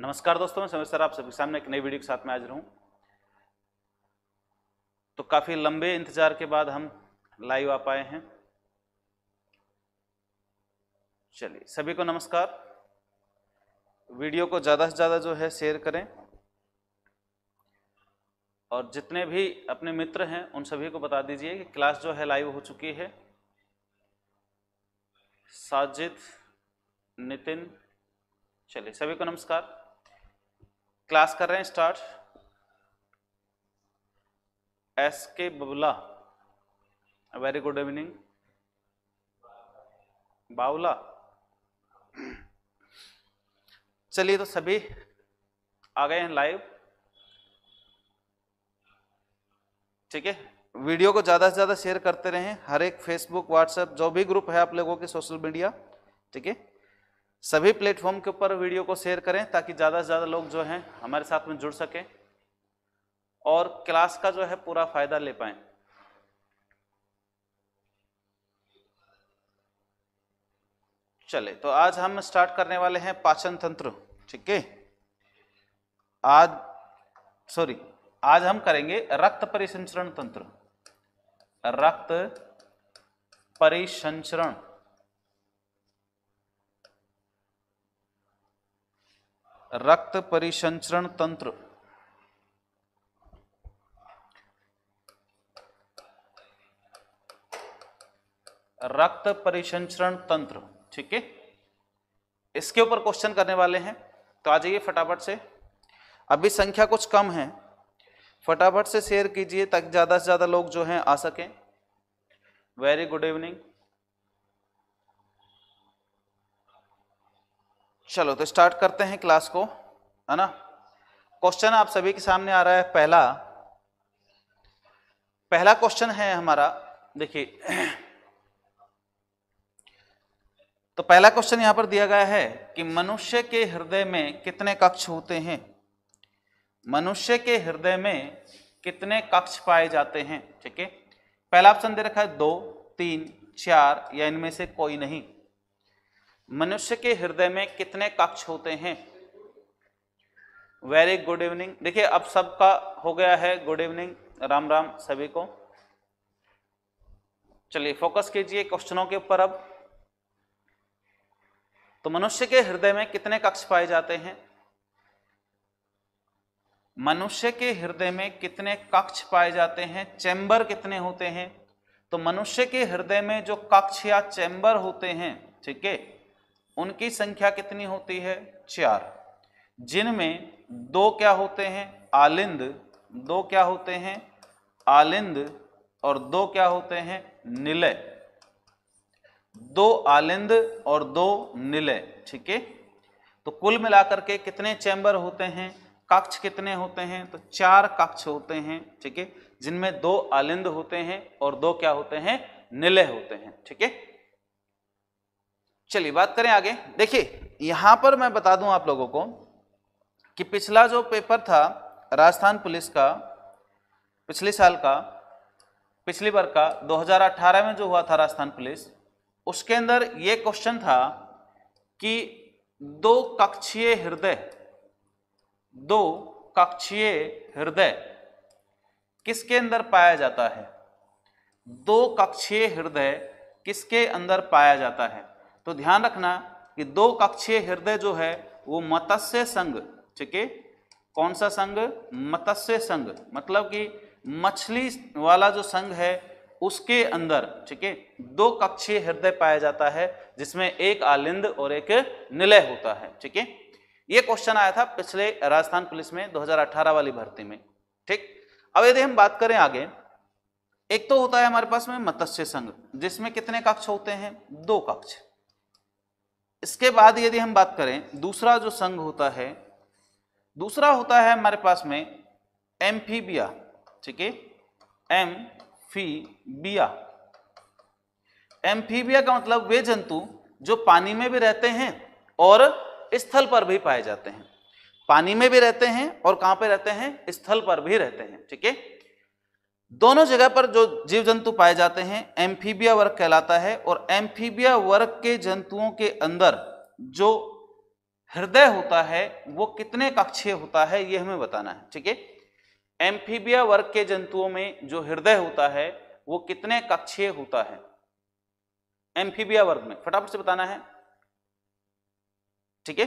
नमस्कार दोस्तों मैं समय सर आप सभी सामने एक नई वीडियो के साथ में आज हूँ तो काफ़ी लंबे इंतज़ार के बाद हम लाइव आ पाए हैं चलिए सभी को नमस्कार वीडियो को ज़्यादा से ज़्यादा जो है शेयर करें और जितने भी अपने मित्र हैं उन सभी को बता दीजिए कि क्लास जो है लाइव हो चुकी है साजिद नितिन चलिए सभी को नमस्कार क्लास कर रहे हैं स्टार्ट एस के बबला वेरी गुड इवनिंग बाउला चलिए तो सभी आ गए हैं लाइव ठीक है वीडियो को ज़्यादा से ज़्यादा शेयर करते रहें हर एक फेसबुक व्हाट्सएप जो भी ग्रुप है आप लोगों के सोशल मीडिया ठीक है सभी प्लेटफॉर्म के ऊपर वीडियो को शेयर करें ताकि ज़्यादा से ज़्यादा लोग जो हैं हमारे साथ में जुड़ सकें और क्लास का जो है पूरा फ़ायदा ले पाएं चले तो आज हम स्टार्ट करने वाले हैं पाचन तंत्र ठीक है आज सॉरी आज हम करेंगे रक्त परिसंचरण तंत्र रक्त परिसंचरण रक्त परिसंचरण तंत्र रक्त परिसंचरण तंत्र ठीक है इसके ऊपर क्वेश्चन करने वाले हैं तो आ जाइए फटाफट से अभी संख्या कुछ कम है फटाफट से शेयर कीजिए ताकि ज़्यादा से ज़्यादा लोग जो हैं आ सकें वेरी गुड इवनिंग चलो तो स्टार्ट करते हैं क्लास को है ना क्वेश्चन आप सभी के सामने आ रहा है पहला पहला क्वेश्चन है हमारा देखिए तो पहला क्वेश्चन यहां पर दिया गया है कि मनुष्य के हृदय में कितने कक्ष होते हैं मनुष्य के हृदय में कितने कक्ष पाए जाते हैं ठीक है पहला ऑप्शन दे रखा है दो तीन चार या इनमें से कोई नहीं मनुष्य के हृदय में कितने कक्ष होते हैं वेरी गुड इवनिंग देखिए अब सबका हो गया है गुड इवनिंग राम राम सभी को चलिए फोकस कीजिए क्वेश्चनों के ऊपर अब तो मनुष्य के हृदय में कितने कक्ष पाए जाते हैं मनुष्य के हृदय में कितने कक्ष पाए जाते हैं चैम्बर कितने होते हैं तो मनुष्य के हृदय में जो कक्ष या चैम्बर होते हैं ठीक है उनकी संख्या कितनी होती है चार जिनमें दो क्या होते हैं आलिंद दो क्या होते हैं आलिंद और दो क्या होते हैं निलय दो आलिंद और दो निलय ठीक है तो कुल मिलाकर के कितने चैंबर होते हैं कक्ष कितने होते हैं तो चार कक्ष होते हैं ठीक है जिनमें दो आलिंद होते हैं और दो क्या होते हैं निलय होते हैं ठीक है चलिए बात करें आगे देखिए यहाँ पर मैं बता दूं आप लोगों को कि पिछला जो पेपर था राजस्थान पुलिस का पिछले साल का पिछली बार का 2018 में जो हुआ था राजस्थान पुलिस उसके अंदर ये क्वेश्चन था कि दो कक्षीय हृदय दो कक्षीय हृदय किसके अंदर पाया जाता है दो कक्षीय हृदय किसके अंदर पाया जाता है तो ध्यान रखना कि दो कक्षीय हृदय जो है वो मत्स्य संघ ठीक है कौन सा संघ मत्स्य संघ मतलब कि मछली वाला जो संघ है उसके अंदर ठीक है दो कक्षीय हृदय पाया जाता है जिसमें एक आलिंद और एक निलय होता है ठीक है ये क्वेश्चन आया था पिछले राजस्थान पुलिस में 2018 वाली भर्ती में ठीक अब यदि हम बात करें आगे एक तो होता है हमारे पास में मत्स्य संघ जिसमें कितने कक्ष होते हैं दो कक्ष इसके बाद यदि हम बात करें दूसरा जो संघ होता है दूसरा होता है हमारे पास में एम्फीबिया ठीक है एम एम्फीबिया का मतलब वे जंतु जो पानी में भी रहते हैं और स्थल पर भी पाए जाते हैं पानी में भी रहते हैं और कहां पे रहते हैं स्थल पर भी रहते हैं ठीक है दोनों जगह पर जो जीव जंतु पाए जाते हैं एम्फीबिया वर्ग कहलाता है और एम्फीबिया वर्ग के जंतुओं के अंदर जो हृदय होता है वो कितने कक्षीय होता है ये हमें बताना है ठीक है एम्फीबिया वर्ग के जंतुओं में जो हृदय होता है वो कितने कक्षीय होता है एम्फीबिया वर्ग में फटाफट से बताना है ठीक है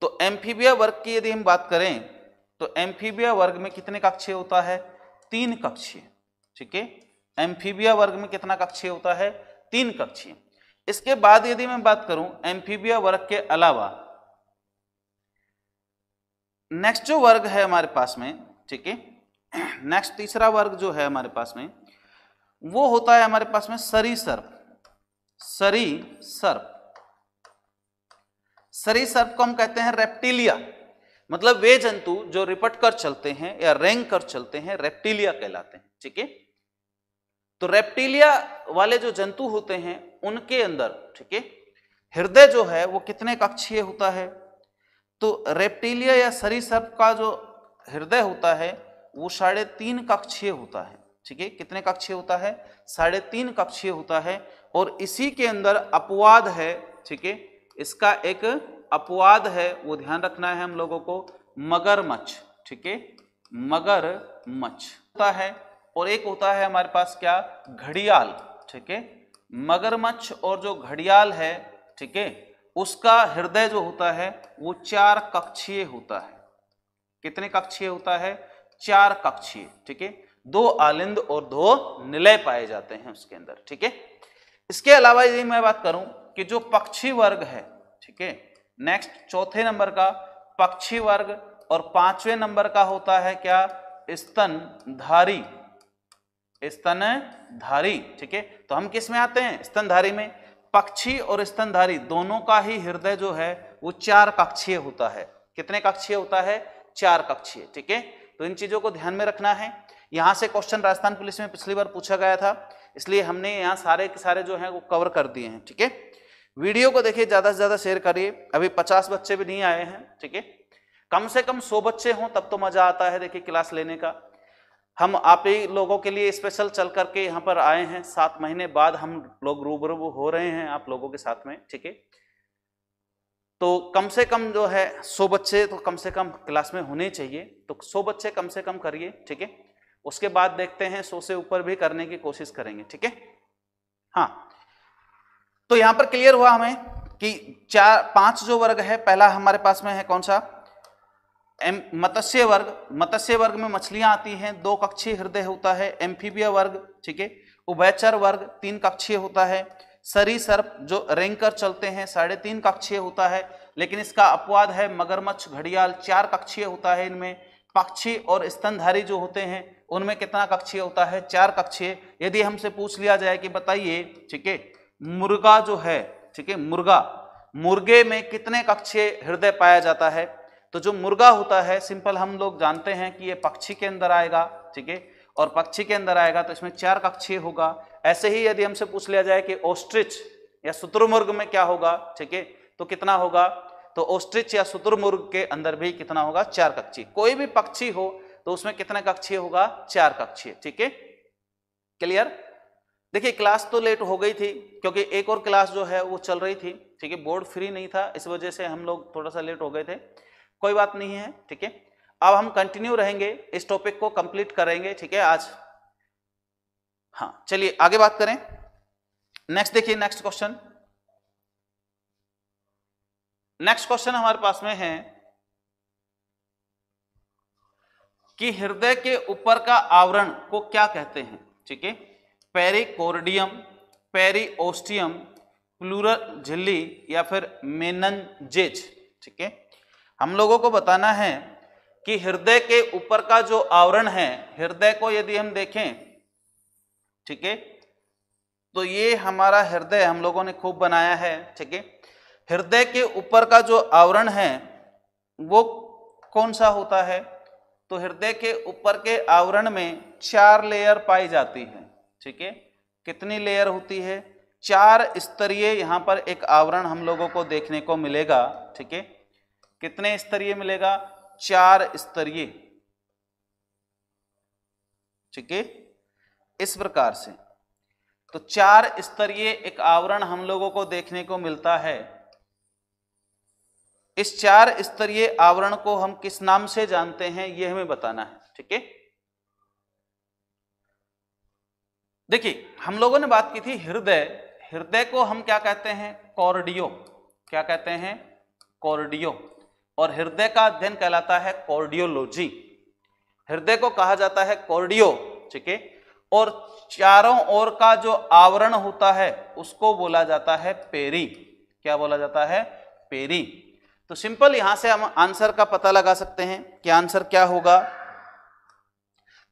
तो एम्फीबिया वर्ग की यदि हम बात करें तो एम्फीबिया वर्ग में कितने कक्षीय होता है तीन कक्षीय ठीक है एम्फीबिया वर्ग में कितना कक्षीय होता है तीन कक्षीय इसके बाद यदि मैं बात करूं एम्फीबिया वर्ग के अलावा नेक्स्ट जो वर्ग है हमारे पास में ठीक है नेक्स्ट तीसरा वर्ग जो है हमारे पास में वो होता है हमारे पास में सरी सर्प सरी सर्प सरी सर्प को हम कहते हैं रेप्टिलिया मतलब वे जंतु जो रिपट कर चलते हैं या रेंग कर चलते हैं रेप्टिलिया कहलाते हैं ठीक है तो रेप्टिलिया वाले जो जंतु होते हैं उनके अंदर ठीक है हृदय जो है वो कितने कक्षीय होता है तो रेप्टिलिया या सरीसप का जो हृदय होता है वो साढ़े तीन कक्षीय होता है ठीक है कितने कक्षीय होता है साढ़े तीन कक्षीय होता है और इसी के अंदर अपवाद है ठीक है इसका एक अपवाद है वो ध्यान रखना है हम लोगों को मगरमच्छ ठीक है मगरमच्छ होता है और एक होता है हमारे पास क्या घड़ियाल ठीक है मगरमच्छ और जो घड़ियाल है ठीक है उसका हृदय जो होता है वो चार कक्षीय होता है कितने कक्षीय होता है चार कक्षीय ठीक है दो आलिंद और दो निलय पाए जाते हैं उसके अंदर ठीक है इसके अलावा यदि मैं बात करूं कि जो पक्षी वर्ग है ठीक है नेक्स्ट चौथे नंबर का पक्षी वर्ग और पांचवें नंबर का होता है क्या स्तनधारी स्तनधारी ठीक है तो हम किस में आते हैं स्तनधारी में पक्षी और स्तनधारी दोनों का ही हृदय जो है वो चार कक्षीय होता है कितने कक्षीय होता है चार कक्षीय ठीक है तो इन चीजों को ध्यान में रखना है यहां से क्वेश्चन राजस्थान पुलिस में पिछली बार पूछा गया था इसलिए हमने यहाँ सारे के सारे जो है वो कवर कर दिए हैं ठीक है वीडियो को देखिए ज़्यादा से ज़्यादा शेयर करिए अभी पचास बच्चे भी नहीं आए हैं ठीक है कम से कम सौ बच्चे हों तब तो मज़ा आता है देखिए क्लास लेने का हम आप ही लोगों के लिए स्पेशल चल करके यहाँ पर आए हैं सात महीने बाद हम लोग रूबरू हो रहे हैं आप लोगों के साथ में ठीक है तो कम से कम जो है सो बच्चे तो कम से कम क्लास में होने चाहिए तो सौ बच्चे कम से कम करिए ठीक है उसके बाद देखते हैं सो से ऊपर भी करने की कोशिश करेंगे ठीक है हाँ तो यहां पर क्लियर हुआ हमें कि चार पांच जो वर्ग है पहला हमारे पास में है कौन सा एम मत्स्य वर्ग मत्स्य वर्ग में मछलियां आती हैं दो कक्षीय हृदय होता है एम्फीबिया वर्ग ठीक है उभयचर वर्ग तीन कक्षीय होता है सरी सर्प जो रेंकर चलते हैं साढ़े तीन कक्षीय होता है लेकिन इसका अपवाद है मगरमच्छ घड़ियाल चार कक्षीय होता है इनमें पक्षी और स्तनधारी जो होते हैं उनमें कितना कक्षीय होता है चार कक्षीय यदि हमसे पूछ लिया जाए कि बताइए ठीक है मुर्गा जो है ठीक है मुर्गा मुर्गे में कितने कक्षीय हृदय पाया जाता है तो जो मुर्गा होता है सिंपल हम लोग जानते हैं कि ये पक्षी के अंदर आएगा ठीक है और पक्षी के अंदर आएगा तो इसमें चार कक्षीय होगा ऐसे ही यदि हमसे पूछ लिया जाए कि ओस्ट्रिच या शुतुरमुर्ग में क्या होगा ठीक है तो कितना होगा तो ओस्ट्रिच या शुतुरमुर्ग के अंदर भी कितना होगा चार कक्षी कोई भी पक्षी हो तो उसमें कितने कक्षीय होगा चार कक्षीय ठीक है क्लियर देखिए क्लास तो लेट हो गई थी क्योंकि एक और क्लास जो है वो चल रही थी ठीक है बोर्ड फ्री नहीं था इस वजह से हम लोग थोड़ा सा लेट हो गए थे कोई बात नहीं है ठीक है अब हम कंटिन्यू रहेंगे इस टॉपिक को कंप्लीट करेंगे ठीक है आज हाँ चलिए आगे बात करें नेक्स्ट देखिए नेक्स्ट क्वेश्चन नेक्स्ट क्वेश्चन हमारे पास में है कि हृदय के ऊपर का आवरण को क्या कहते हैं ठीक है पेरिकोर्डियम पेरिओस्टियम प्लूरल झिल्ली या फिर मेनजेज ठीक है हम लोगों को बताना है कि हृदय के ऊपर का जो आवरण है हृदय को यदि हम देखें ठीक है तो ये हमारा हृदय हम लोगों ने खूब बनाया है ठीक है हृदय के ऊपर का जो आवरण है वो कौन सा होता है तो हृदय के ऊपर के आवरण में चार लेयर पाई जाती है ठीक है कितनी लेयर होती है चार स्तरीय यहाँ पर एक आवरण हम लोगों को देखने को मिलेगा ठीक है कितने स्तरीय मिलेगा चार स्तरीय ठीक है इस प्रकार से तो चार स्तरीय एक आवरण हम लोगों को देखने को मिलता है इस चार स्तरीय आवरण को हम किस नाम से जानते हैं यह हमें बताना है ठीक है देखिए हम लोगों ने बात की थी हृदय हृदय को हम क्या कहते हैं कॉर्डियो क्या कहते हैं कॉर्डियो और हृदय का अध्ययन कहलाता है कॉर्डियोलॉजी हृदय को कहा जाता है कॉर्डियो ठीक है और चारों ओर का जो आवरण होता है उसको बोला जाता है पेरी क्या बोला जाता है पेरी तो सिंपल यहां से हम आंसर का पता लगा सकते हैं कि आंसर क्या होगा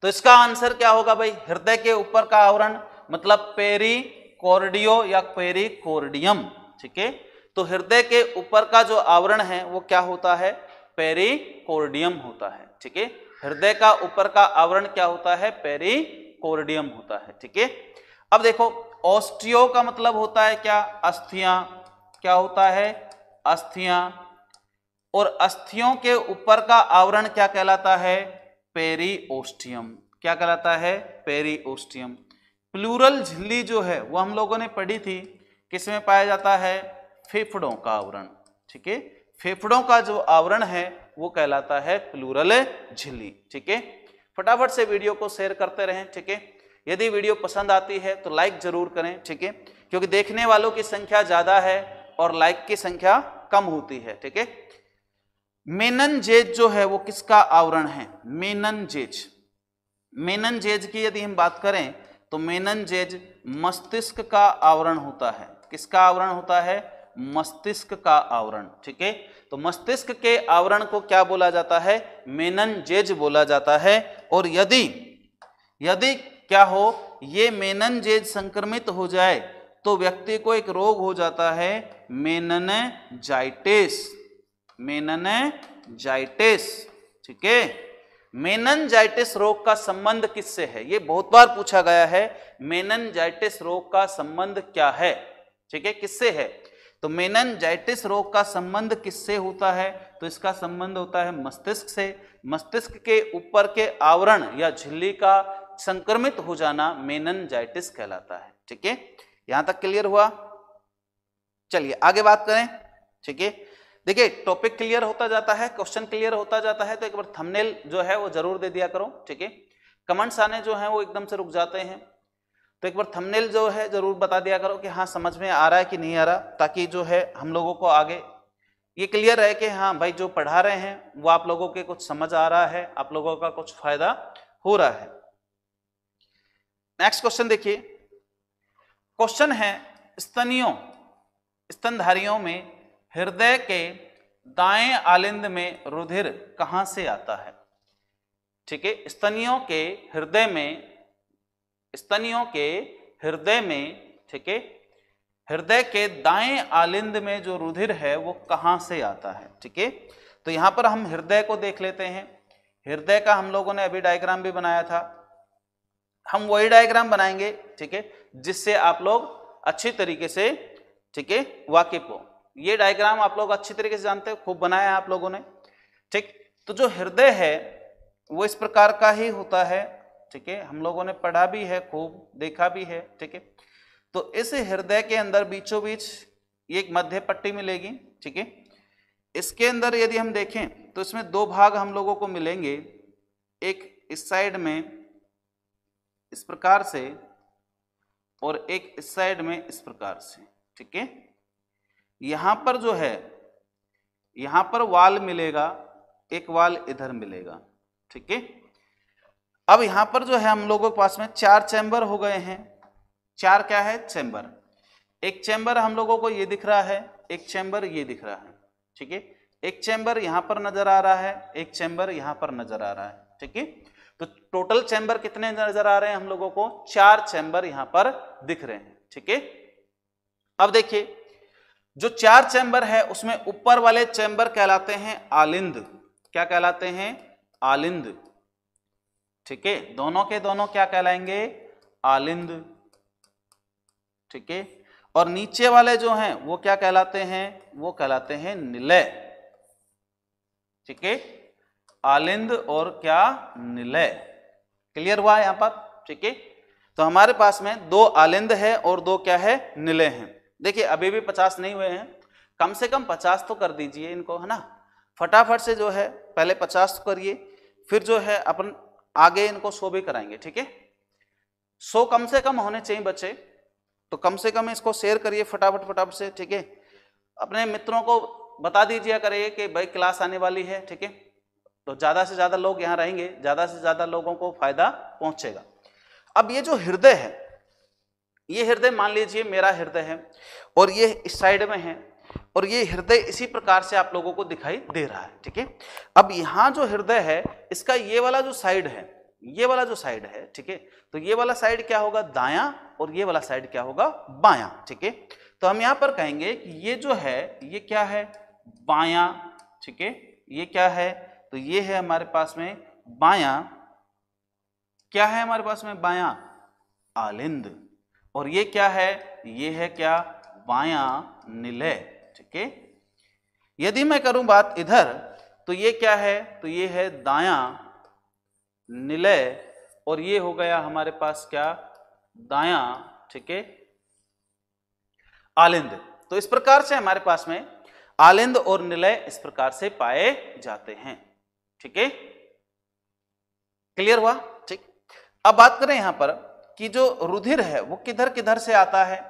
तो इसका आंसर क्या होगा भाई हृदय के ऊपर का आवरण मतलब पेरी कोर्डियो या पेरी कोर्डियम ठीक है तो हृदय के ऊपर का जो आवरण है वो क्या होता है पेरी कोर्डियम होता है ठीक है हृदय का ऊपर का आवरण क्या होता है पेरी कोर्डियम होता है ठीक है अब देखो ऑस्टियो का मतलब होता है क्या अस्थियां क्या होता है अस्थियां और अस्थियों के ऊपर का आवरण क्या कहलाता है पेरीओस्टियम क्या कहलाता है पेरीओस्टियम प्लूरल झिल्ली जो है वो हम लोगों ने पढ़ी थी किसमें पाया जाता है फेफड़ों का आवरण ठीक है फेफड़ों का जो आवरण है वो कहलाता है प्लूरल झिल्ली ठीक है फटाफट से वीडियो को शेयर करते रहें ठीक है यदि वीडियो पसंद आती है तो लाइक जरूर करें ठीक है क्योंकि देखने वालों की संख्या ज़्यादा है और लाइक की संख्या कम होती है ठीक है मेनजेज जो है वो किसका आवरण है मेनन जेज की यदि हम बात करें तो जेज मस्तिष्क का आवरण होता है किसका आवरण होता है मस्तिष्क का आवरण ठीक है तो मस्तिष्क के आवरण को क्या बोला जाता है मेननजेज बोला जाता है और यदि यदि क्या हो ये जेज संक्रमित हो जाए तो व्यक्ति को एक रोग हो जाता है मेनजाइटिस मेननजाइटिस ठीक है मेननजाइटिस रोग का संबंध किससे है ये बहुत बार पूछा गया है मेननजाइटिस रोग का संबंध क्या है ठीक है किससे है तो मेननजाइटिस रोग का संबंध किससे होता है तो इसका संबंध होता है मस्तिष्क से मस्तिष्क के ऊपर के आवरण या झिल्ली का संक्रमित हो जाना मेननजाइटिस कहलाता है ठीक है यहां तक क्लियर हुआ चलिए आगे बात करें ठीक है देखिए टॉपिक क्लियर होता जाता है क्वेश्चन क्लियर होता जाता है तो एक बार थंबनेल जो है वो जरूर दे दिया करो ठीक है कमेंट्स आने जो है वो एकदम से रुक जाते हैं तो एक बार थंबनेल जो है जरूर बता दिया करो कि हाँ समझ में आ रहा है कि नहीं आ रहा ताकि जो है हम लोगों को आगे ये क्लियर है कि हाँ भाई जो पढ़ा रहे हैं वो आप लोगों के कुछ समझ आ रहा है आप लोगों का कुछ फायदा हो रहा है नेक्स्ट क्वेश्चन देखिए क्वेश्चन है स्तनियों स्तनधारियों में हृदय के दाएं आलिंद में रुधिर कहाँ से आता है ठीक है स्तनियों के हृदय में स्तनियों के हृदय में ठीक है हृदय के दाएं आलिंद में जो रुधिर है वो कहां से आता है ठीक है तो यहां पर हम हृदय को देख लेते हैं हृदय का हम लोगों ने अभी डायग्राम भी बनाया था हम वही डायग्राम बनाएंगे ठीक है जिससे आप लोग अच्छी तरीके से ठीक है वाकिफ हो ये डायग्राम आप लोग अच्छी तरीके से जानते हो खूब बनाया है आप लोगों ने ठीक तो जो हृदय है वो इस प्रकार का ही होता है ठीक है हम लोगों ने पढ़ा भी है खूब देखा भी है ठीक है तो इस हृदय के अंदर बीचों बीच ये एक मध्य पट्टी मिलेगी ठीक है इसके अंदर यदि हम देखें तो इसमें दो भाग हम लोगों को मिलेंगे एक इस साइड में इस प्रकार से और एक इस साइड में इस प्रकार से ठीक है यहां पर जो है यहां पर वाल मिलेगा एक वाल इधर मिलेगा ठीक है अब यहां पर जो है हम लोगों के पास में चार चैम्बर हो गए हैं चार क्या है चैम्बर एक चैम्बर हम लोगों को ये दिख रहा है एक चैम्बर ये दिख रहा है ठीक है एक चैम्बर यहां पर नजर आ रहा है एक चैम्बर यहां पर नजर आ रहा है ठीक है तो टोटल चैम्बर कितने नजर आ रहे हैं हम लोगों को चार चैम्बर यहां पर दिख रहे हैं ठीक है अब देखिए जो चार चैम्बर है उसमें ऊपर वाले चैम्बर कहलाते हैं आलिंद क्या कहलाते हैं आलिंद ठीक है दोनों के दोनों क्या कहलाएंगे आलिंद ठीक है और नीचे वाले जो हैं वो क्या कहलाते हैं वो कहलाते हैं निलय ठीक है आलिंद और क्या निलय क्लियर हुआ यहां पर ठीक है तो हमारे पास में दो आलिंद है और दो क्या है निलय हैं देखिए अभी भी पचास नहीं हुए हैं कम से कम पचास तो कर दीजिए इनको है ना फटाफट से जो है पहले पचास करिए फिर जो है अपन आगे इनको सो भी कराएंगे ठीक है सो कम से कम होने चाहिए बच्चे तो कम से कम इसको शेयर करिए फटाफट फटाफट से ठीक है अपने मित्रों को बता दीजिए करिए कि भाई क्लास आने वाली है ठीक है तो ज़्यादा से ज़्यादा लोग यहाँ रहेंगे ज़्यादा से ज़्यादा लोगों को फायदा पहुँचेगा अब ये जो हृदय है ये हृदय मान लीजिए मेरा हृदय है और ये इस साइड में है और ये हृदय इसी प्रकार से आप लोगों को दिखाई दे रहा है ठीक है अब यहाँ जो हृदय है इसका ये वाला जो साइड है ये वाला जो साइड है ठीक है तो ये वाला साइड क्या होगा दाया और ये वाला साइड क्या होगा बाया ठीक है तो हम यहाँ पर कहेंगे कि ये जो है ये क्या है बाया ठीक है ये क्या है तो ये है हमारे पास में बाया क्या है हमारे पास में बाया आलिंद और ये क्या है ये है क्या बाया निलय ठीक है यदि मैं करूं बात इधर तो ये क्या है तो ये है दाया निलय और ये हो गया हमारे पास क्या दाया ठीक है आलिंद तो इस प्रकार से हमारे पास में आलिंद और निलय इस प्रकार से पाए जाते हैं ठीक है क्लियर हुआ ठीक अब बात करें यहां पर कि जो रुधिर है वो किधर किधर से आता है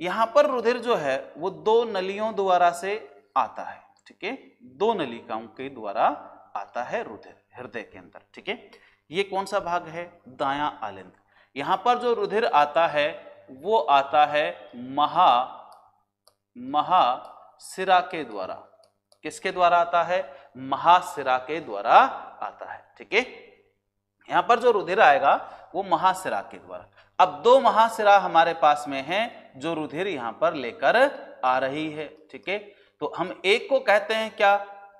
यहां पर रुधिर जो है वो दो नलियों द्वारा से आता है ठीक है दो नलिकाओं के द्वारा आता है रुधिर हृदय के अंदर ठीक है ये कौन सा भाग है दाया आलिंद यहां पर जो रुधिर आता है वो आता है महा महा सिरा के द्वारा किसके द्वारा आता है महासिरा के द्वारा आता है ठीक है यहाँ पर जो रुधिर आएगा वो महासिरा के द्वारा अब दो महासिरा हमारे पास में हैं जो रुधिर यहाँ पर लेकर आ रही है ठीक है तो हम एक को कहते हैं क्या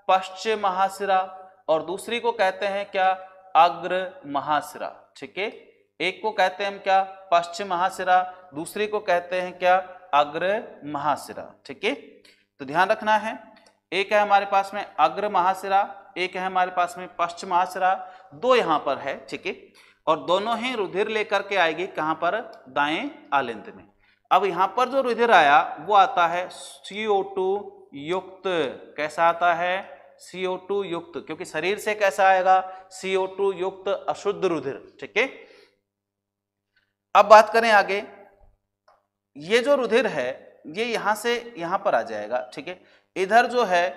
पश्चिम महासिरा और दूसरी को कहते हैं क्या अग्र महासिरा ठीक है एक को कहते हैं हम क्या पश्चिम महासिरा दूसरी को कहते हैं क्या अग्र महासिरा ठीक है तो ध्यान रखना है एक है हमारे पास में अग्र महासिरा एक है हमारे पास में पश्चिम महासिरा दो यहां पर है ठीक है और दोनों ही रुधिर लेकर के आएगी कहां पर दाएं आलिंद में अब यहां पर जो रुधिर आया वो आता है CO2 युक्त कैसा आता है CO2 युक्त क्योंकि शरीर से कैसा आएगा CO2 युक्त अशुद्ध रुधिर ठीक है अब बात करें आगे ये जो रुधिर है ये यहां से यहां पर आ जाएगा ठीक है इधर जो है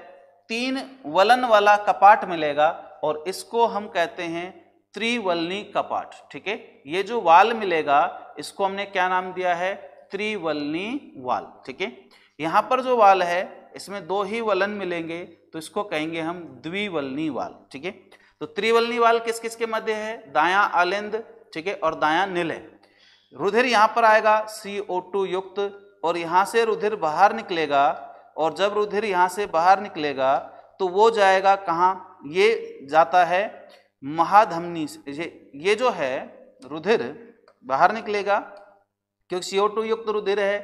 तीन वलन वाला कपाट मिलेगा और इसको हम कहते हैं त्रिवलनी कपाट ठीक है ये जो वाल मिलेगा इसको हमने क्या नाम दिया है त्रिवलनी वाल ठीक है यहाँ पर जो वाल है इसमें दो ही वलन मिलेंगे तो इसको कहेंगे हम द्विवलनी वाल ठीक है तो त्रिवलनी वाल किस किस के मध्य है दाया आलिंद ठीक है और दाया नीले रुधिर यहाँ पर आएगा सी ओ टू युक्त और यहाँ से रुधिर बाहर निकलेगा और जब रुधिर यहाँ से बाहर निकलेगा तो वो जाएगा कहाँ ये जाता है महाधमनी ये ये जो है रुधिर बाहर निकलेगा क्योंकि सीओ टू युक्त रुधिर है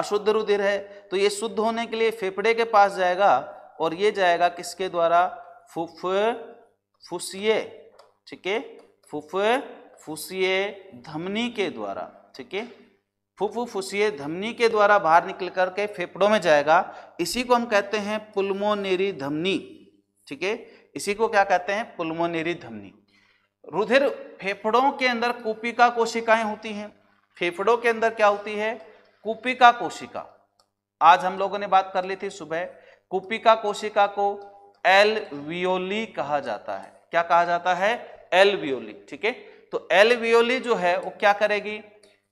अशुद्ध रुधिर है तो ये शुद्ध होने के लिए फेफड़े के पास जाएगा और ये जाएगा किसके द्वारा फुफ फुसिए ठीक है फुफ फुसिए धमनी के द्वारा ठीक है फुफू फुसिए धमनी के द्वारा बाहर निकल करके फेफड़ों में जाएगा इसी को हम कहते हैं पुलमोनेरी धमनी ठीक है इसी को क्या कहते हैं पुलमोनेरी धमनी रुधिर फेफड़ों के अंदर कुपिका कोशिकाएं होती हैं फेफड़ों के अंदर क्या होती है कुपिका कोशिका आज हम लोगों ने बात कर ली थी सुबह कुपिका कोशिका को वियोली कहा जाता है क्या कहा जाता है वियोली ठीक है तो वियोली जो है वो क्या करेगी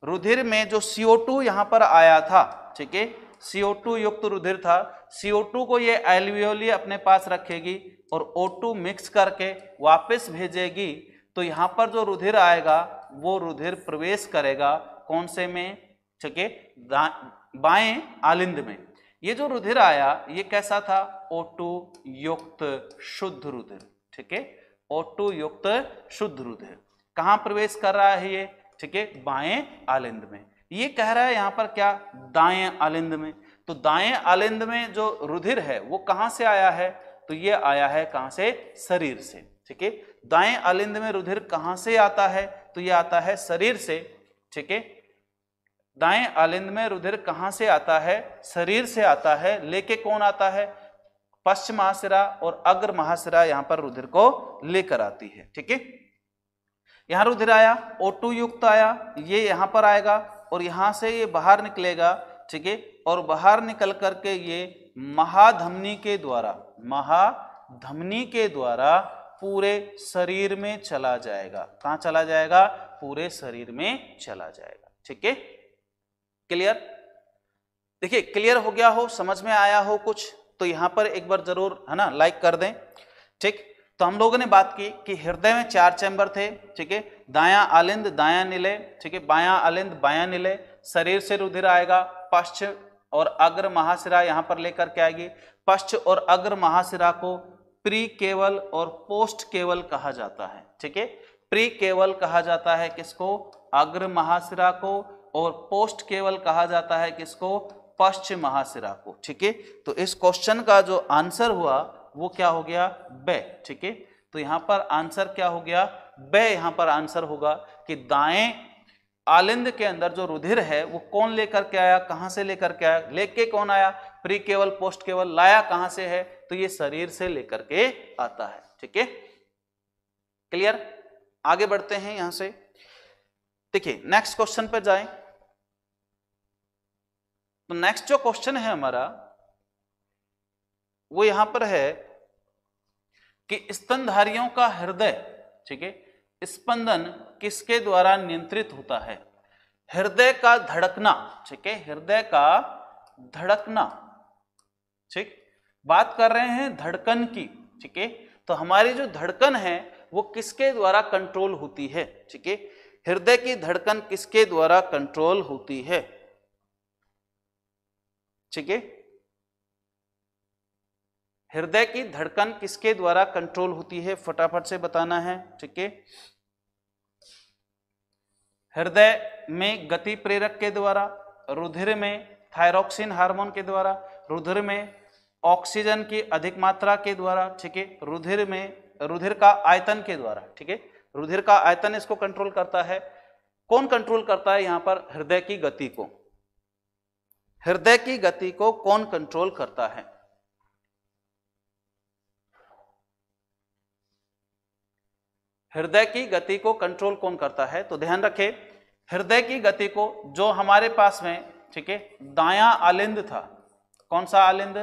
रुधिर में जो CO2 टू यहाँ पर आया था ठीक है CO2 युक्त रुधिर था CO2 को ये एल्वियोली अपने पास रखेगी और O2 मिक्स करके वापस भेजेगी तो यहाँ पर जो रुधिर आएगा वो रुधिर प्रवेश करेगा कौन से में ठीक है बाएं आलिंद में ये जो रुधिर आया ये कैसा था O2 युक्त शुद्ध रुधिर ठीक है O2 युक्त शुद्ध रुधिर कहाँ प्रवेश कर रहा है ये ठीक है बाएं आलिंद में ये कह रहा है यहां पर क्या दाएं आलिंद में तो दाएं आलिंद में जो रुधिर है वो कहां से आया है तो ये आया है कहां से शरीर से ठीक है दाएं आलिंद में रुधिर कहां से आता है तो ये आता है शरीर से ठीक है दाएं आलिंद में रुधिर कहां से आता है शरीर से आता है लेके कौन आता है पश्चिम महासिरा और अग्र महाशिरा यहां पर रुधिर को लेकर आती है ठीक है यहाँ रुधिर आया ओ टू युक्त आया ये यहाँ पर आएगा और यहाँ से ये बाहर निकलेगा ठीक है और बाहर निकल करके ये महाधमनी के द्वारा महाधमनी के द्वारा पूरे शरीर में चला जाएगा कहाँ चला जाएगा पूरे शरीर में चला जाएगा ठीक है क्लियर देखिए क्लियर हो गया हो समझ में आया हो कुछ तो यहाँ पर एक बार जरूर है ना लाइक कर दें ठीक तो हम लोगों ने बात की कि हृदय में चार चैंबर थे ठीक है दाया आलिंद दाया निलय ठीक है बाया आलिंद बाया निलय शरीर से रुधिर आएगा पश्च और अग्र महाशिरा यहां पर लेकर के आएगी पश्च और अग्र महाशिरा को प्री केवल और पोस्ट केवल कहा जाता है ठीक है प्री केवल कहा जाता है किसको अग्र महाशिरा को और पोस्ट केवल कहा जाता है किसको पश्च महाशिरा को ठीक है तो इस क्वेश्चन का जो आंसर हुआ वो क्या हो गया ब ठीक है तो यहां पर आंसर क्या हो गया ब यहां पर आंसर होगा कि दाएं आलिंद के अंदर जो रुधिर है वो कौन लेकर के आया कहां से लेकर के आया लेके कौन आया प्री केवल पोस्ट केवल लाया कहां से है तो ये शरीर से लेकर के आता है ठीक है क्लियर आगे बढ़ते हैं यहां से देखिए नेक्स्ट क्वेश्चन पर जाए तो नेक्स्ट जो क्वेश्चन है हमारा वो यहां पर है कि स्तनधारियों का हृदय ठीक है स्पंदन किसके द्वारा नियंत्रित होता है हृदय का धड़कना ठीक है हृदय का धड़कना ठीक बात कर रहे हैं धड़कन की ठीक है तो हमारी जो धड़कन है वो किसके द्वारा कंट्रोल होती है ठीक है हृदय की धड़कन किसके द्वारा कंट्रोल होती है ठीक है हृदय की धड़कन किसके द्वारा कंट्रोल होती है फटाफट से बताना है ठीक है हृदय में गति प्रेरक के द्वारा रुधिर में थायरोक्सिन हार्मोन के द्वारा रुधिर में ऑक्सीजन की अधिक मात्रा के द्वारा ठीक है रुधिर में रुधिर का आयतन के द्वारा ठीक है रुधिर का आयतन इसको कंट्रोल करता है कौन कंट्रोल करता है यहां पर हृदय की गति को हृदय की गति को कौन कंट्रोल करता है हृदय की गति को कंट्रोल कौन करता है तो ध्यान रखें हृदय की गति को जो हमारे पास में ठीक है दाया आलिंद था कौन सा आलिंद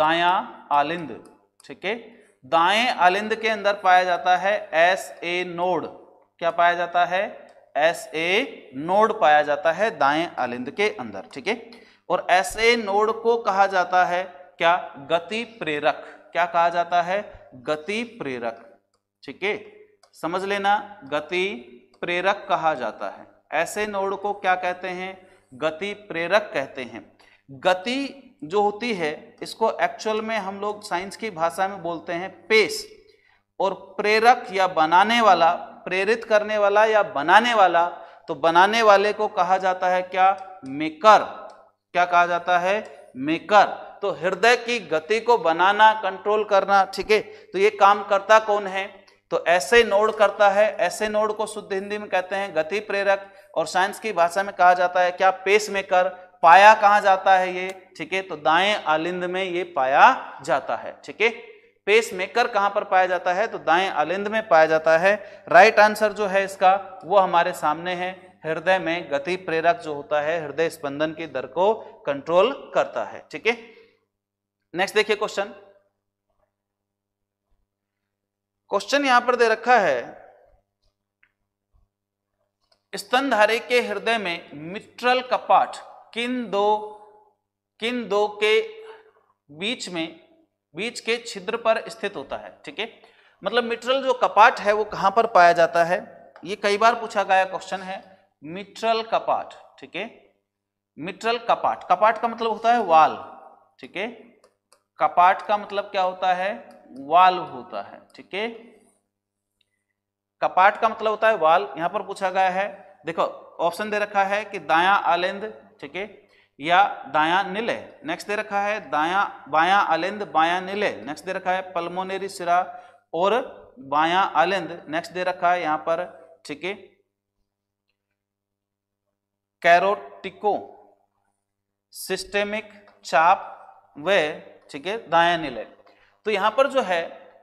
दाया आलिंद ठीक है दाएं आलिंद के अंदर पाया जाता है एस ए नोड क्या पाया जाता है एस ए नोड पाया जाता है दाएं आलिंद के अंदर ठीक है और एस ए नोड को कहा जाता है क्या गति प्रेरक क्या कहा जाता है गति प्रेरक ठीक है समझ लेना गति प्रेरक कहा जाता है ऐसे नोड को क्या कहते हैं गति प्रेरक कहते हैं गति जो होती है इसको एक्चुअल में हम लोग साइंस की भाषा में बोलते हैं पेस और प्रेरक या बनाने वाला प्रेरित करने वाला या बनाने वाला तो बनाने वाले को कहा जाता है क्या मेकर क्या कहा जाता है मेकर तो हृदय की गति को बनाना कंट्रोल करना ठीक है तो ये काम करता कौन है तो ऐसे नोड करता है ऐसे नोड को शुद्ध हिंदी में कहते हैं गति प्रेरक और साइंस की भाषा में कहा जाता है क्या पेस मेकर पाया कहा जाता है ये ठीक है तो दाएं आलिंद में ये पाया जाता है ठीक है पेस मेकर कहां पर पाया जाता है तो दाएं आलिंद में पाया जाता है राइट आंसर जो है इसका वो हमारे सामने है हृदय में गति प्रेरक जो होता है हृदय स्पंदन की दर को कंट्रोल करता है ठीक है नेक्स्ट देखिए क्वेश्चन क्वेश्चन यहां पर दे रखा है स्तनधारी के हृदय में मिट्रल कपाट किन दो किन दो के बीच में बीच के छिद्र पर स्थित होता है ठीक है मतलब मिट्रल जो कपाट है वो कहां पर पाया जाता है ये कई बार पूछा गया क्वेश्चन है मिट्रल कपाट ठीक है मिट्रल कपाट कपाट का मतलब होता है वाल ठीक है कपाट का मतलब क्या होता है वाल्व होता है ठीक है कपाट का मतलब होता है वाल यहां पर पूछा गया है देखो ऑप्शन दे रखा है कि दाया आलिंद ठीक है या दाया निलय नेक्स्ट दे रखा है दाया बाया आलिंद बाया निलय नेक्स्ट दे रखा है पलमोनेरी सिरा और बाया आलिंद नेक्स्ट दे रखा है यहां पर ठीक है कैरोटिको सिस्टेमिक चाप वे ठीक है दाया निलय तो यहां पर जो है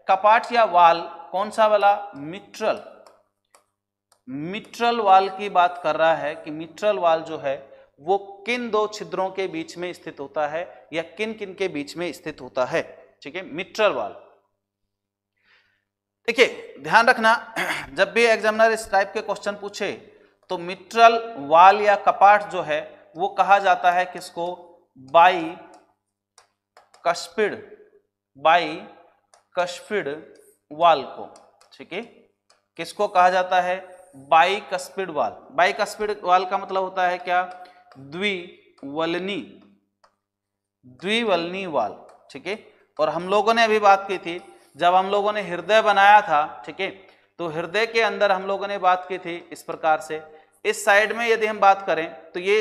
कपाट या वाल कौन सा वाला मिट्रल मिट्रल वाल की बात कर रहा है कि मिट्रल वाल जो है वो किन दो छिद्रों के बीच में स्थित होता है या किन किन के बीच में स्थित होता है ठीक है मिट्रल वाल देखिए ध्यान रखना जब भी एग्जामिनर इस टाइप के क्वेश्चन पूछे तो मिट्रल वाल या कपाट जो है वो कहा जाता है किसको by cuspid by bicuspid valve को ठीक है किसको कहा जाता है bicuspid valve bicuspid valve का मतलब होता है क्या द्विवलनी द्विवलनी वाल ठीक है और हम लोगों ने अभी बात की थी जब हम लोगों ने हृदय बनाया था ठीक है तो हृदय के अंदर हम लोगों ने बात की थी इस प्रकार से इस साइड में यदि हम बात करें तो ये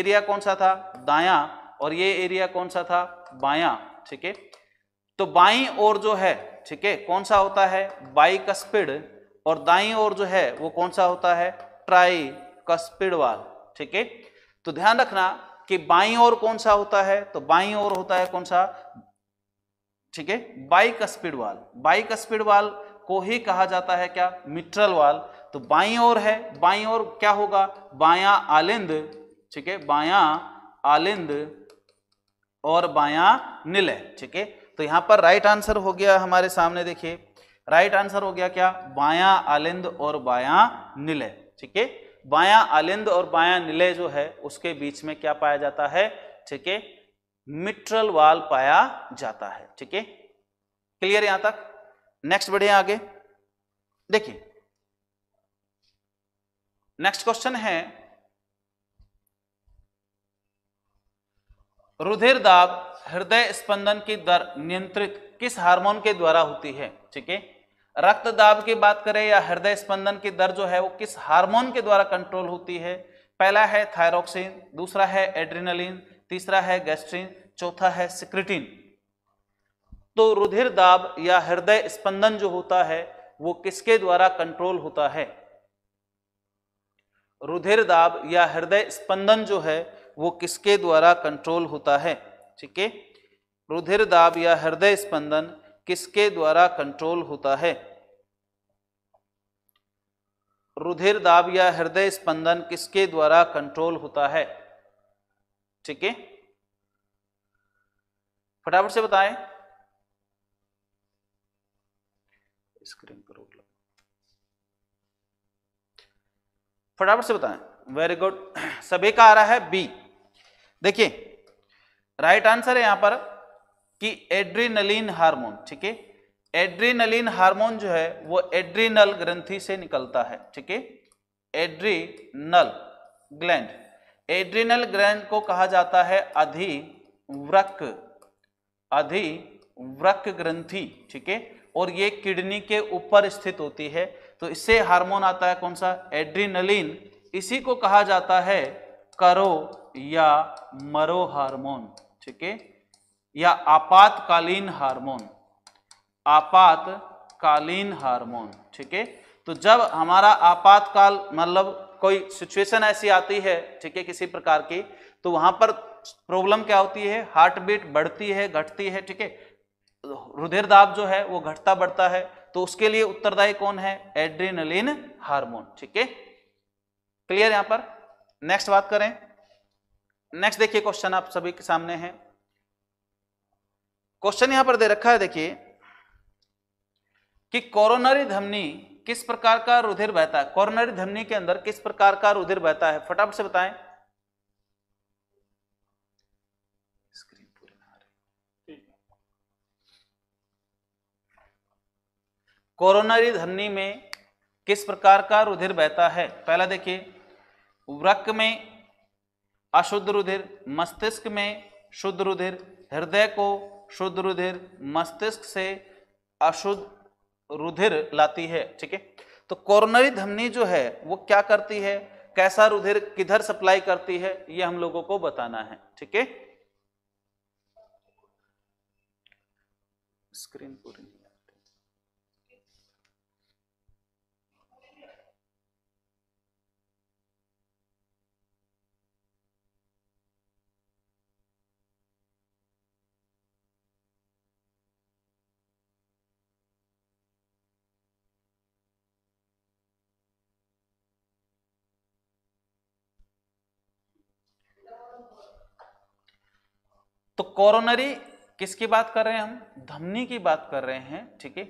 एरिया कौन सा था दाया और ये एरिया कौन सा था बाया ठीक है तो बाई और जो है ठीक है कौन सा होता है बाई कस्पिड और दाई और जो है वो कौन सा होता है ट्राई कस्पिड वाल ठीक है तो ध्यान रखना कि बाई और कौन सा होता है तो बाई और होता है कौन सा ठीक है bicuspid valve bicuspid valve को ही कहा जाता है क्या मिट्रल वाल तो बाई और है बाई और क्या होगा बाया आलिंद ठीक है बाया आलिंद और बाया निलय ठीक है तो यहां पर राइट आंसर हो गया हमारे सामने देखिए राइट आंसर हो गया क्या बाया आलिंद और बाया निलय ठीक है बाया आलिंद और बाया निलय जो है उसके बीच में क्या पाया जाता है ठीक है मिट्रल वाल पाया जाता है ठीक है क्लियर यहां तक नेक्स्ट बढ़े आगे देखिए नेक्स्ट क्वेश्चन है रुधिर दाब हृदय स्पंदन की दर नियंत्रित किस हार्मोन के द्वारा होती है ठीक है रक्त दाब की बात करें या हृदय स्पंदन की दर जो है वो किस हार्मोन के द्वारा कंट्रोल होती है पहला है थायरोक्सिन दूसरा है एड्रीनलिन तीसरा है गैस्ट्रिन चौथा है सिक्रिटिन तो रुधिर दाब या हृदय स्पंदन जो होता है वो किसके द्वारा कंट्रोल होता है रुधिर दाब या हृदय स्पंदन जो है वो किसके द्वारा कंट्रोल होता है ठीक है रुधिर दाब या हृदय स्पंदन किसके द्वारा कंट्रोल होता है रुधिर दाब या हृदय स्पंदन किसके द्वारा कंट्रोल होता है ठीक है फटाफट से बताएं स्क्रीन पर फटाफट से बताएं वेरी गुड सभी का आ रहा है बी देखिए राइट आंसर है यहां पर कि एड्रीनलिन हार्मोन ठीक है एड्रीनलिन हार्मोन जो है वो एड्रीनल ग्रंथि से निकलता है ठीक है एड्रीनल ग्लैंड एड्रीनल ग्लैंड को कहा जाता है अधिव्रक अधिव्रक ग्रंथि ठीक है और ये किडनी के ऊपर स्थित होती है तो इससे हार्मोन आता है कौन सा एड्रीनलिन इसी को कहा जाता है करो या मरो हार्मोन ठीक है या आपातकालीन हार्मोन आपातकालीन हार्मोन ठीक है तो जब हमारा आपातकाल मतलब कोई सिचुएशन ऐसी आती है ठीक है किसी प्रकार की तो वहां पर प्रॉब्लम क्या होती है हार्ट बीट बढ़ती है घटती है ठीक है रुधिर दाब जो है वो घटता बढ़ता है तो उसके लिए उत्तरदायी कौन है एड्रीनलिन हार्मोन ठीक है क्लियर यहां पर नेक्स्ट बात करें नेक्स्ट देखिए क्वेश्चन आप सभी के सामने है क्वेश्चन यहां पर दे रखा है देखिए कि कोरोनरी धमनी किस प्रकार का रुधिर बहता है कोरोनरी धमनी के अंदर किस प्रकार का रुधिर बहता है फटाफट से बताएं कोरोनरी धमनी में किस प्रकार का रुधिर बहता है पहला देखिए वृक्क में अशुद्ध रुधिर मस्तिष्क में शुद्ध रुधिर हृदय को शुद्ध रुधिर मस्तिष्क से अशुद्ध रुधिर लाती है ठीक है तो कोरोनरी धमनी जो है वो क्या करती है कैसा रुधिर किधर सप्लाई करती है ये हम लोगों को बताना है ठीक है स्क्रीन पूरी तो कोरोनरी किसकी बात कर रहे हैं हम धमनी की बात कर रहे हैं ठीक है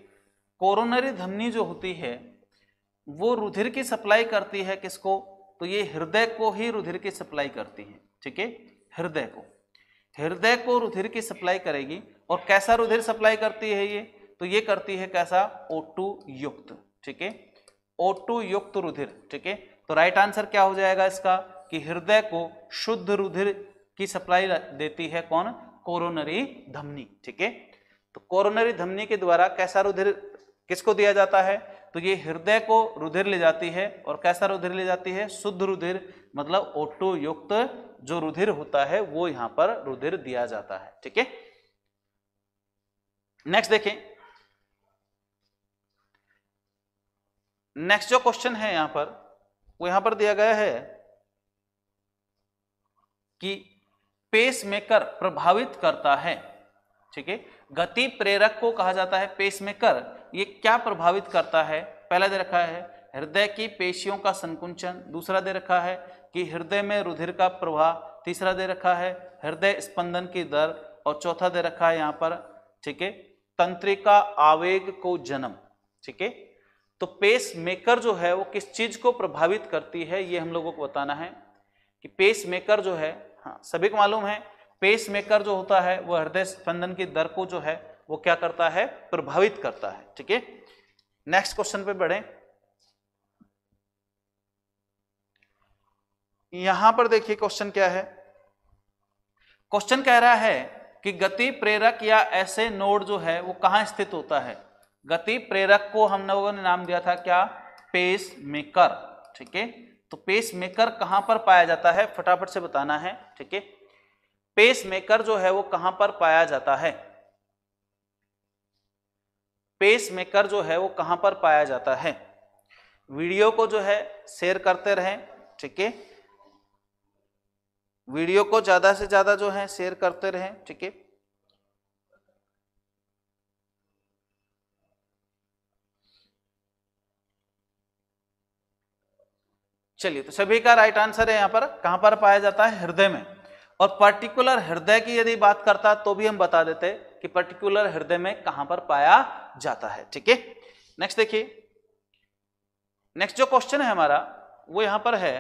कोरोनरी धमनी जो होती है वो रुधिर की सप्लाई करती है किसको तो ये हृदय को ही रुधिर की सप्लाई करती है ठीक है हृदय को हृदय को रुधिर की सप्लाई करेगी और कैसा रुधिर सप्लाई करती है ये तो ये करती है कैसा O2 युक्त ठीक है O2 युक्त रुधिर ठीक है तो राइट आंसर क्या हो जाएगा इसका कि हृदय को शुद्ध रुधिर की सप्लाई देती है कौन कोरोनरी धमनी ठीक है तो कोरोनरी धमनी के द्वारा कैसा रुधिर किसको दिया जाता है तो ये हृदय को रुधिर ले जाती है और कैसा रुधिर ले जाती है शुद्ध रुधिर मतलब ओटो युक्त जो रुधिर होता है वो यहां पर रुधिर दिया जाता है ठीक है नेक्स्ट देखें नेक्स्ट जो क्वेश्चन है यहां पर वो यहां पर दिया गया है कि पेस मेकर प्रभावित करता है ठीक है गति प्रेरक को कहा जाता है पेस मेकर ये क्या प्रभावित करता है पहला दे रखा है हृदय की पेशियों का संकुंचन दूसरा दे रखा है कि हृदय में रुधिर का प्रवाह तीसरा दे रखा है हृदय स्पंदन की दर और चौथा दे रखा है यहाँ पर ठीक है तंत्रिका आवेग को जन्म ठीक है तो पेस मेकर जो है वो किस चीज को प्रभावित करती है ये हम लोगों को बताना है कि पेस मेकर जो है हाँ सभी को मालूम है पेस मेकर जो होता है वो हृदय स्पंदन की दर को जो है वो क्या करता है प्रभावित करता है ठीक है नेक्स्ट क्वेश्चन पे बढ़े यहां पर देखिए क्वेश्चन क्या है क्वेश्चन कह रहा है कि गति प्रेरक या ऐसे नोड जो है वो कहां स्थित होता है गति प्रेरक को हम लोगों ने नाम दिया था क्या पेस मेकर ठीक है तो पेस मेकर कहां पर पाया जाता है फटाफट से बताना है ठीक है पेस मेकर जो है वो कहां पर पाया जाता है पेस मेकर जो है वो कहां पर पाया जाता है वीडियो को जो है शेयर करते रहें ठीक है वीडियो को ज़्यादा से ज़्यादा जो है शेयर करते रहें ठीक है चलिए तो सभी का राइट आंसर है यहाँ पर कहाँ पर पाया जाता है हृदय में और पर्टिकुलर हृदय की यदि बात करता तो भी हम बता देते कि पर्टिकुलर हृदय में कहां पर पाया जाता है ठीक है नेक्स्ट देखिए नेक्स्ट जो क्वेश्चन है हमारा वो यहां पर है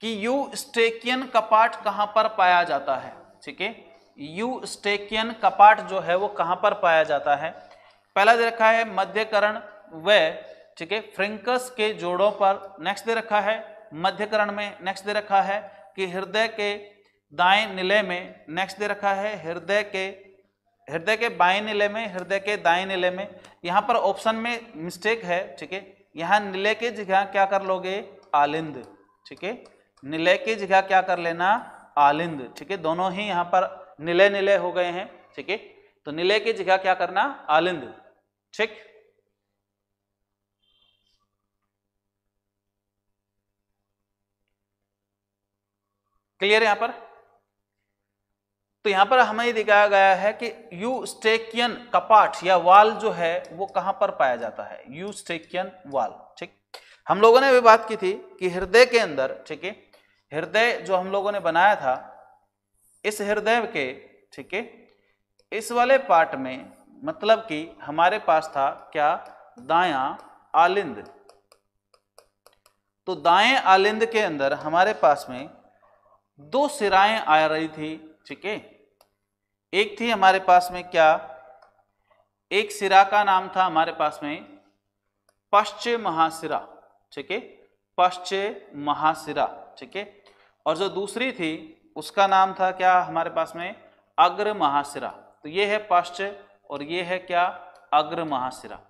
कि यू स्टेकियन कपाट कहां पर पाया जाता है ठीक है यू स्टेकियन कपाट जो है वो कहां पर पाया जाता है पहला दे रखा है मध्यकरण व ठीक है फ्रेंकस के जोड़ों पर नेक्स्ट दे रखा है मध्यकरण में नेक्स्ट दे रखा है कि हृदय के दाएं नीले में नेक्स्ट दे रखा है हृदय के हृदय के बाएं नीले में हृदय के दाएं नीले में यहां पर ऑप्शन में मिस्टेक है ठीक है यहां नीले के जगह क्या कर लोगे आलिंद ठीक है नीले के जगह क्या कर लेना आलिंद ठीक है दोनों ही यहां पर नीले नीले हो गए हैं ठीक है तो नीले की जगह क्या करना आलिंद ठीक क्लियर यहां पर तो यहां पर हमें दिखाया गया है कि यूस्टेकियन कपाट या वाल जो है वो कहां पर पाया जाता है यूस्टेकियन वाल ठीक हम लोगों ने भी बात की थी कि हृदय के अंदर ठीक है हृदय जो हम लोगों ने बनाया था इस हृदय के ठीक है इस वाले पार्ट में मतलब कि हमारे पास था क्या दाया आलिंद तो दाएं आलिंद के अंदर हमारे पास में दो सिराएं आ रही थी ठीक है एक थी हमारे पास में क्या एक सिरा का नाम था हमारे पास में पश्चिम महासिरा ठीक है पश्चिम महासिरा ठीक है और जो दूसरी थी उसका नाम था क्या हमारे पास में अग्र महासिरा तो ये है पश्चिम और ये है क्या अग्र महासिरा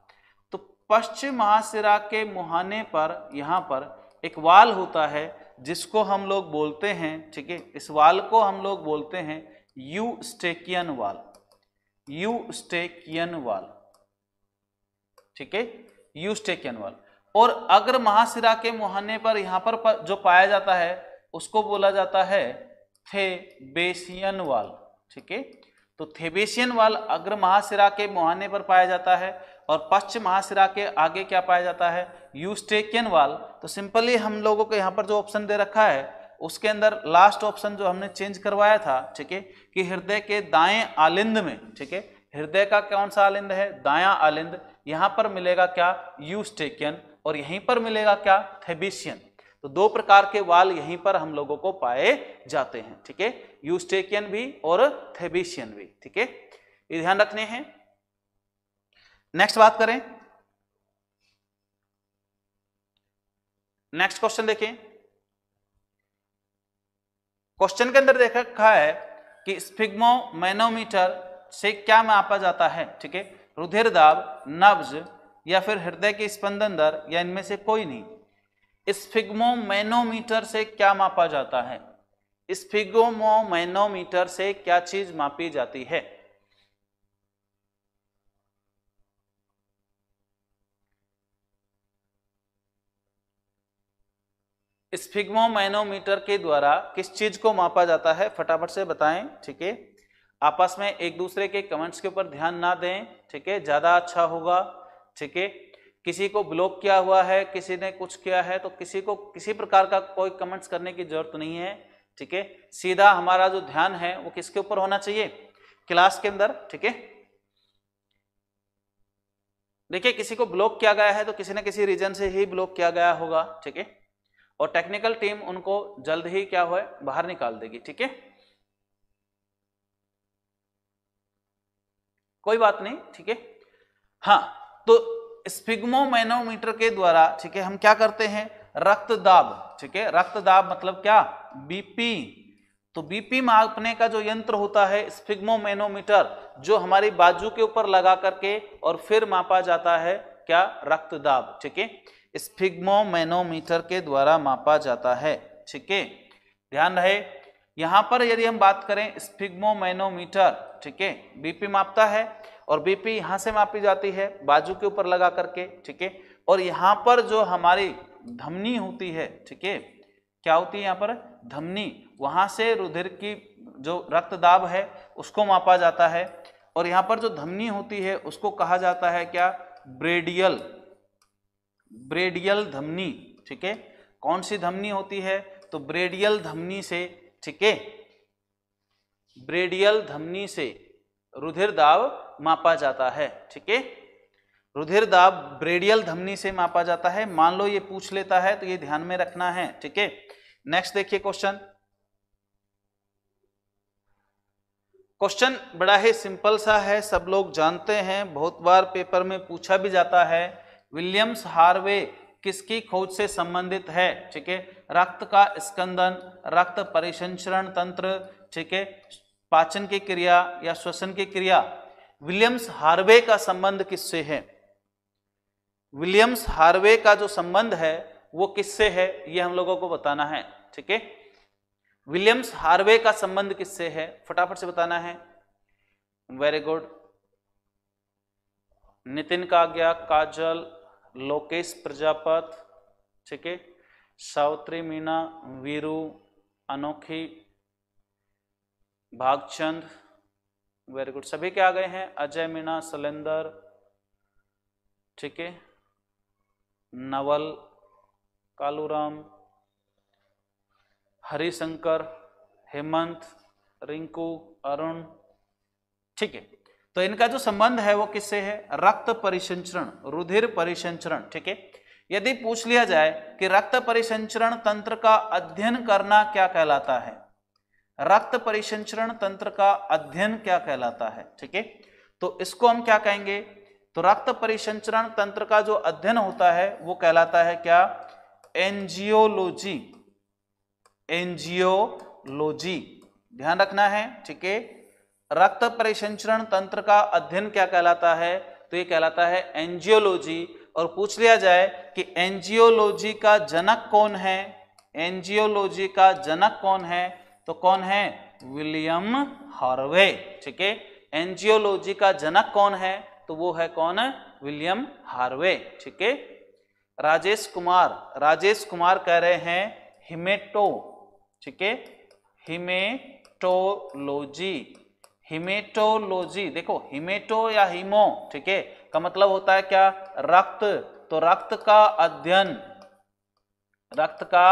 तो पश्चिम महासिरा के मुहाने पर यहाँ पर एक वाल होता है जिसको हम लोग बोलते हैं ठीक है इस वाल को हम लोग बोलते हैं यू स्टेकियन वाल यू स्टेकियन वाल ठीक है यू स्टेकियन वाल और अग्र महाशिरा के मुहाने पर यहां पर, जो पाया जाता है उसको बोला जाता है बेसियन वाल ठीक है तो थेबेशियन वाल अग्र महाशिरा के मुहाने पर पाया जाता है और पश्चिम महाशिरा के आगे क्या पाया जाता है यूज टेकन वाल तो सिंपली हम लोगों को यहाँ पर जो ऑप्शन दे रखा है उसके अंदर लास्ट ऑप्शन जो हमने चेंज करवाया था ठीक है कि हृदय के दाएं आलिंद में ठीक है हृदय का कौन सा आलिंद है दाया आलिंद यहाँ पर मिलेगा क्या यूस्टेकियन और यहीं पर मिलेगा क्या थेबिशियन तो दो प्रकार के वाल यहीं पर हम लोगों को पाए जाते हैं ठीक है यूस्टेकियन भी और थेबिशियन भी ठीक है ये ध्यान रखने हैं नेक्स्ट बात करें नेक्स्ट क्वेश्चन देखें क्वेश्चन के अंदर देखा कहा है कि स्फिग्मो मैनोमीटर से क्या मापा जाता है ठीक है रुधिर दाब नब्ज या फिर हृदय के स्पंदन दर या इनमें से कोई नहीं स्फिग्मो मैनोमीटर से क्या मापा जाता है स्फिग्मो मैनोमीटर से क्या चीज मापी जाती है स्फिग्मोमैनोमीटर के द्वारा किस चीज को मापा जाता है फटाफट से बताएं ठीक है आपस में एक दूसरे के कमेंट्स के ऊपर ध्यान ना दें ठीक है ज्यादा अच्छा होगा ठीक है किसी को ब्लॉक किया हुआ है किसी ने कुछ किया है तो किसी को किसी प्रकार का कोई कमेंट्स करने की जरूरत नहीं है ठीक है सीधा हमारा जो ध्यान है वो किसके ऊपर होना चाहिए क्लास के अंदर ठीक है देखिए किसी को ब्लॉक किया गया है तो किसी ना किसी रीजन से ही ब्लॉक किया गया होगा ठीक है और टेक्निकल टीम उनको जल्द ही क्या हो बाहर निकाल देगी ठीक है कोई बात नहीं ठीक है हाँ तो स्पिग्मोमेनोमीटर के द्वारा ठीक है हम क्या करते हैं रक्त दाब ठीक है रक्त दाब मतलब क्या बीपी तो बीपी मापने का जो यंत्र होता है स्पिग्मोमेनोमीटर जो हमारी बाजू के ऊपर लगा करके और फिर मापा जाता है क्या रक्त दाब ठीक है स्फिग्मोमेनोमीटर के द्वारा मापा जाता है ठीक है ध्यान रहे यहाँ पर यदि हम बात करें स्फिग्मोमेनोमीटर ठीक है बीपी मापता है और बीपी यहाँ से मापी जाती है बाजू के ऊपर लगा करके ठीक है और यहाँ पर जो हमारी धमनी होती है ठीक है क्या होती है यहाँ पर धमनी वहाँ से रुधिर की जो रक्त दाब है उसको मापा जाता है और यहाँ पर जो धमनी होती है उसको कहा जाता है क्या ब्रेडियल ब्रेडियल धमनी ठीक है कौन सी धमनी होती है तो ब्रेडियल धमनी से ठीक है ब्रेडियल धमनी से रुधिर दाब मापा जाता है ठीक है रुधिर दाब ब्रेडियल धमनी से मापा जाता है मान लो ये पूछ लेता है तो ये ध्यान में रखना है ठीक है नेक्स्ट देखिए क्वेश्चन क्वेश्चन बड़ा ही सिंपल सा है सब लोग जानते हैं बहुत बार पेपर में पूछा भी जाता है विलियम्स हार्वे किसकी खोज से संबंधित है ठीक है रक्त का स्कंदन रक्त परिसंचरण तंत्र ठीक है पाचन की क्रिया या श्वसन की क्रिया विलियम्स हार्वे का संबंध किससे है विलियम्स हार्वे का जो संबंध है वो किससे है ये हम लोगों को बताना है ठीक है विलियम्स हार्वे का संबंध किससे है फटाफट से बताना है वेरी गुड नितिन का गया काजल लोकेश प्रजापत ठीक है सावित्री मीना वीरू अनोखी भागचंद वेरी गुड सभी के आ गए हैं अजय मीना सलेंदर ठीक है नवल कालूराम हरिशंकर हेमंत रिंकू अरुण ठीक है तो इनका जो संबंध है वो किससे है रक्त परिसंचरण रुधिर परिसंचरण ठीक है यदि पूछ लिया जाए कि रक्त परिसंचरण तंत्र का अध्ययन करना क्या कहलाता है रक्त परिसंचरण तंत्र का अध्ययन क्या कहलाता है ठीक है तो इसको हम क्या कहेंगे तो रक्त परिसंचरण तंत्र का जो अध्ययन होता है वो कहलाता है क्या एनजियोलॉजी एनजियोलॉजी ध्यान रखना है ठीक है रक्त परिसंचरण तंत्र का अध्ययन क्या कहलाता है तो ये कहलाता है एंजियोलॉजी और पूछ लिया जाए कि एंजियोलॉजी का जनक कौन है एंजियोलॉजी का जनक कौन है तो कौन है विलियम हार्वे ठीक है एंजियोलॉजी का जनक कौन है तो वो है कौन है विलियम हार्वे ठीक है राजेश कुमार राजेश कुमार कह रहे हैं हिमेटो ठीक है हिमेटोलॉजी हिमेटोलॉजी देखो हिमेटो या हिमो ठीक है का मतलब होता है क्या रक्त तो रक्त का अध्ययन रक्त का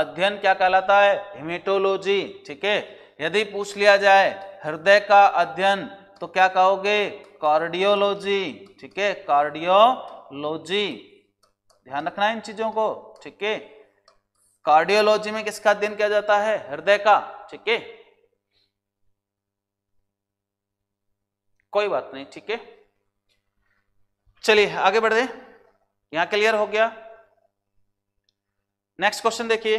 अध्ययन क्या कहलाता है हिमेटोलॉजी ठीक है यदि पूछ लिया जाए हृदय का अध्ययन तो क्या कहोगे कार्डियोलॉजी ठीक है कार्डियोलॉजी ध्यान रखना है इन चीजों को ठीक है कार्डियोलॉजी में किसका अध्ययन किया जाता है हृदय का ठीक है कोई बात नहीं ठीक है चलिए आगे बढ़े यहां क्लियर हो गया नेक्स्ट क्वेश्चन देखिए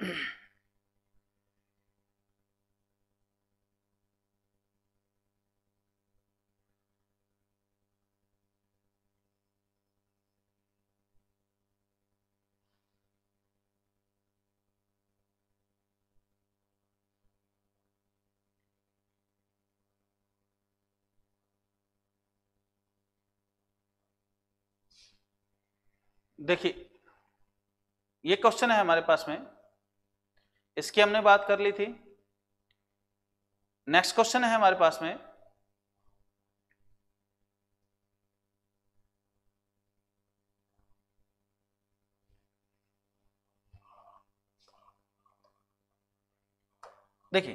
देखिए ये क्वेश्चन है हमारे पास में इसकी हमने बात कर ली थी नेक्स्ट क्वेश्चन है हमारे पास में देखिए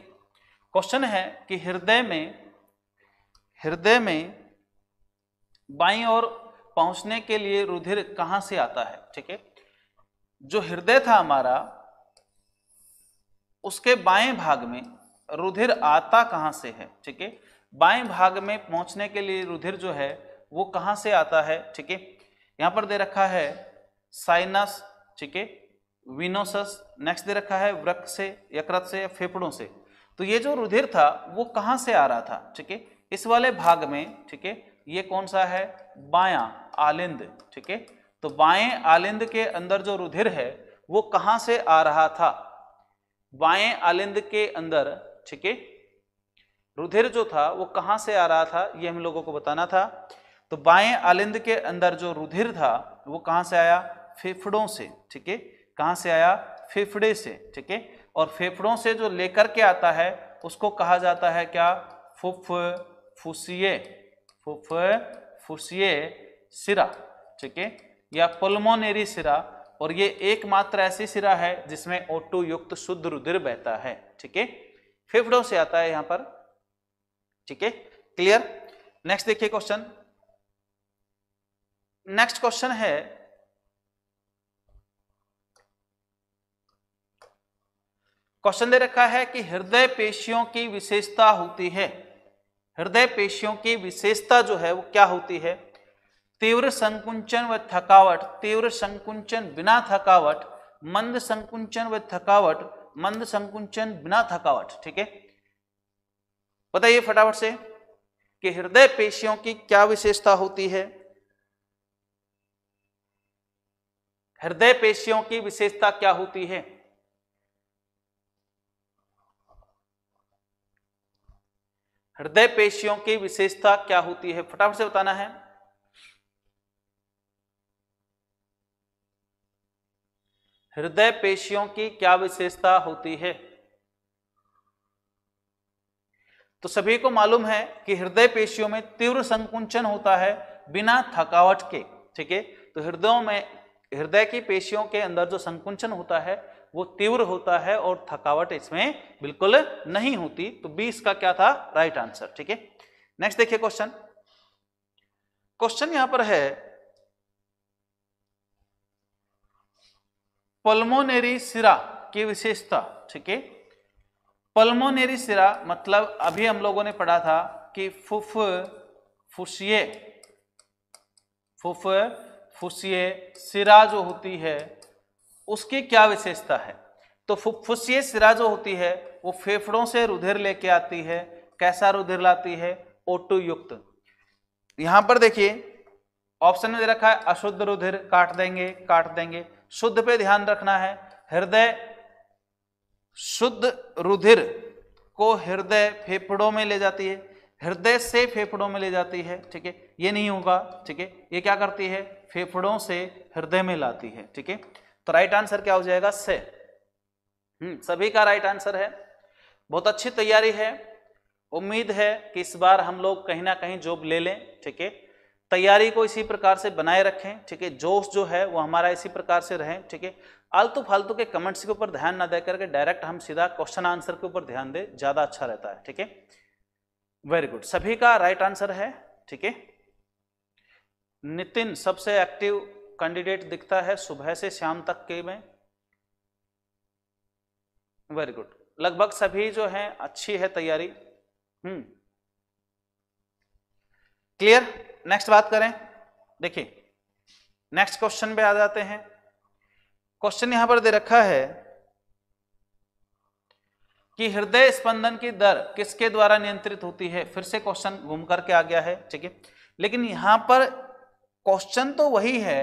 क्वेश्चन है कि हृदय में हृदय में बाई और पहुंचने के लिए रुधिर कहां से आता है ठीक है जो हृदय था हमारा उसके बाएं भाग में रुधिर आता कहाँ से है ठीक है बाएं भाग में पहुंचने के लिए रुधिर जो है वो कहाँ से आता है ठीक है यहाँ पर दे रखा है साइनस ठीक है विनोसस नेक्स्ट दे रखा है वृक्ष से यकृत से या फेफड़ों से तो ये जो रुधिर था वो कहाँ से आ रहा था ठीक है इस वाले भाग में ठीक है ये कौन सा है बाया आलिंद ठीक है तो बाएं आलिंद के अंदर जो रुधिर है वो कहाँ से आ रहा था बाएं आलिंद के अंदर ठीक है रुधिर जो था वो कहां से आ रहा था ये हम लोगों को बताना था तो बाएं आलिंद के अंदर जो रुधिर था वो कहां से आया फेफड़ों से ठीक है कहां से आया फेफड़े से ठीक है और फेफड़ों से जो लेकर के आता है उसको कहा जाता है क्या फुफ फुसिए फुफ फुसिए सिरा ठीक है या पल्मोनेरी सिरा और ये एकमात्र ऐसी सिरा है जिसमें ओटू युक्त शुद्ध रुधिर बहता है ठीक है फेफड़ों से आता है यहां पर ठीक है क्लियर नेक्स्ट देखिए क्वेश्चन नेक्स्ट क्वेश्चन है क्वेश्चन दे रखा है कि हृदय पेशियों की विशेषता होती है हृदय पेशियों की विशेषता जो है वो क्या होती है तीव्र संकुंचन व थकावट तीव्र संकुंचन बिना थकावट मंद संकुंचन व थकावट मंद संकुंचन बिना थकावट ठीक है बताइए फटाफट से कि हृदय पेशियों की क्या विशेषता होती है हृदय पेशियों की विशेषता क्या होती है हृदय पेशियों की विशेषता क्या होती है फटाफट से बताना है हृदय पेशियों की क्या विशेषता होती है तो सभी को मालूम है कि हृदय पेशियों में तीव्र संकुंचन होता है बिना थकावट के ठीक है तो हृदयों में हृदय की पेशियों के अंदर जो संकुंचन होता है वो तीव्र होता है और थकावट इसमें बिल्कुल नहीं होती तो बी इसका क्या था राइट आंसर ठीक है नेक्स्ट देखिए क्वेश्चन क्वेश्चन यहां पर है पल्मोनेरी सिरा की विशेषता ठीक है पल्मोनेरी सिरा मतलब अभी हम लोगों ने पढ़ा था कि फुफ फुसिए फुफ फुसिए सिरा जो होती है उसकी क्या विशेषता है तो फुफ्फुसीय सिरा जो होती है वो फेफड़ों से रुधिर लेके आती है कैसा रुधिर लाती है ओटू युक्त यहां पर देखिए ऑप्शन में दे रखा है अशुद्ध रुधिर काट देंगे काट देंगे शुद्ध पे ध्यान रखना है हृदय शुद्ध रुधिर को हृदय फेफड़ों में ले जाती है हृदय से फेफड़ों में ले जाती है ठीक है ये नहीं होगा ठीक है ये क्या करती है फेफड़ों से हृदय में लाती है ठीक है तो राइट आंसर क्या हो जाएगा से हम्म, सभी का राइट आंसर है बहुत अच्छी तैयारी है उम्मीद है कि इस बार हम लोग कहीं ना कहीं जॉब ले लें ठीक है तैयारी को इसी प्रकार से बनाए रखें ठीक है जोश जो है वो हमारा इसी प्रकार से रहें ठीक है आलतू फालतू के कमेंट्स के ऊपर ध्यान ना देकर के डायरेक्ट हम सीधा क्वेश्चन आंसर के ऊपर ध्यान दें ज़्यादा अच्छा रहता है ठीक है वेरी गुड सभी का राइट right आंसर है ठीक है नितिन सबसे एक्टिव कैंडिडेट दिखता है सुबह से शाम तक के में वेरी गुड लगभग सभी जो हैं अच्छी है तैयारी हम्म क्लियर नेक्स्ट बात करें देखिए नेक्स्ट क्वेश्चन पे आ जाते हैं क्वेश्चन यहां पर दे रखा है कि हृदय स्पंदन की दर किसके द्वारा नियंत्रित होती है फिर से क्वेश्चन घूम करके आ गया है ठीक है लेकिन यहां पर क्वेश्चन तो वही है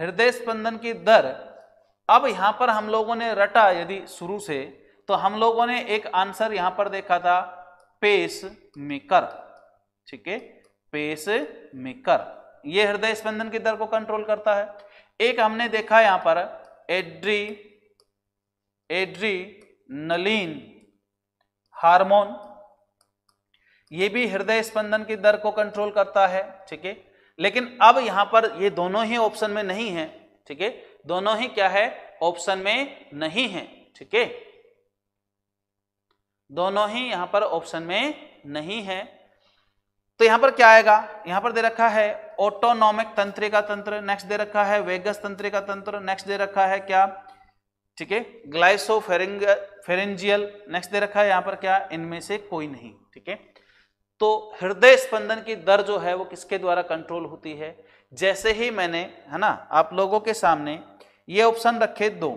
हृदय स्पंदन की दर अब यहां पर हम लोगों ने रटा यदि शुरू से तो हम लोगों ने एक आंसर यहां पर देखा था पेस मेकर ठीक है पेस मेकर ये हृदय स्पंदन की दर को कंट्रोल करता है एक हमने देखा यहां पर एड्री एड्री नलीन हार्मोन ये भी हृदय स्पंदन की दर को कंट्रोल करता है ठीक है लेकिन अब यहां पर ये दोनों ही ऑप्शन में नहीं है ठीक है दोनों ही क्या है ऑप्शन में नहीं है ठीक है दोनों ही यहां पर ऑप्शन में नहीं है तो यहां पर क्या आएगा यहां पर दे रखा है ऑटोनॉमिक तंत्रिका तंत्र नेक्स्ट दे रखा है वेगस तंत्रिका तंत्र नेक्स्ट दे रखा है क्या ठीक है ग्लाइसोफेरेंग फेरेंजियल नेक्स्ट दे रखा है यहां पर क्या इनमें से कोई नहीं ठीक है तो हृदय स्पंदन की दर जो है वो किसके द्वारा कंट्रोल होती है जैसे ही मैंने है ना आप लोगों के सामने ये ऑप्शन रखे दो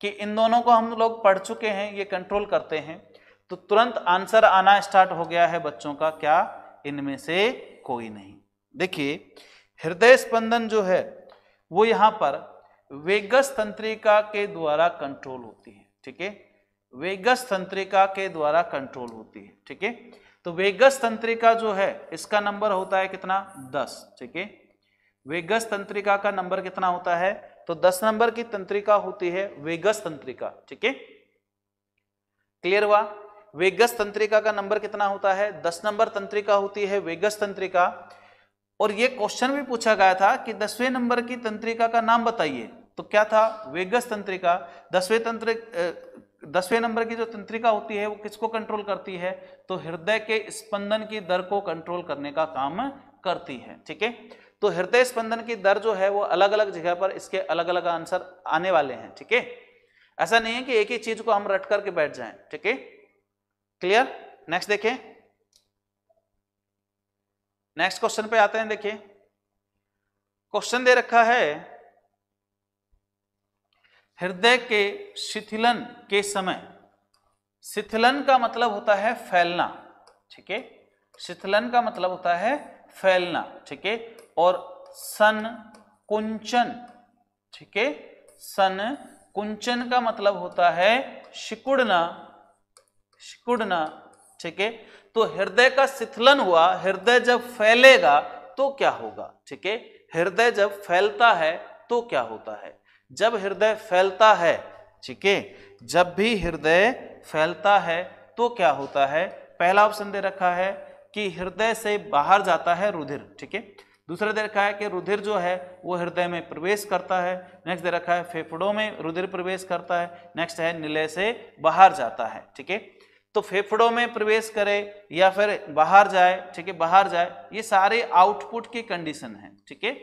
कि इन दोनों को हम लोग पढ़ चुके हैं ये कंट्रोल करते हैं तो तुरंत आंसर आना स्टार्ट हो गया है बच्चों का क्या इनमें से कोई नहीं देखिए हृदय स्पंदन जो है वो यहां पर वेगस तंत्रिका के द्वारा कंट्रोल होती है ठीक है वेगस तंत्रिका के द्वारा कंट्रोल होती है ठीक है तो वेगस तंत्रिका जो है इसका नंबर होता है कितना दस ठीक है वेगस तंत्रिका का नंबर कितना होता है तो दस नंबर की तंत्रिका होती है वेगस तंत्रिका ठीक है क्लियर हुआ वेगस तंत्रिका का नंबर कितना होता है दस नंबर तंत्रिका होती है वेगस तंत्रिका और ये क्वेश्चन भी पूछा गया था कि दसवें नंबर की तंत्रिका का नाम बताइए तो क्या था वेगस तंत्रिका दसवें तंत्र दसवें नंबर की जो तंत्रिका होती है वो किसको कंट्रोल करती है तो हृदय के स्पंदन की दर को कंट्रोल करने का काम करती है ठीक है तो हृदय स्पंदन की दर जो है वो अलग अलग जगह पर इसके अलग अलग आंसर आने वाले हैं ठीक है ऐसा नहीं है कि एक ही चीज को हम रट करके बैठ जाएं ठीक है क्लियर नेक्स्ट देखें नेक्स्ट क्वेश्चन पे आते हैं देखिए क्वेश्चन दे रखा है हृदय के शिथिलन के समय शिथिलन का मतलब होता है फैलना ठीक है शिथिलन का मतलब होता है फैलना ठीक है और सन कुंचन ठीक है सन कुंचन का मतलब होता है शिकुड़ना सिकुड़ना ठीक है तो हृदय का शिथिलन हुआ हृदय जब फैलेगा तो क्या होगा ठीक है हृदय जब फैलता है तो क्या होता है जब हृदय फैलता है ठीक है जब भी हृदय फैलता है तो क्या होता है पहला ऑप्शन दे रखा है कि हृदय से बाहर जाता है रुधिर ठीक है दूसरा दे रखा है कि रुधिर जो है वो हृदय में प्रवेश करता है नेक्स्ट दे रखा है फेफड़ों में रुधिर प्रवेश करता है नेक्स्ट है निलय से बाहर जाता है ठीक है तो फेफड़ों में प्रवेश करे या फिर बाहर जाए ठीक है बाहर जाए ये सारे आउटपुट की कंडीशन है ठीक है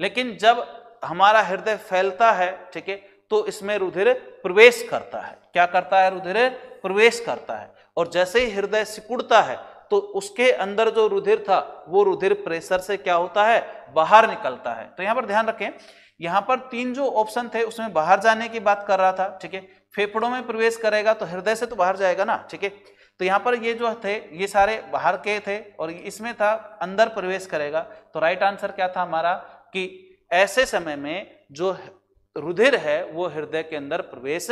लेकिन जब हमारा हृदय फैलता है ठीक है तो इसमें रुधिर प्रवेश करता है क्या करता है रुधिर प्रवेश करता है और जैसे ही हृदय सिकुड़ता है तो उसके अंदर जो रुधिर था वो रुधिर प्रेशर से क्या होता है बाहर निकलता है तो यहां पर ध्यान रखें यहां पर तीन जो ऑप्शन थे उसमें बाहर जाने की बात कर रहा था ठीक है फेफड़ों में प्रवेश करेगा तो हृदय से तो बाहर जाएगा ना ठीक है तो यहाँ पर ये जो थे ये सारे बाहर के थे और इसमें था अंदर प्रवेश करेगा तो राइट आंसर क्या था हमारा कि ऐसे समय में जो रुधिर है वो हृदय के अंदर प्रवेश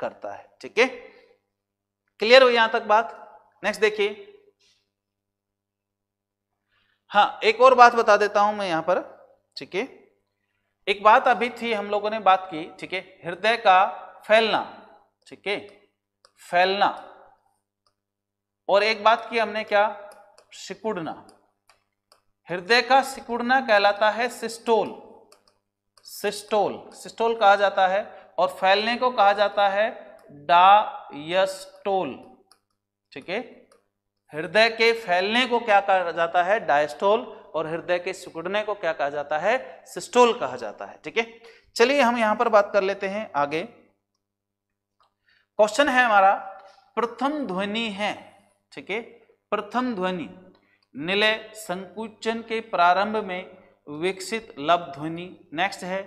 करता है ठीक है क्लियर हुई यहां तक बात नेक्स्ट देखिए हाँ एक और बात बता देता हूं मैं यहां पर ठीक है एक बात अभी थी हम लोगों ने बात की ठीक है हृदय का फैलना ठीक है फैलना और एक बात की हमने क्या सिकुड़ना हृदय का सिकुड़ना कहलाता है सिस्टोल सिस्टोल सिस्टोल कहा जाता है और फैलने को कहा जाता है डायस्टोल ठीक है हृदय के फैलने को क्या कहा जाता है डायस्टोल और हृदय के सिकुड़ने को क्या कहा जाता है सिस्टोल कहा जाता है ठीक है चलिए हम यहां पर बात कर लेते हैं आगे क्वेश्चन है हमारा प्रथम ध्वनि है ठीक है प्रथम ध्वनि निलय संकुचन के प्रारंभ में विकसित लब ध्वनि नेक्स्ट है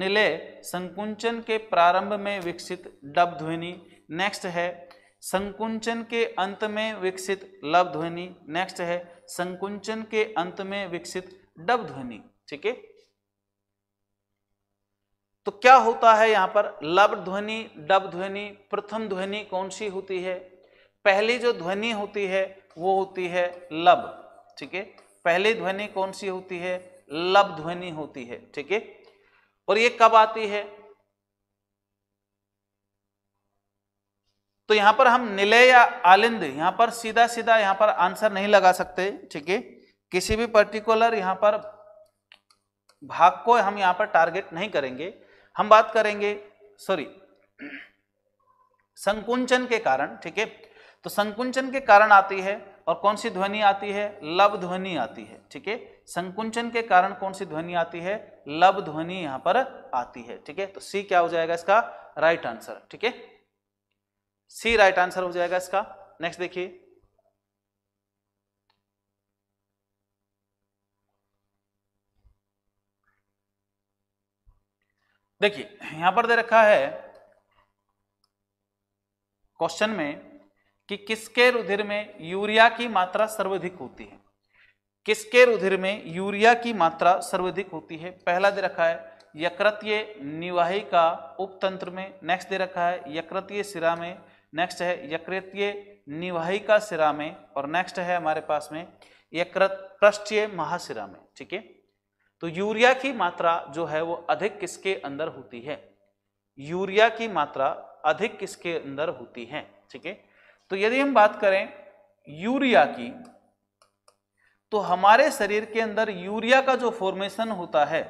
निलय संकुचन के प्रारंभ में विकसित डब ध्वनि नेक्स्ट है संकुंचन के अंत में विकसित लब ध्वनि नेक्स्ट है संकुंचन के अंत में विकसित डब ध्वनि ठीक है तो क्या होता है यहां पर लब ध्वनि डब ध्वनि प्रथम ध्वनि कौन सी होती है पहली जो ध्वनि होती है वो होती है लब ठीक है पहली ध्वनि कौन सी होती है लब ध्वनि होती है ठीक है और ये कब आती है तो यहां पर हम निलय या आलिंद यहां पर सीधा सीधा यहां पर आंसर नहीं लगा सकते ठीक है किसी भी पर्टिकुलर यहां पर भाग को हम यहां पर टारगेट नहीं करेंगे हम बात करेंगे सॉरी संकुंचन के कारण ठीक है तो संकुंचन के कारण आती है और कौन सी ध्वनि आती है लब ध्वनि आती है ठीक है संकुंचन के कारण कौन सी ध्वनि आती है लब ध्वनि यहां पर आती है ठीक है तो सी क्या हो जाएगा इसका राइट आंसर ठीक है सी राइट आंसर हो जाएगा इसका नेक्स्ट देखिए देखिए यहां पर दे रखा है क्वेश्चन में कि किसके रुधिर में यूरिया की मात्रा सर्वाधिक होती है किसके रुधिर में यूरिया की मात्रा सर्वाधिक होती है पहला दे रखा है यकृतीय निवाहिका उपतंत्र में नेक्स्ट दे रखा है यकृतीय सिरा में नेक्स्ट है यकृतीय निवाहिका सिरा में और नेक्स्ट है हमारे पास में यकृत पृष्ठीय महासिरा में ठीक है तो यूरिया की मात्रा जो है वो अधिक किसके अंदर होती है यूरिया की मात्रा अधिक किसके अंदर होती है ठीक है तो यदि हम बात करें यूरिया की तो हमारे शरीर के अंदर यूरिया का जो फॉर्मेशन होता है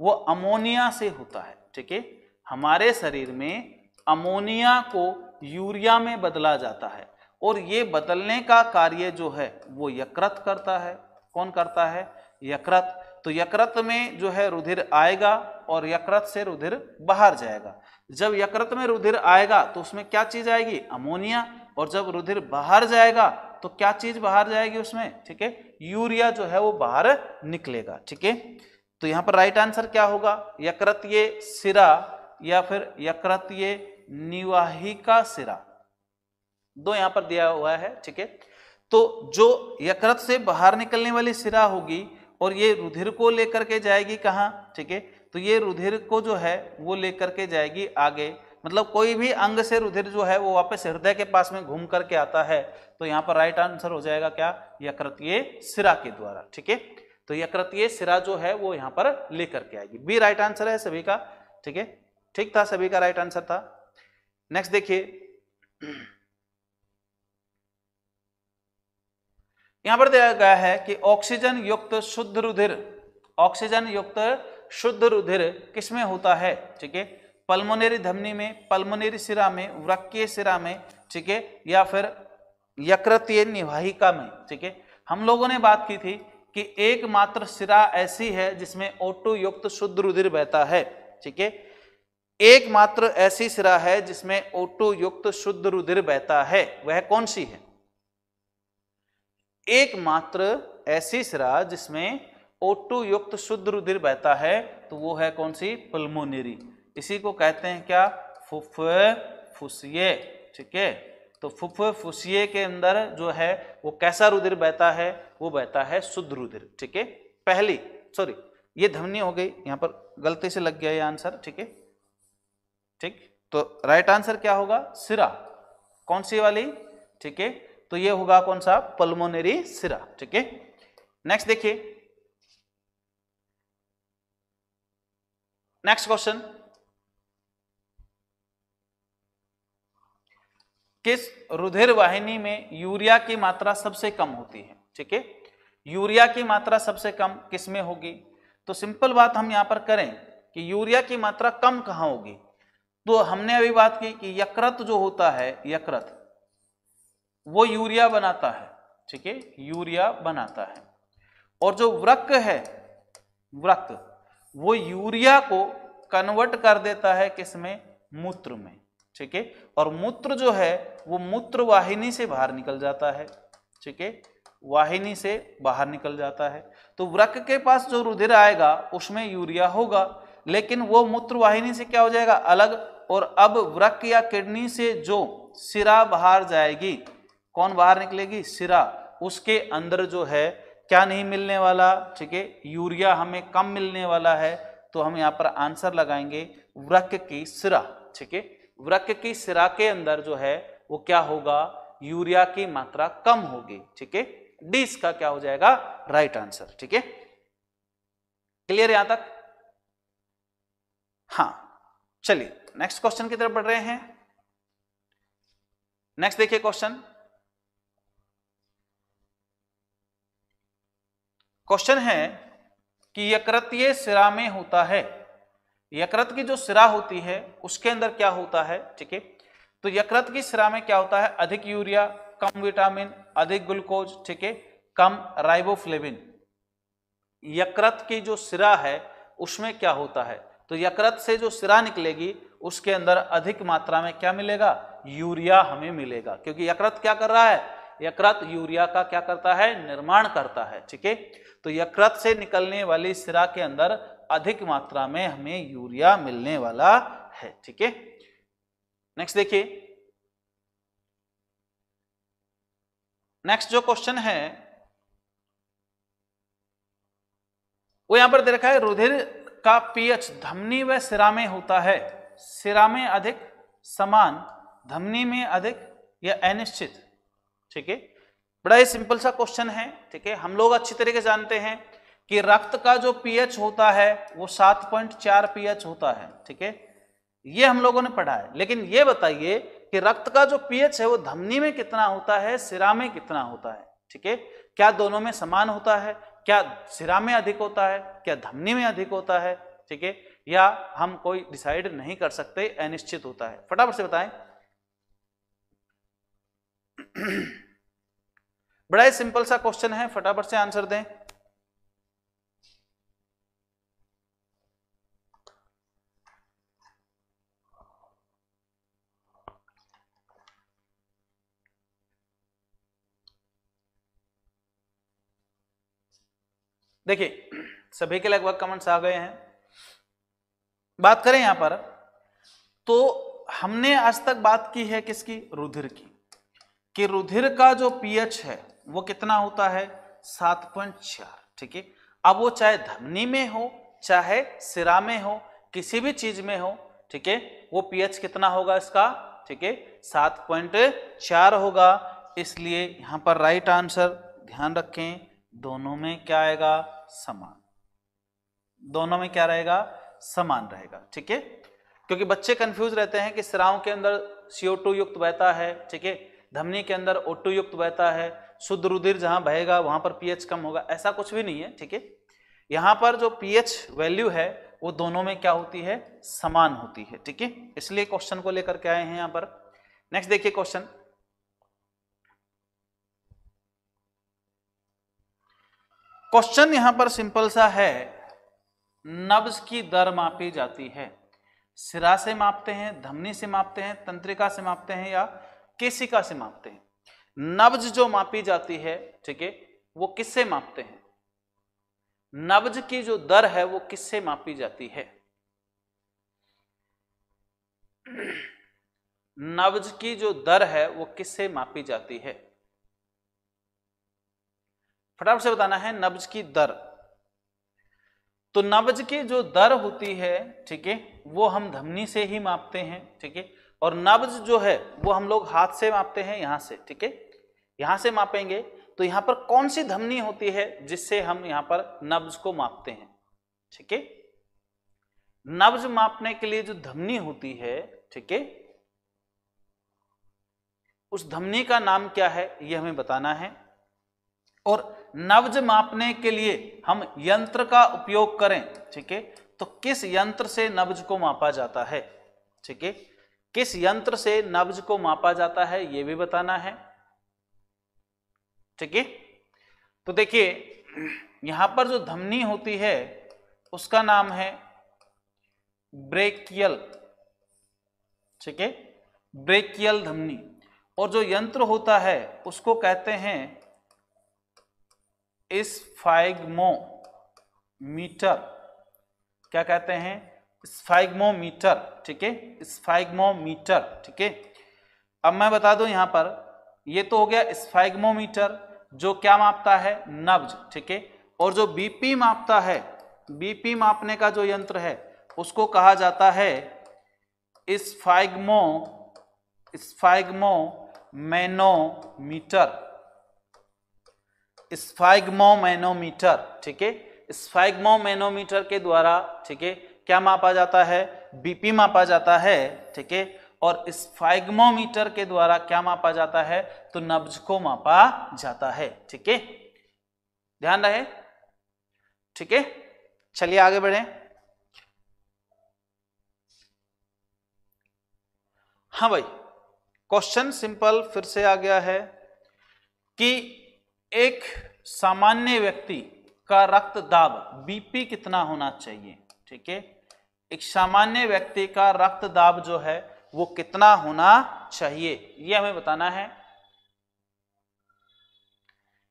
वो अमोनिया से होता है ठीक है हमारे शरीर में अमोनिया को यूरिया में बदला जाता है और ये बदलने का कार्य जो है वो यकृत करता है कौन करता है यकृत तो यकृत में जो है रुधिर आएगा और यकृत से रुधिर बाहर जाएगा जब यकृत में रुधिर आएगा तो उसमें क्या चीज आएगी अमोनिया और जब रुधिर बाहर जाएगा तो क्या चीज बाहर जाएगी उसमें ठीक है यूरिया जो है वो बाहर निकलेगा ठीक है तो यहां पर राइट आंसर क्या होगा यकृत ये सिरा या फिर यकृत निवाहिका सिरा दो यहां पर दिया हुआ है ठीक है तो जो यकृत से बाहर निकलने वाली सिरा होगी और ये रुधिर को लेकर के जाएगी कहाँ ठीक है तो ये रुधिर को जो है वो लेकर के जाएगी आगे मतलब कोई भी अंग से रुधिर जो है वो वापस हृदय के पास में घूम करके आता है तो यहाँ पर राइट आंसर हो जाएगा क्या यकृतीय सिरा के द्वारा ठीक है तो यकृतीय सिरा जो है वो यहाँ पर लेकर के आएगी बी राइट आंसर है सभी का ठीक है ठीक था सभी का राइट आंसर था नेक्स्ट देखिए यहां पर दिया गया है कि ऑक्सीजन युक्त शुद्ध रुधिर ऑक्सीजन युक्त शुद्ध रुधिर किसमें होता है ठीक है पल्मोनेरी धमनी में पल्मोनेरी सिरा में वृक्कीय सिरा में ठीक है या फिर यकृतीय निवाहिका में ठीक है हम लोगों ने बात की थी कि एकमात्र सिरा ऐसी है जिसमें ओटो युक्त शुद्ध रुधिर बहता है ठीक है एकमात्र ऐसी सिरा है जिसमें ओटो युक्त शुद्ध रुधिर बहता है वह कौन सी है एकमात्र ऐसी सिरा जिसमें ओटू युक्त शुद्ध रुधिर बहता है तो वो है कौन सी पल्मोनेरी इसी को कहते हैं क्या फुफ फुसिए ठीक है तो फुफ फुसिए के अंदर जो है वो कैसा रुधिर बहता है वो बहता है शुद्ध रुधिर ठीक है पहली सॉरी ये धमनी हो गई यहां पर गलती से लग गया ये आंसर ठीक है ठीक तो राइट आंसर क्या होगा सिरा कौन सी वाली ठीक है तो ये होगा कौन सा पल्मोनरी सिरा ठीक है नेक्स्ट देखिए नेक्स्ट क्वेश्चन किस रुधिर वाहिनी में यूरिया की मात्रा सबसे कम होती है ठीक है यूरिया की मात्रा सबसे कम किस में होगी तो सिंपल बात हम यहां पर करें कि यूरिया की मात्रा कम कहां होगी तो हमने अभी बात की कि यकृत जो होता है यकृत वो यूरिया बनाता है ठीक है यूरिया बनाता है और जो व्रक है व्रक वो यूरिया को कन्वर्ट कर देता है किसमें मूत्र में ठीक है और मूत्र जो है वो मूत्र वाहिनी से बाहर निकल जाता है ठीक है वाहिनी से बाहर निकल जाता है तो व्रक के पास जो रुधिर आएगा उसमें यूरिया होगा लेकिन वो मूत्र वाहिनी से क्या हो जाएगा अलग और अब व्रक या किडनी से जो सिरा बाहर जाएगी कौन बाहर निकलेगी सिरा उसके अंदर जो है क्या नहीं मिलने वाला ठीक है यूरिया हमें कम मिलने वाला है तो हम यहाँ पर आंसर लगाएंगे वृक्क की सिरा ठीक है वृक्क की सिरा के अंदर जो है वो क्या होगा यूरिया की मात्रा कम होगी ठीक है डी इसका क्या हो जाएगा राइट आंसर ठीक है क्लियर यहां तक हाँ चलिए नेक्स्ट क्वेश्चन की तरफ बढ़ रहे हैं नेक्स्ट देखिए क्वेश्चन क्वेश्चन है कि यकृतीय सिरा में होता है यकृत की जो सिरा होती है उसके अंदर क्या होता है ठीक है तो यकृत की सिरा में क्या होता है अधिक यूरिया कम विटामिन अधिक ग्लूकोज ठीक है कम राइबोफ्लेविन यकृत की जो सिरा है उसमें क्या होता है तो यकृत से जो सिरा निकलेगी उसके अंदर अधिक मात्रा में क्या मिलेगा यूरिया हमें मिलेगा क्योंकि यकृत क्या कर रहा है यकृत यूरिया का क्या करता है निर्माण करता है ठीक है तो यकृत से निकलने वाली सिरा के अंदर अधिक मात्रा में हमें यूरिया मिलने वाला है ठीक है नेक्स्ट देखिए नेक्स्ट जो क्वेश्चन है वो यहां पर दे रखा है रुधिर का पीएच धमनी व सिरा में होता है सिरा में अधिक समान धमनी में अधिक या अनिश्चित ठीक है बड़ा ही सिंपल सा क्वेश्चन है ठीक है हम लोग अच्छी तरीके जानते हैं कि रक्त का जो पीएच होता है वो 7.4 पॉइंट पीएच होता है ठीक है ये हम लोगों ने पढ़ा है लेकिन ये बताइए कि रक्त का जो पीएच है वो धमनी में कितना होता है सिरा में कितना होता है ठीक है क्या दोनों में समान होता है क्या सिरा में अधिक होता है क्या धमनी में अधिक होता है ठीक है या हम कोई डिसाइड नहीं कर सकते अनिश्चित होता है फटाफट से बताएं बड़ा ही सिंपल सा क्वेश्चन है फटाफट से आंसर दें देखिए सभी के लगभग कमेंट्स आ गए हैं बात करें यहां पर तो हमने आज तक बात की है किसकी रुधिर की कि रुधिर का जो पीएच है वो कितना होता है सात पॉइंट चार ठीक है अब वो चाहे धमनी में हो चाहे सिरा में हो किसी भी चीज में हो ठीक है वो पीएच कितना होगा इसका ठीक है सात पॉइंट चार होगा इसलिए यहां पर राइट आंसर ध्यान रखें दोनों में क्या आएगा समान दोनों में क्या रहेगा समान रहेगा ठीक है क्योंकि बच्चे कंफ्यूज रहते हैं कि सिराओं के अंदर सीओ युक्त बहता है ठीक है धमनी के अंदर ओटू युक्त बहता है शुद्ध रुधिर जहां बहेगा वहां पर पीएच कम होगा ऐसा कुछ भी नहीं है ठीक है यहां पर जो पीएच वैल्यू है वो दोनों में क्या होती है समान होती है ठीक है इसलिए क्वेश्चन को लेकर के आए हैं यहां पर नेक्स्ट देखिए क्वेश्चन क्वेश्चन यहां पर सिंपल सा है नब्ज की दर मापी जाती है सिरा से मापते हैं धमनी से मापते हैं तंत्रिका से मापते हैं या केसिका से मापते हैं नब्ज जो मापी जाती है ठीक है वो किससे मापते हैं नब्ज की जो दर है वो किससे मापी जाती है नब्ज की जो दर है वो किससे मापी जाती है फटाफट से बताना है नब्ज की दर तो नब्ज की जो दर होती है ठीक है वो हम धमनी से ही मापते हैं ठीक है और नब्ज जो है वो हम लोग हाथ से मापते हैं यहां से ठीक है यहां से मापेंगे तो यहां पर कौन सी धमनी होती है जिससे हम यहां पर नब्ज को मापते हैं ठीक है नब्ज मापने के लिए जो धमनी होती है ठीक है उस धमनी का नाम क्या है यह हमें बताना है और नब्ज मापने के लिए हम यंत्र का उपयोग करें ठीक है तो किस यंत्र से नब्ज को मापा जाता है ठीक है किस यंत्र से नब्ज को मापा जाता है यह भी बताना है ठीक है तो देखिए यहां पर जो धमनी होती है उसका नाम है ब्रेकियल ठीक है ब्रेकियल धमनी और जो यंत्र होता है उसको कहते हैं मीटर क्या कहते हैं स्फाइगमोमीटर ठीक है स्फाइगमोमीटर ठीक है अब मैं बता दूं यहां पर ये तो हो गया स्फाइगमोमीटर जो क्या मापता है नब्ज ठीक है और जो बीपी मापता है बीपी मापने का जो यंत्र है उसको कहा जाता है स्फाइगमो स्फाइगमो मैनोमीटर स्फाइगमो मैनोमीटर ठीक है स्फाइगमो मैनोमीटर के द्वारा ठीक है क्या मापा जाता है बीपी मापा जाता है ठीक है और स्फाइग्मोमीटर के द्वारा क्या मापा जाता है तो नब्ज को मापा जाता है ठीक है ध्यान रहे ठीक है चलिए आगे बढ़े हाँ भाई क्वेश्चन सिंपल फिर से आ गया है कि एक सामान्य व्यक्ति का रक्त दाब बीपी कितना होना चाहिए ठीक है एक सामान्य व्यक्ति का रक्त दाब जो है वो कितना होना चाहिए ये हमें बताना है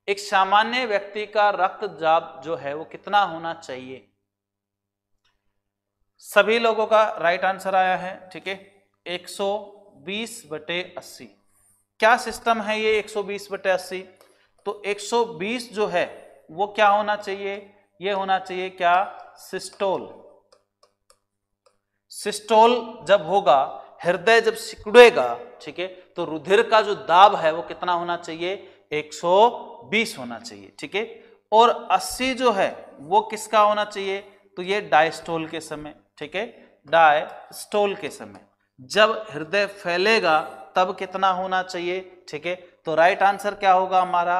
एक सामान्य व्यक्ति का रक्त जाप जो है वो कितना होना चाहिए सभी लोगों का राइट आंसर आया है ठीक है 120 बटे 80 क्या सिस्टम है ये 120 बटे 80 तो 120 जो है वो क्या होना चाहिए ये होना चाहिए क्या सिस्टोल सिस्टोल जब होगा हृदय जब सिकुड़ेगा ठीक है तो रुधिर का जो दाब है वो कितना होना चाहिए 120 होना चाहिए ठीक है और 80 जो है वो किसका होना चाहिए तो ये डायस्टोल के समय ठीक है डायस्टोल के समय जब हृदय फैलेगा तब कितना होना चाहिए ठीक है तो राइट आंसर क्या होगा हमारा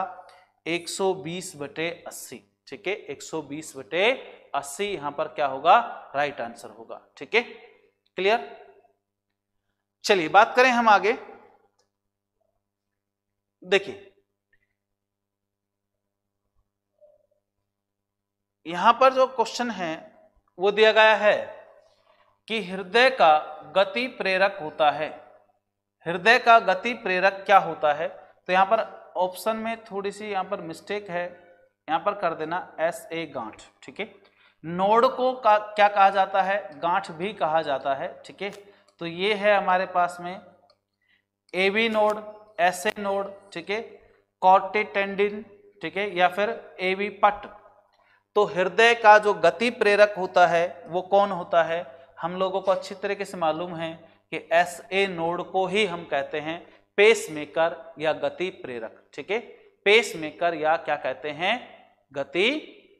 120 बटे अस्सी ठीक है 120 बटे 80 यहां पर क्या होगा राइट आंसर होगा ठीक है क्लियर चलिए बात करें हम आगे देखिए यहां पर जो क्वेश्चन है वो दिया गया है कि हृदय का गति प्रेरक होता है हृदय का गति प्रेरक क्या होता है तो यहां पर ऑप्शन में थोड़ी सी यहां पर मिस्टेक है यहां पर कर देना एस ए गांठ ठीक है नोड को का, क्या कहा जाता है गांठ भी कहा जाता है ठीक है तो ये है हमारे पास में A B node S A node ठीक है कॉर्टेटेंडिन ठीक है या फिर ए बी पट तो हृदय का जो गति प्रेरक होता है वो कौन होता है हम लोगों को अच्छी तरीके से मालूम है कि एस ए नोड को ही हम कहते हैं पेस मेकर या गति प्रेरक ठीक है पेस मेकर या क्या कहते हैं गति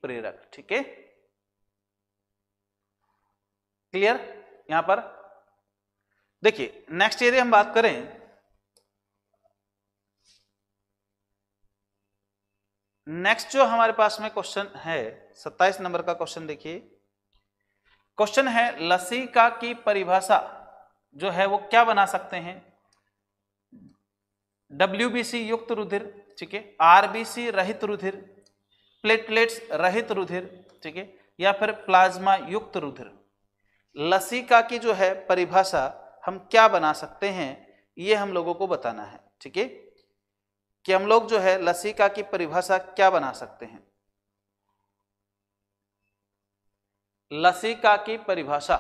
प्रेरक ठीक है क्लियर यहां पर देखिए नेक्स्ट यदि हम बात करें नेक्स्ट जो हमारे पास में क्वेश्चन है 27 नंबर का क्वेश्चन देखिए क्वेश्चन है लसिका की परिभाषा जो है वो क्या बना सकते हैं डब्ल्यू युक्त रुधिर ठीक है आरबीसी रहित रुधिर प्लेटलेट्स रहित रुधिर ठीक है या फिर प्लाज्मा युक्त रुधिर लसीका की जो है परिभाषा हम क्या बना सकते हैं ये हम लोगों को बताना है ठीक है कि हम लोग जो है लसिका की परिभाषा क्या बना सकते हैं लसिका की परिभाषा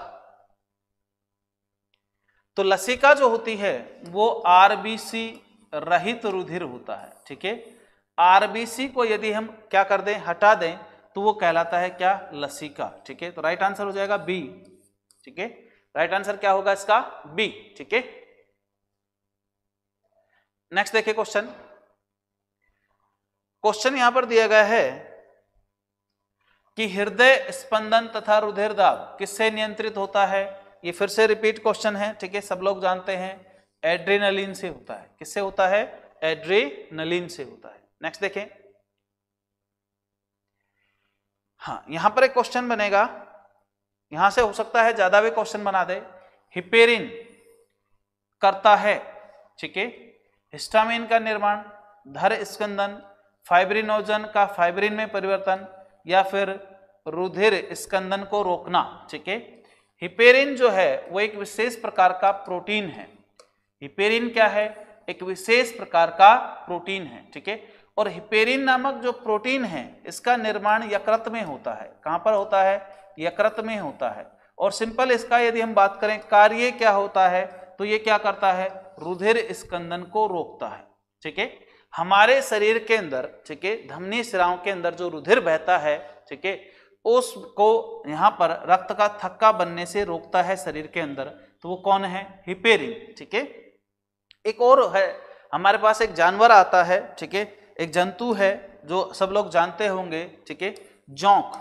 तो लसिका जो होती है वो आरबीसी रहित रुधिर होता है ठीक है आरबीसी को यदि हम क्या कर दें हटा दें तो वो कहलाता है क्या लसिका ठीक है तो राइट आंसर हो जाएगा बी ठीक है राइट right आंसर क्या होगा इसका बी ठीक है नेक्स्ट देखिए क्वेश्चन क्वेश्चन यहां पर दिया गया है कि हृदय स्पंदन तथा रुधिर दाब किससे नियंत्रित होता है ये फिर से रिपीट क्वेश्चन है ठीक है सब लोग जानते हैं एड्रीनलिन से होता है किससे होता है एड्रीनलिन से होता है नेक्स्ट देखें हाँ यहां पर एक क्वेश्चन बनेगा यहां से हो सकता है ज्यादा भी क्वेश्चन बना दे हिपेरिन करता है ठीक है हिस्टामिन का निर्माण धर स्कंदन फाइब्रिनोजन का फाइब्रिन में परिवर्तन या फिर रुधिर स्कंदन को रोकना ठीक है हिपेरिन जो है वो एक विशेष प्रकार का प्रोटीन है हिपेरिन क्या है एक विशेष प्रकार का प्रोटीन है ठीक है और हिपेरिन नामक जो प्रोटीन है इसका निर्माण यकृत में होता है कहां पर होता है यकृत में होता है और सिंपल इसका यदि हम बात करें कार्य क्या होता है तो ये क्या करता है रुधिर स्कंदन को रोकता है ठीक है हमारे शरीर के अंदर ठीक है धमनी सिराओं के अंदर जो रुधिर बहता है ठीक है उसको यहाँ पर रक्त का थक्का बनने से रोकता है शरीर के अंदर तो वो कौन है हिपेरिन ठीक है एक और है हमारे पास एक जानवर आता है ठीक है एक जंतु है जो सब लोग जानते होंगे ठीक है जौक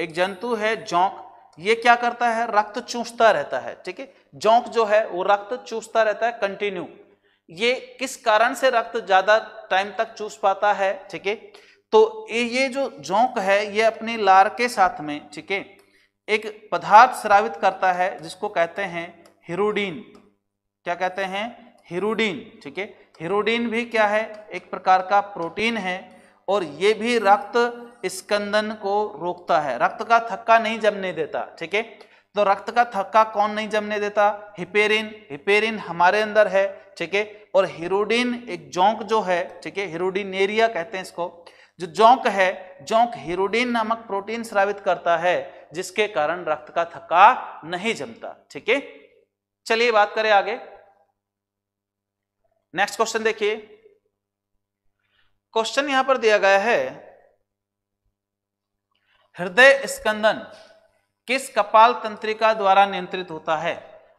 एक जंतु है जौक ये क्या करता है रक्त चूसता रहता है ठीक है जौक जो है वो रक्त चूसता रहता है कंटिन्यू ये किस कारण से रक्त ज्यादा टाइम तक चूस पाता है ठीक है तो ये जो जौक है ये अपनी लार के साथ में ठीक है एक पदार्थ स्रावित करता है जिसको कहते हैं हिरोडीन क्या कहते हैं हिरोडीन ठीक है हिरोडीन भी क्या है एक प्रकार का प्रोटीन है और ये भी रक्त स्कंदन को रोकता है रक्त का थक्का नहीं जमने देता ठीक है तो रक्त का थक्का कौन नहीं जमने देता हिपेरिन हिपेरिन हमारे अंदर है ठीक है और हिरोडिन एक जोंक जो है ठीक है हिरोडिनेरिया कहते हैं इसको जो जोंक है जोंक हिरोडिन नामक प्रोटीन स्रावित करता है जिसके कारण रक्त का थक्का नहीं जमता ठीक है चलिए बात करें आगे नेक्स्ट क्वेश्चन देखिए क्वेश्चन यहां पर दिया गया है हृदय स्कंदन किस कपाल तंत्रिका द्वारा नियंत्रित होता है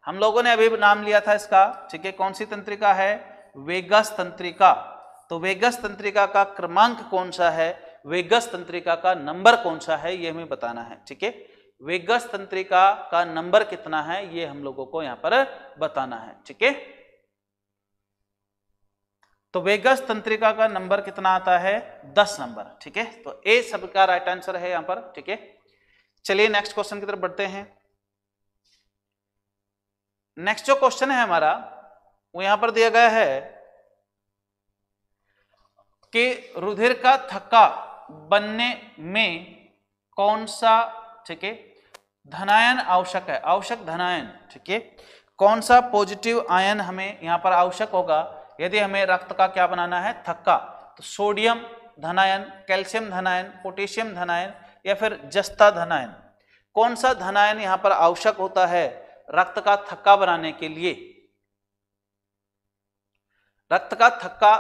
हम लोगों ने अभी नाम लिया था इसका ठीक है कौन सी तंत्रिका है वेगस तंत्रिका तो वेगस तंत्रिका का क्रमांक कौन सा है वेगस तंत्रिका का नंबर कौन सा है यह हमें बताना है ठीक है वेगस तंत्रिका का नंबर कितना है ये हम लोगों को यहां पर बताना है ठीक है तो वेगस तंत्रिका का नंबर कितना आता है दस नंबर ठीक है तो ए सबका राइट आंसर है यहां पर ठीक है चलिए नेक्स्ट क्वेश्चन की तरफ बढ़ते हैं नेक्स्ट जो क्वेश्चन है हमारा वो यहां पर दिया गया है कि रुधिर का थक्का बनने में कौन सा ठीक है धनायन आवश्यक है आवश्यक धनायन ठीक है कौन सा पॉजिटिव आयन हमें यहां पर आवश्यक होगा यदि हमें रक्त का क्या बनाना है थक्का तो सोडियम धनायन कैल्शियम धनायन पोटेशियम धनायन या फिर जस्ता धनायन कौन सा धनायन यहाँ पर आवश्यक होता है रक्त का थक्का बनाने के लिए रक्त का थक्का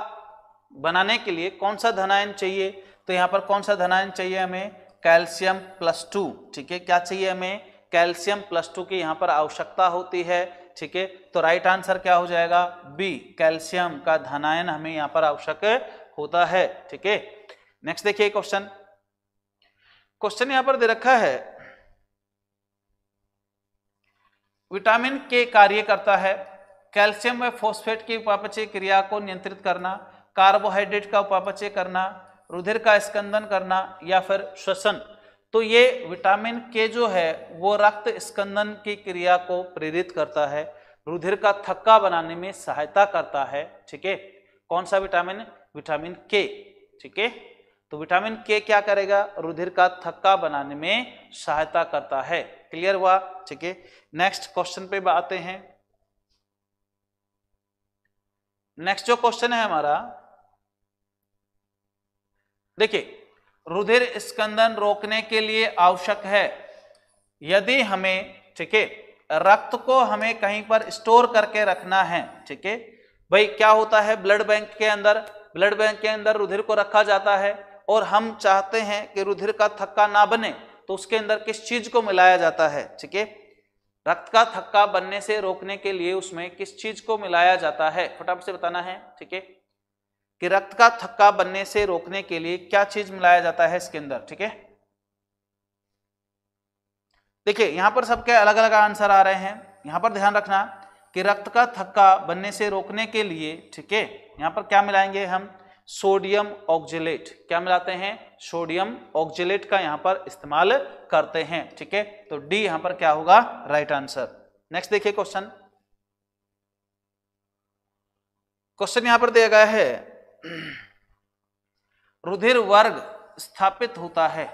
बनाने के लिए कौन सा धनायन चाहिए तो यहाँ पर कौन सा धनायन चाहिए हमें कैल्शियम प्लस टू ठीक है क्या चाहिए हमें कैल्शियम प्लस टू की यहाँ पर आवश्यकता होती है ठीक है तो राइट आंसर क्या हो जाएगा बी कैल्शियम का धनायन हमें यहां पर आवश्यक होता है ठीक है नेक्स्ट देखिए क्वेश्चन क्वेश्चन यहां पर दे रखा है विटामिन के कार्य करता है कैल्शियम व फोस्फेट की उपापचय क्रिया को नियंत्रित करना कार्बोहाइड्रेट का उपापचय करना रुधिर का स्कंदन करना या फिर श्वसन तो ये विटामिन के जो है वो रक्त स्कंदन की क्रिया को प्रेरित करता है रुधिर का थक्का बनाने में सहायता करता है ठीक है कौन सा विटामिन विटामिन के ठीक है तो विटामिन के क्या करेगा रुधिर का थक्का बनाने में सहायता करता है क्लियर हुआ ठीक है नेक्स्ट क्वेश्चन पे आते हैं नेक्स्ट जो क्वेश्चन है हमारा देखिए रुधिर स्कंदन रोकने के लिए आवश्यक है यदि हमें ठीक है रक्त को हमें कहीं पर स्टोर करके रखना है ठीक है भाई क्या होता है ब्लड बैंक के अंदर ब्लड बैंक के अंदर रुधिर को रखा जाता है और हम चाहते हैं कि रुधिर का थक्का ना बने तो उसके अंदर किस चीज को मिलाया जाता है ठीक है रक्त का थक्का बनने से रोकने के लिए उसमें किस चीज को मिलाया जाता है फटाफट से बताना है ठीक है कि रक्त का थक्का बनने से रोकने के लिए क्या चीज मिलाया जाता है इसके अंदर ठीक है देखिए यहां पर सबके अलग अलग आंसर आ रहे हैं यहां पर ध्यान रखना कि रक्त का थक्का बनने से रोकने के लिए ठीक है यहां पर क्या मिलाएंगे हम सोडियम ऑक्जिलेट क्या मिलाते हैं सोडियम ऑक्जिलेट का यहां पर इस्तेमाल करते हैं ठीक है तो डी यहां पर क्या होगा राइट आंसर नेक्स्ट देखिए क्वेश्चन क्वेश्चन यहां पर दिया गया है रुधिर वर्ग स्थापित होता है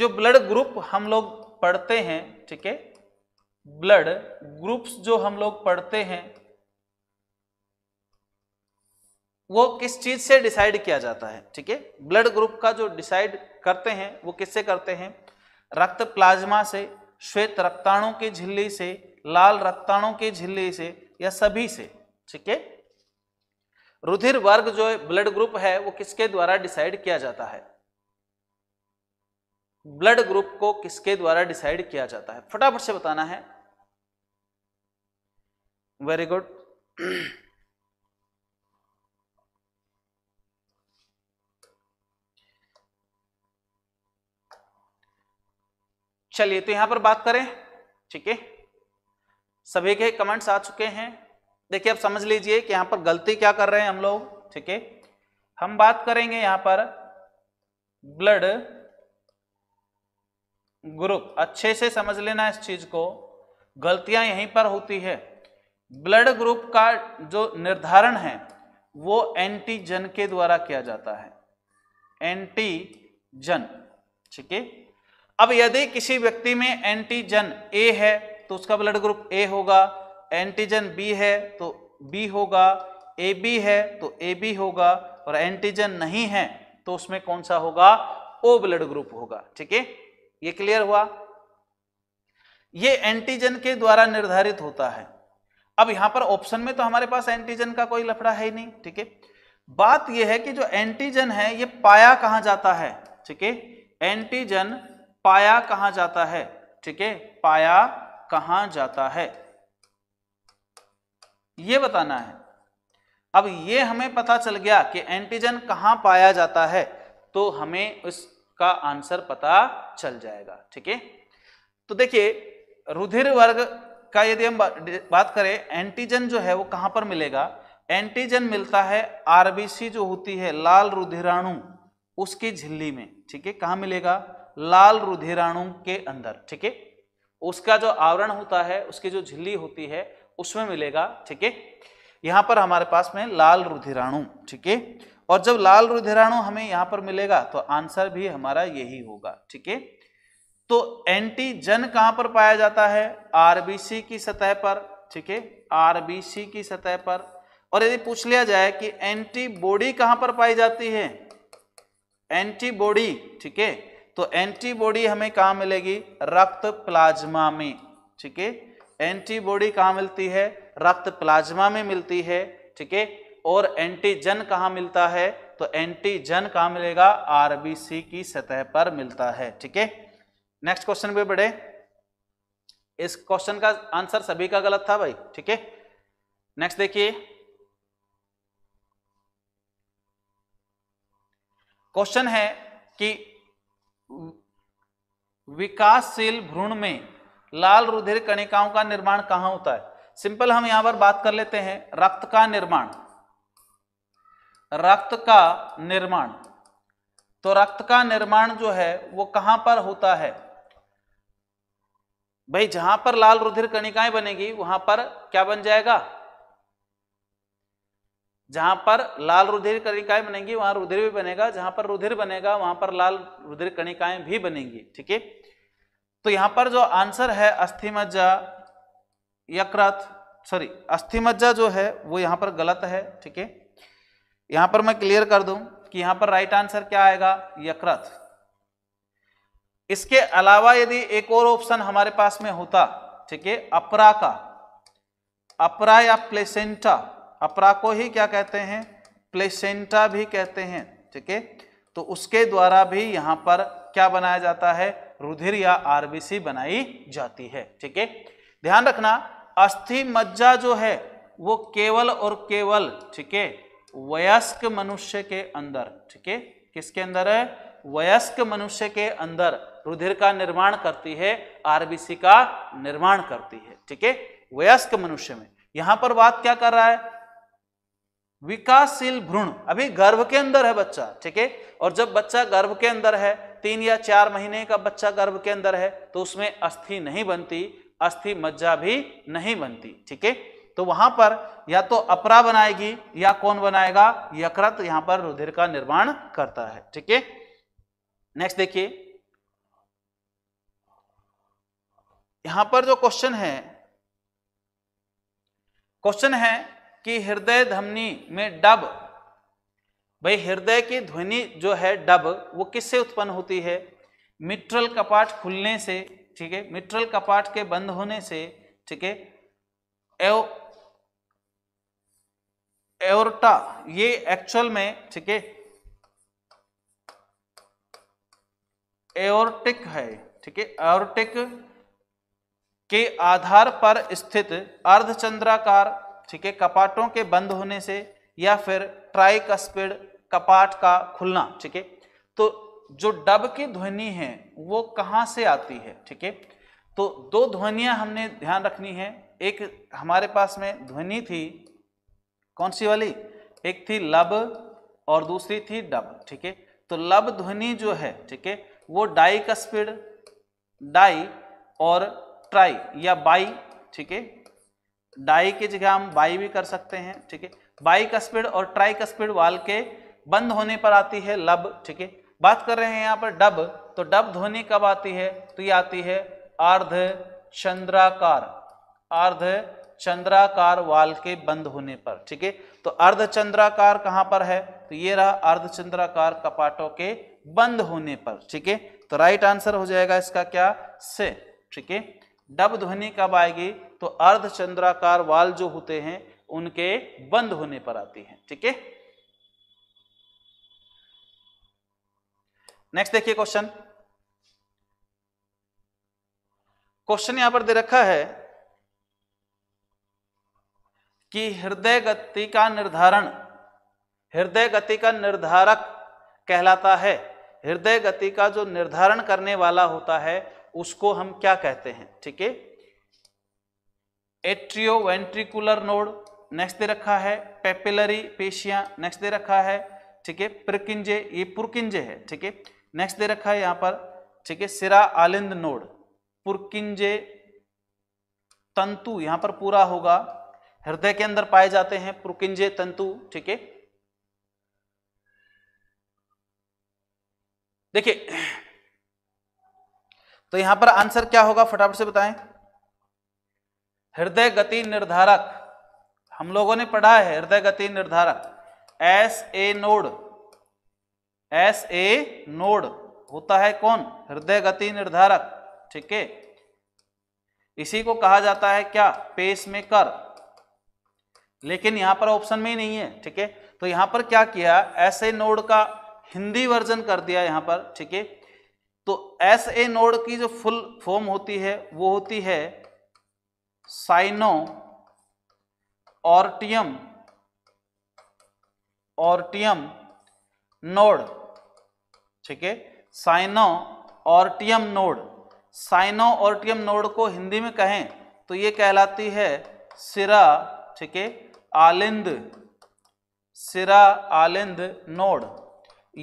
जो ब्लड ग्रुप हम लोग पढ़ते हैं ठीक है ब्लड ग्रुप्स जो हम लोग पढ़ते हैं वो किस चीज से डिसाइड किया जाता है ठीक है ब्लड ग्रुप का जो डिसाइड करते हैं वो किससे करते हैं रक्त प्लाज्मा से श्वेत रक्ताणु के झिल्ली से लाल रक्ताणु के झिल्ली से या सभी से ठीक है रुधिर वर्ग जो ब्लड ग्रुप है वो किसके द्वारा डिसाइड किया जाता है ब्लड ग्रुप को किसके द्वारा डिसाइड किया जाता है फटाफट से बताना है वेरी गुड चलिए तो यहां पर बात करें ठीक है सभी के कमेंट्स आ चुके हैं देखिए आप समझ लीजिए कि यहां पर गलती क्या कर रहे हैं हम लोग ठीक है हम बात करेंगे यहां पर ब्लड ग्रुप अच्छे से समझ लेना इस चीज को गलतियां यहीं पर होती है ब्लड ग्रुप का जो निर्धारण है वो एंटीजन के द्वारा किया जाता है एंटीजन ठीक है अब यदि किसी व्यक्ति में एंटीजन ए है तो उसका ब्लड ग्रुप ए होगा एंटीजन बी है तो बी होगा ए बी है तो ए बी होगा और एंटीजन नहीं है तो उसमें कौन सा होगा ओ ब्लड ग्रुप होगा ठीक है ये क्लियर हुआ ये एंटीजन के द्वारा निर्धारित होता है अब यहां पर ऑप्शन में तो हमारे पास एंटीजन का कोई लफड़ा है ही नहीं ठीक है बात यह है कि जो एंटीजन है यह पाया कहा जाता है ठीक है एंटीजन पाया कहा जाता है ठीक है पाया कहा जाता है ये बताना है अब ये हमें पता चल गया कि एंटीजन कहाँ पाया जाता है तो हमें उसका आंसर पता चल जाएगा ठीक है तो देखिए रुधिर वर्ग का यदि हम बात करें एंटीजन जो है वो कहाँ पर मिलेगा एंटीजन मिलता है आरबीसी जो होती है लाल रुधिराणु उसकी झिल्ली में ठीक है कहाँ मिलेगा लाल रुधिराणु के अंदर ठीक है उसका जो आवरण होता है उसकी जो झिल्ली होती है उसमें मिलेगा ठीक है यहां पर हमारे पास में लाल रुधिराणु ठीक है और जब लाल रुधिराणु हमें यहां पर मिलेगा तो आंसर भी हमारा यही होगा ठीक है तो एंटीजन कहां पर पाया जाता है आरबीसी की सतह पर ठीक है आरबीसी की सतह पर और यदि पूछ लिया जाए कि एंटीबॉडी कहां पर पाई जाती है एंटीबॉडी ठीक है तो एंटीबॉडी हमें कहां मिलेगी रक्त प्लाज्मा में ठीक है एंटीबॉडी कहाँ मिलती है रक्त प्लाज्मा में मिलती है ठीक है और एंटीजन कहाँ मिलता है तो एंटीजन कहाँ मिलेगा आरबीसी की सतह पर मिलता है ठीक है नेक्स्ट क्वेश्चन भी बढ़े इस क्वेश्चन का आंसर सभी का गलत था भाई ठीक है नेक्स्ट देखिए क्वेश्चन है कि विकासशील भ्रूण में लाल रुधिर कणिकाओं का निर्माण कहां होता है सिंपल हम यहां पर बात कर लेते हैं रक्त का निर्माण रक्त का निर्माण तो रक्त का निर्माण जो है वो कहां पर होता है भाई जहां पर लाल रुधिर कणिकाएं बनेगी वहां पर क्या बन जाएगा जहां पर लाल रुधिर कणिकाएं बनेंगी वहां रुधिर भी बनेगा जहां पर रुधिर बनेगा वहां पर लाल रुधिर कणिकाएं भी बनेंगी ठीक है तो यहां पर जो आंसर है अस्थिमज्जा यकृत सॉरी अस्थिमज्जा जो है वो यहां पर गलत है ठीक है यहां पर मैं क्लियर कर दूं कि यहां पर राइट आंसर क्या आएगा यकृत इसके अलावा यदि एक और ऑप्शन हमारे पास में होता ठीक है अपरा का अपरा या प्लेसेंटा अपरा को ही क्या कहते हैं प्लेसेंटा भी कहते हैं ठीक है तो उसके द्वारा भी यहां पर क्या बनाया जाता है रुधिर या आरबीसी बनाई जाती है ठीक है ध्यान रखना अस्थि मज्जा जो है वो केवल और केवल ठीक है वयस्क मनुष्य के अंदर ठीक है किसके अंदर है वयस्क मनुष्य के अंदर रुधिर का निर्माण करती है आरबीसी का निर्माण करती है ठीक है वयस्क मनुष्य में यहां पर बात क्या कर रहा है विकासशील भ्रूण अभी गर्भ के अंदर है बच्चा ठीक है और जब बच्चा गर्भ के अंदर है तीन या चार महीने का बच्चा गर्भ के अंदर है तो उसमें अस्थि नहीं बनती अस्थि मज्जा भी नहीं बनती ठीक है तो वहां पर या तो अपरा बनाएगी या कौन बनाएगा यकृत यहां पर रुधिर का निर्माण करता है ठीक है नेक्स्ट देखिए यहां पर जो क्वेश्चन है क्वेश्चन है कि हृदय धमनी में डब भाई हृदय की ध्वनि जो है डब वो किससे उत्पन्न होती है मिट्रल कपाट खुलने से ठीक है मिट्रल कपाट के बंद होने से ठीक है एव एवरटा ये एक्चुअल में ठीक है एवरटिक है ठीक है एवरटिक के आधार पर स्थित अर्धचंद्राकार ठीक है कपाटों के बंद होने से या फिर ट्राई ट्राइकस्पिड कपाट का खुलना ठीक है तो जो डब की ध्वनि है वो कहाँ से आती है ठीक है तो दो ध्वनियाँ हमने ध्यान रखनी है एक हमारे पास में ध्वनि थी कौन सी वाली एक थी लब और दूसरी थी डब ठीक है तो लब ध्वनि जो है ठीक है वो डाई का स्पीड डाई और ट्राई या बाई ठीक है डाई की जगह हम बाई भी कर सकते हैं ठीक है बाई का स्पीड और ट्राई का स्पीड वाल के बंद होने पर आती है लब ठीक है बात कर रहे हैं यहाँ पर डब तो डब ध्वनि कब आती है तो ये आती है अर्ध चंद्राकार अर्ध चंद्राकार वाल के बंद होने पर ठीक है तो अर्ध चंद्राकार कहाँ पर है तो ये रहा अर्ध चंद्राकार कपाटों के बंद होने पर ठीक है तो राइट आंसर हो जाएगा इसका क्या से ठीक है डब ध्वनि कब आएगी तो अर्धचंद्राकार वाल जो होते हैं उनके बंद होने पर आती है ठीक है नेक्स्ट देखिए क्वेश्चन क्वेश्चन यहां पर दे रखा है कि हृदय गति का निर्धारण हृदय गति का निर्धारक कहलाता है हृदय गति का जो निर्धारण करने वाला होता है उसको हम क्या कहते हैं ठीक है एट्रियो वेंट्रिकुलर नोड नेक्स्ट दे रखा है पेपिलरी पेशिया नेक्स्ट दे रखा है ठीक है प्रकिंजे ये पुरकिंजे है ठीक है नेक्स्ट दे रखा है यहाँ पर ठीक है सिरा आलिंद नोड पुरकिंजे तंतु यहाँ पर पूरा होगा हृदय के अंदर पाए जाते हैं पुरकिंजे तंतु ठीक है देखिए तो यहां पर आंसर क्या होगा फटाफट से बताएं हृदय गति निर्धारक हम लोगों ने पढ़ा है हृदय गति निर्धारक S A node S A node होता है कौन हृदय गति निर्धारक ठीक है इसी को कहा जाता है क्या पेस मेकर लेकिन यहां पर ऑप्शन में ही नहीं है ठीक है तो यहां पर क्या किया एस ए नोड का हिंदी वर्जन कर दिया यहां पर ठीक है तो एस ए नोड की जो फुल फॉर्म होती है वो होती है साइनो ऑर्टियम ऑर्टियम नोड ठीक है साइनो ऑर्टियम नोड साइनो ऑर्टियम नोड को हिंदी में कहें तो ये कहलाती है सिरा ठीक है आलिंद सिरा आलिंद नोड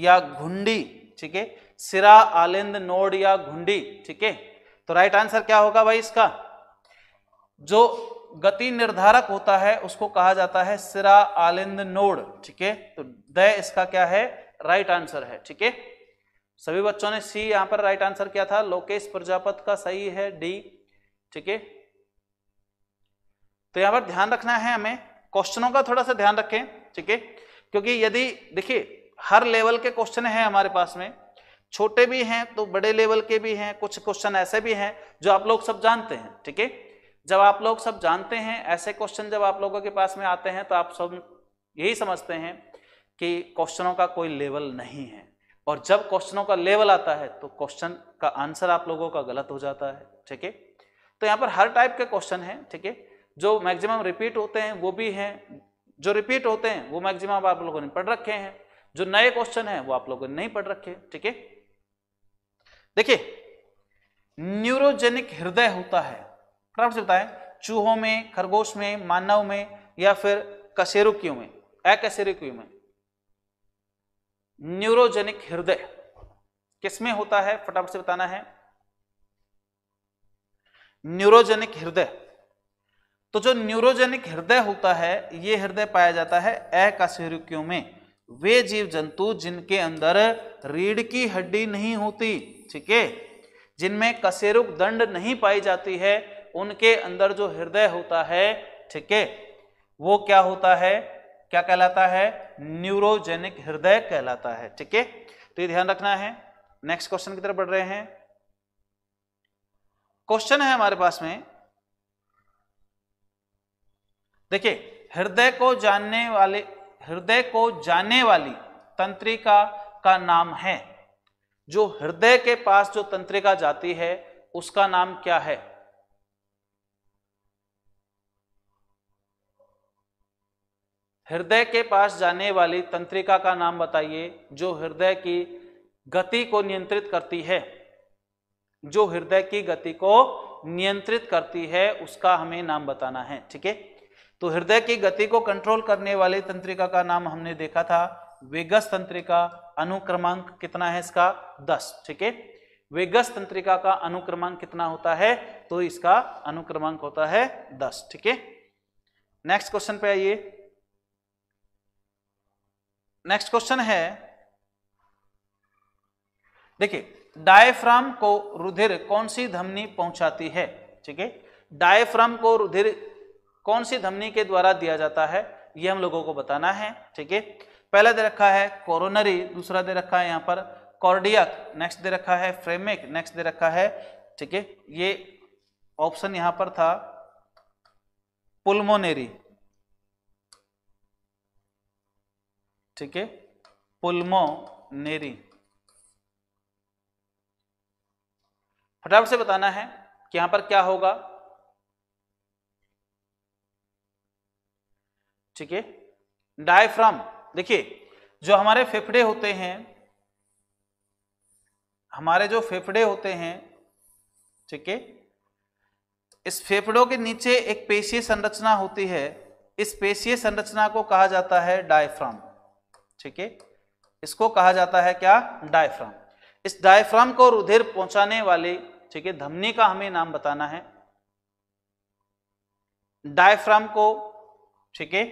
या घुंडी ठीक है सिरा आलिंद नोड या घुंडी ठीक है तो राइट आंसर क्या होगा भाई इसका जो गति निर्धारक होता है उसको कहा जाता है सिरा आलिंद नोड ठीक है तो द इसका क्या है राइट आंसर है ठीक है सभी बच्चों ने सी यहां पर राइट आंसर क्या था लोकेश प्रजापत का सही है डी ठीक है तो यहां पर ध्यान रखना है हमें क्वेश्चनों का थोड़ा सा ध्यान रखें ठीक है क्योंकि यदि देखिए हर लेवल के क्वेश्चन है हमारे पास में छोटे भी हैं तो बड़े लेवल के भी हैं कुछ क्वेश्चन ऐसे भी हैं जो आप लोग सब जानते हैं ठीक है जब आप लोग सब जानते हैं ऐसे क्वेश्चन जब आप लोगों के पास में आते हैं तो आप सब यही समझते हैं कि क्वेश्चनों का कोई लेवल नहीं है और जब क्वेश्चनों का लेवल आता है तो क्वेश्चन का आंसर आप लोगों का गलत हो जाता है ठीक है तो यहाँ पर हर टाइप के क्वेश्चन हैं ठीक है जो मैक्सिमम रिपीट होते हैं वो भी हैं जो रिपीट होते हैं वो मैक्सिमम आप लोगों ने पढ़ रखे हैं जो नए क्वेश्चन हैं वो आप लोगों ने नहीं पढ़ रखे ठीक है देखिए न्यूरोजेनिक हृदय होता है फटाफट से बताएं चूहों में खरगोश में मानव में या फिर कशेरुकियों में अकशेरुकियों में न्यूरोजेनिक हृदय किसमें होता है फटाफट से बताना है न्यूरोजेनिक हृदय तो जो न्यूरोजेनिक हृदय होता है यह हृदय पाया जाता है अकशेरुकियों में वे जीव जंतु जिनके अंदर रीढ़ की हड्डी नहीं होती ठीक है जिनमें कसेरुक दंड नहीं पाई जाती है उनके अंदर जो हृदय होता है ठीक है वो क्या होता है क्या कहलाता है न्यूरोजेनिक हृदय कहलाता है ठीक है तो ये ध्यान रखना है नेक्स्ट क्वेश्चन की तरफ बढ़ रहे हैं क्वेश्चन है हमारे पास में देखिए हृदय को जानने वाले हृदय को जानने वाली तंत्रिका का नाम है जो हृदय के पास जो तंत्रिका जाती है उसका नाम क्या है हृदय के पास जाने वाली तंत्रिका का नाम बताइए जो हृदय की गति को नियंत्रित करती है जो हृदय की गति को नियंत्रित करती है उसका हमें नाम बताना है ठीक है तो हृदय की गति को कंट्रोल करने वाली तंत्रिका का नाम हमने देखा था वेगस तंत्रिका अनुक्रमांक कितना है इसका दस ठीक है वेगस तंत्रिका का अनुक्रमांक कितना होता है तो इसका अनुक्रमांक होता है दस ठीक है नेक्स्ट क्वेश्चन पे आइए नेक्स्ट क्वेश्चन है देखिए डायफ्राम को रुधिर कौन सी धमनी पहुंचाती है ठीक है डायफ्राम को रुधिर कौन सी धमनी के द्वारा दिया जाता है यह हम लोगों को बताना है ठीक है पहला दे रखा है कोरोनरी दूसरा दे रखा है यहां पर कॉर्डियक नेक्स्ट दे रखा है फ्रेमिक नेक्स्ट दे रखा है ठीक है ये ऑप्शन यहां पर था पुलमोनेरी ठीक है पुलमोनेरी फटाफट से बताना है कि यहां पर क्या होगा ठीक है डायफ्राम देखिए जो हमारे फेफड़े होते हैं हमारे जो फेफड़े होते हैं ठीक है इस फेफड़ों के नीचे एक पेशीय संरचना होती है इस पेशीय संरचना को कहा जाता है डायफ्राम ठीक है इसको कहा जाता है क्या डायफ्राम इस डायफ्राम को रुधिर पहुंचाने वाली ठीक है धमनी का हमें नाम बताना है डायफ्राम को ठीक है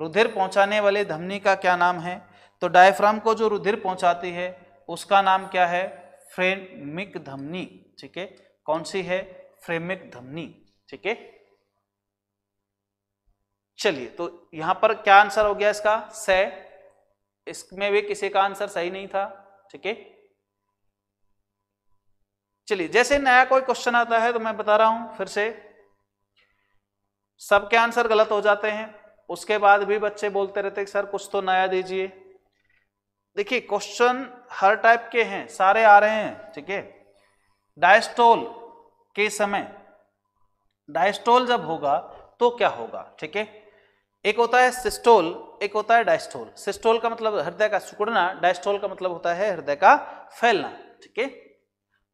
रुधिर पहुंचाने वाले धमनी का क्या नाम है तो डायफ्राम को जो रुधिर पहुंचाती है उसका नाम क्या है फ्रेमिक धमनी ठीक है कौन सी है फ्रेमिक धमनी ठीक है चलिए तो यहां पर क्या आंसर हो गया इसका स इसमें भी किसी का आंसर सही नहीं था ठीक है चलिए जैसे नया कोई क्वेश्चन आता है तो मैं बता रहा हूं फिर से सबके आंसर गलत हो जाते हैं उसके बाद भी बच्चे बोलते रहते सर कुछ तो नया दीजिए देखिए क्वेश्चन हर टाइप के हैं सारे आ रहे हैं ठीक है डायस्टोल के समय डायस्टोल जब होगा तो क्या होगा ठीक है एक होता है सिस्टोल एक होता है डायस्टोल सिस्टोल का मतलब हृदय का सुकड़ना डायस्टोल का मतलब होता है हृदय का फैलना ठीक है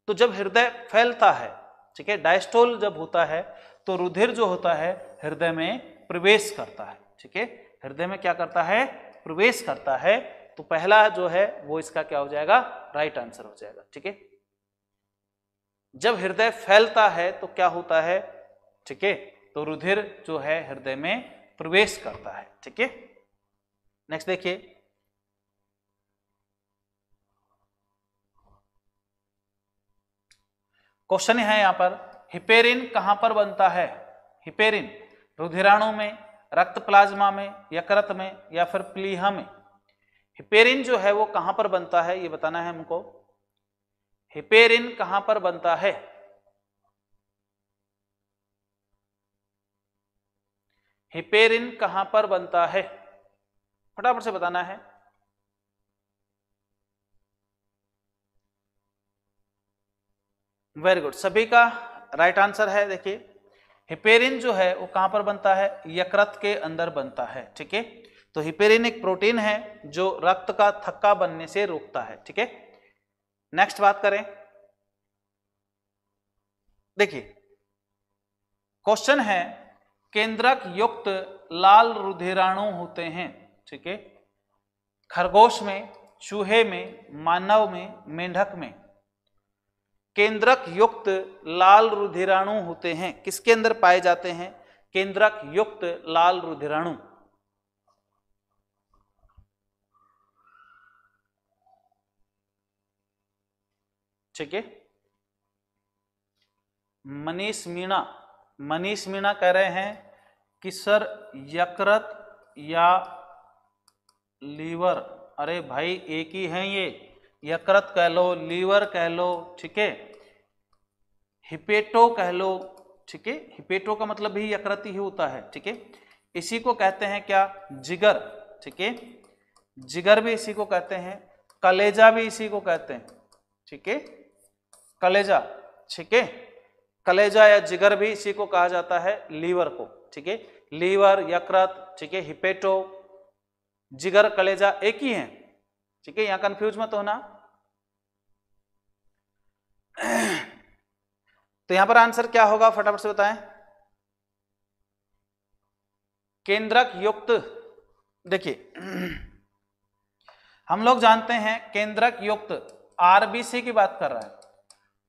तो जब हृदय फैलता है ठीक है डायस्टोल जब होता है तो रुधिर जो होता है हृदय में प्रवेश करता है ठीक है हृदय में क्या करता है प्रवेश करता है तो पहला जो है वो इसका क्या हो जाएगा राइट आंसर हो जाएगा ठीक है जब हृदय फैलता है तो क्या होता है ठीक है तो रुधिर जो है हृदय में प्रवेश करता है ठीक है नेक्स्ट देखिए क्वेश्चन है यहां पर हिपेरिन कहां पर बनता है हिपेरिन रुधिराणु में रक्त प्लाज्मा में यकृत में या फिर प्लीहा में हिपेरिन जो है वो कहां पर बनता है ये बताना है हमको हिपेरिन कहां पर बनता है हिपेरिन कहां पर बनता है फटाफट से बताना है वेरी गुड सभी का राइट आंसर है देखिए हिपेरिन जो है वो कहां पर बनता है यकृत के अंदर बनता है ठीक है तो हिपेरिन एक प्रोटीन है जो रक्त का थक्का बनने से रोकता है ठीक है नेक्स्ट बात करें देखिए क्वेश्चन है केंद्रक युक्त लाल रुधिराणु होते हैं ठीक है खरगोश में चूहे में मानव में मेंढक में केंद्रक युक्त लाल रुधिराणु होते हैं किसके अंदर पाए जाते हैं केंद्रक युक्त लाल रुधिराणु ठीक है मनीष मीणा मनीष मीणा कह रहे हैं कि सर यकृत या लीवर अरे भाई एक ही हैं ये यकृत कह लो लीवर कह लो ठीक है हिपेटो कह लो ठीक है हिपेटो का मतलब भी यकृत ही होता है ठीक है इसी को कहते हैं क्या जिगर ठीक है जिगर भी इसी को कहते हैं कलेजा भी इसी को कहते हैं ठीक है कलेजा ठीक है कलेजा या जिगर भी इसी को कहा जाता है लीवर को ठीक है लीवर यकृत ठीक है हिपेटो जिगर कलेजा एक ही है ठीक है यहां कंफ्यूज मत होना तो यहां पर आंसर क्या होगा फटाफट से बताएं केंद्रक युक्त देखिए हम लोग जानते हैं केंद्रक युक्त आरबीसी की बात कर रहा है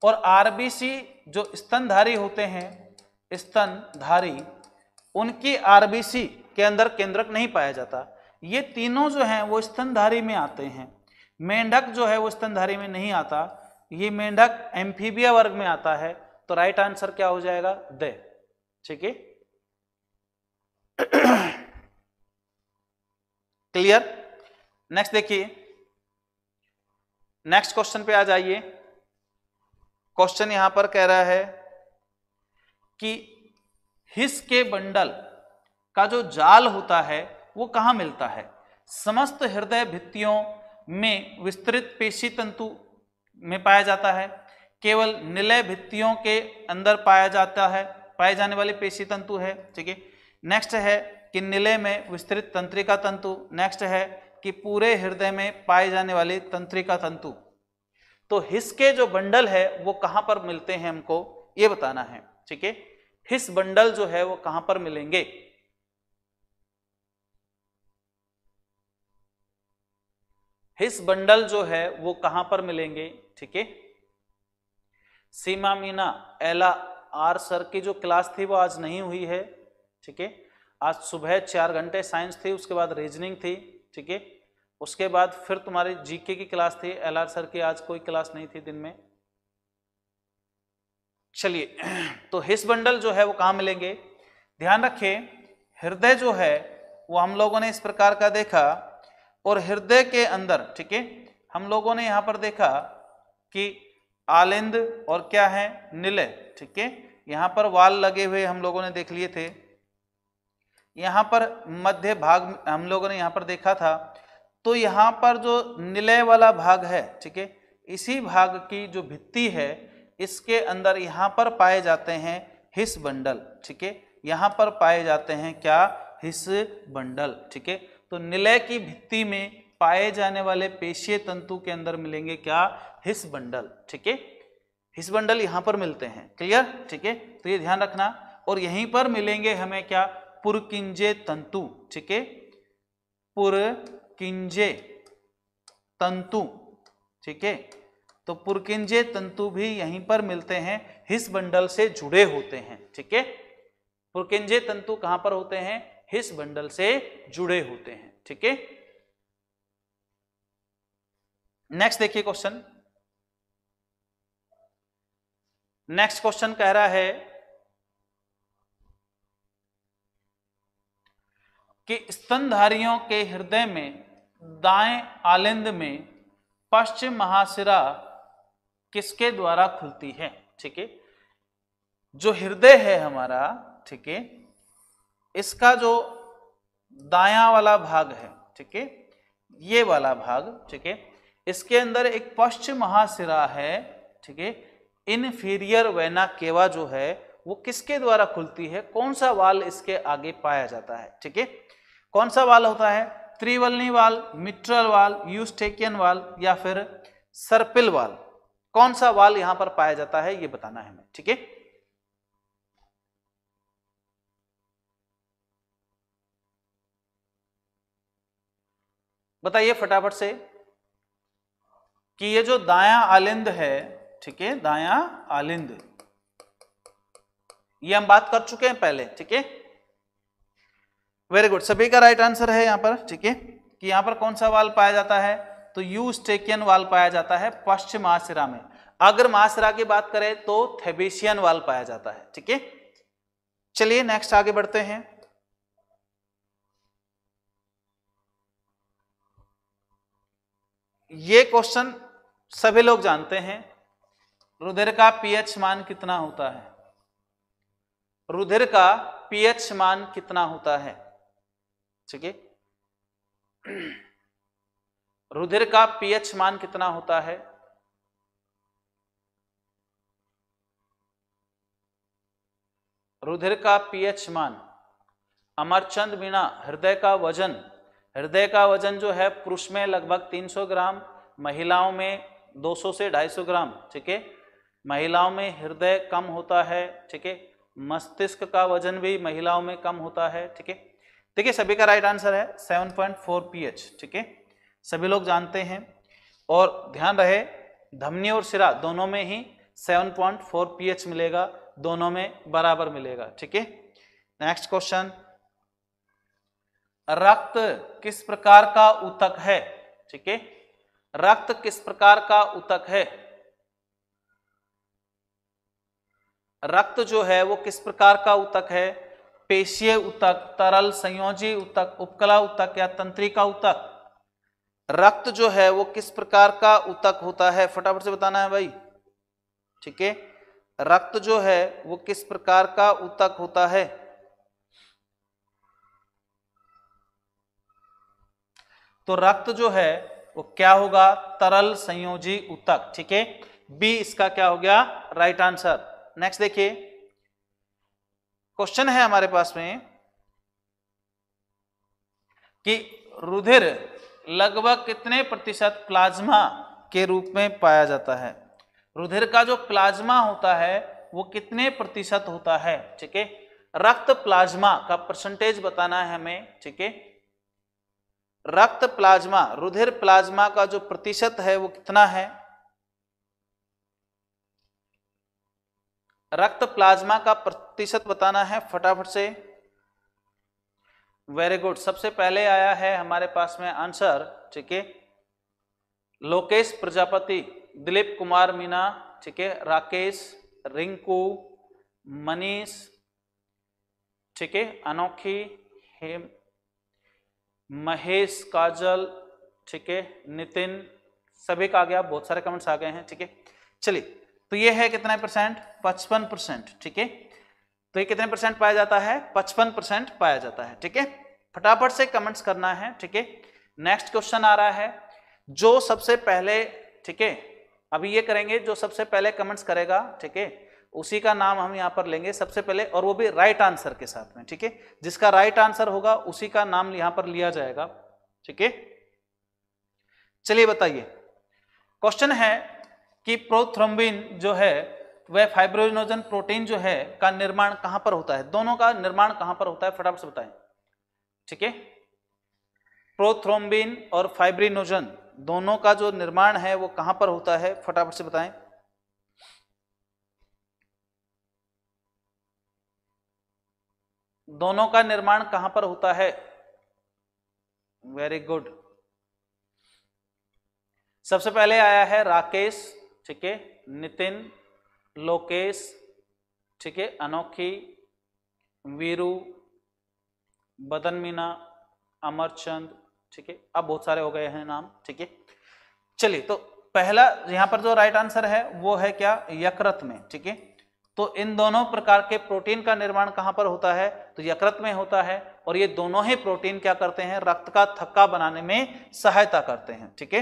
और आरबीसी जो स्तनधारी होते हैं स्तनधारी उनकी आरबीसी के अंदर केंद्रक नहीं पाया जाता ये तीनों जो हैं वो स्तनधारी में आते हैं मेंढक जो है वो स्तनधारी में नहीं आता ये मेंढक एम्फीबिया वर्ग में आता है तो राइट आंसर क्या हो जाएगा दे ठीक है क्लियर नेक्स्ट देखिए नेक्स्ट क्वेश्चन पे आ जाइए क्वेश्चन यहां पर कह रहा है कि हिस के बंडल का जो जाल होता है वो कहाँ मिलता है समस्त हृदय भित्तियों में विस्तृत पेशी तंतु में पाया जाता है केवल निलय भित्तियों के अंदर पाया जाता है पाए जाने वाले पेशी तंतु है ठीक है नेक्स्ट है कि निलय में विस्तृत तंत्रिका तंतु नेक्स्ट है कि पूरे हृदय में पाए जाने वाले तंत्रिका तंतु तो हिस्के जो बंडल है वो कहाँ पर मिलते हैं हमको ये बताना है ठीक है हिस बंडल जो है वो कहां पर मिलेंगे हिस बंडल जो है वो कहां पर मिलेंगे ठीक है सीमा मीना एला आर सर की जो क्लास थी वो आज नहीं हुई है ठीक है आज सुबह चार घंटे साइंस थी उसके बाद रीजनिंग थी ठीक है उसके बाद फिर तुम्हारी जीके की क्लास थी एल आर सर की आज कोई क्लास नहीं थी दिन में चलिए तो हिस बंडल जो है वो कहाँ मिलेंगे ध्यान रखें हृदय जो है वो हम लोगों ने इस प्रकार का देखा और हृदय के अंदर ठीक है हम लोगों ने यहाँ पर देखा कि आलिंद और क्या है निलय ठीक है यहाँ पर वाल लगे हुए हम लोगों ने देख लिए थे यहाँ पर मध्य भाग हम लोगों ने यहाँ पर देखा था तो यहाँ पर जो निलय वाला भाग है ठीक है इसी भाग की जो भित्ति है इसके अंदर यहाँ पर पाए जाते हैं हिस बंडल ठीक है यहाँ पर पाए जाते हैं क्या हिस बंडल ठीक है तो निलय की भित्ति में पाए जाने वाले पेशीय तंतु के अंदर मिलेंगे क्या हिस बंडल ठीक है हिस बंडल यहाँ पर मिलते हैं क्लियर ठीक है तो ये ध्यान रखना और यहीं पर मिलेंगे हमें क्या पुरकिंजे तंतु ठीक है पुरकिंजे तंतु ठीक है तो पुरकिंजे तंतु भी यहीं पर मिलते हैं हिस बंडल से जुड़े होते हैं ठीक है पुरकिंजे तंतु कहां पर होते हैं हिस बंडल से जुड़े होते हैं ठीक है नेक्स्ट देखिए क्वेश्चन नेक्स्ट क्वेश्चन कह रहा है कि स्तनधारियों के हृदय में दाएं आलिंद में पश्चिम महासिरा किसके द्वारा खुलती है ठीक है जो हृदय है हमारा ठीक है इसका जो दाया वाला भाग है ठीक है ये वाला भाग ठीक है इसके अंदर एक पश्चिम महासिरा है ठीक है इनफीरियर वेना केवा जो है वो किसके द्वारा खुलती है कौन सा वाल इसके आगे पाया जाता है ठीक है कौन सा वाल होता है त्रिवलनी वाल मिट्रल वाल यूस्टेकियन वाल या फिर सर्पिल वाल कौन सा वाल यहां पर पाया जाता है यह बताना है हमें ठीक है बताइए फटाफट से कि ये जो दाया आलिंद है ठीक है दाया आलिंद ये हम बात कर चुके हैं पहले ठीक है वेरी गुड सभी का राइट आंसर है यहां पर ठीक है कि यहां पर कौन सा वाल पाया जाता है तो यूस्टेकियन वाल पाया जाता है पश्चिम आशिरा में अगर मासरा की बात करें तो थेबेशियन वाल पाया जाता है ठीक है चलिए नेक्स्ट आगे बढ़ते हैं ये क्वेश्चन सभी लोग जानते हैं रुधिर का पीएच मान कितना होता है रुधिर का पीएच मान कितना होता है ठीक है रुधिर का पीएच मान कितना होता है रुधिर का पीएच मान अमरचंद बिना हृदय का वजन हृदय का वजन जो है पुरुष में लगभग 300 ग्राम महिलाओं में 200 से 250 ग्राम ठीक है महिलाओं में हृदय कम होता है ठीक है मस्तिष्क का वजन भी महिलाओं में कम होता है ठीक है देखिए सभी का राइट आंसर है 7.4 पीएच ठीक है सभी लोग जानते हैं और ध्यान रहे धमनी और सिरा दोनों में ही 7.4 पीएच मिलेगा दोनों में बराबर मिलेगा ठीक है नेक्स्ट क्वेश्चन रक्त किस प्रकार का उतक है ठीक है रक्त किस प्रकार का उतक है रक्त जो है वो किस प्रकार का उतक है पेशीय उतक तरल संयोजी उतक उपकला उतक या तंत्रिका उतक रक्त जो है वो किस प्रकार का उतक होता है फटाफट से बताना है भाई ठीक है रक्त जो है वो किस प्रकार का उतक होता है तो रक्त जो है वो क्या होगा तरल संयोजी उतक ठीक है बी इसका क्या हो गया राइट आंसर नेक्स्ट देखिए क्वेश्चन है हमारे पास में कि रुधिर लगभग कितने प्रतिशत प्लाज्मा के रूप में पाया जाता है रुधिर का जो प्लाज्मा होता है वो कितने प्रतिशत होता है ठीक है रक्त प्लाज्मा का परसेंटेज बताना है हमें ठीक है रक्त प्लाज्मा रुधिर प्लाज्मा का जो प्रतिशत है वो कितना है रक्त प्लाज्मा का प्रतिशत बताना है फटाफट से वेरी गुड सबसे पहले आया है हमारे पास में आंसर ठीक है लोकेश प्रजापति दिलीप कुमार मीना ठीक है राकेश रिंकू मनीष ठीक है अनोखी हेम महेश काजल ठीक है नितिन सभी का आ गया बहुत सारे कमेंट्स आ गए हैं ठीक है चलिए तो ये है कितना परसेंट पचपन परसेंट ठीक है तो ये कितने परसेंट पाया जाता है पचपन परसेंट पाया जाता है ठीक है फटाफट से कमेंट्स करना है ठीक है नेक्स्ट क्वेश्चन आ रहा है जो सबसे पहले ठीक है अभी ये करेंगे जो सबसे पहले कमेंट्स करेगा ठीक है उसी का नाम हम यहां पर लेंगे सबसे पहले और वो भी राइट आंसर के साथ में ठीक है जिसका राइट आंसर होगा उसी का नाम यहां पर लिया जाएगा ठीक है चलिए बताइए क्वेश्चन है कि प्रोथ्रम्बिन जो है वह फाइब्रोजनोजन प्रोटीन जो है का निर्माण कहां पर होता है दोनों का निर्माण कहां पर होता है फटाफट से बताएं ठीक है प्रोथ्रोम्बिन और फाइब्रिनोजन दोनों का जो निर्माण है वो कहां पर होता है फटाफट से बताएं दोनों का निर्माण कहां पर होता है वेरी गुड सबसे पहले आया है राकेश ठीक है नितिन लोकेश ठीक है अनोखी वीरू बदन मीना अमरचंद ठीक है अब बहुत सारे हो गए हैं नाम ठीक है चलिए तो पहला यहाँ पर जो राइट आंसर है वो है क्या यकृत में ठीक है तो इन दोनों प्रकार के प्रोटीन का निर्माण कहां पर होता है तो यकृत में होता है और ये दोनों ही प्रोटीन क्या करते हैं रक्त का थक्का बनाने में सहायता करते हैं ठीक है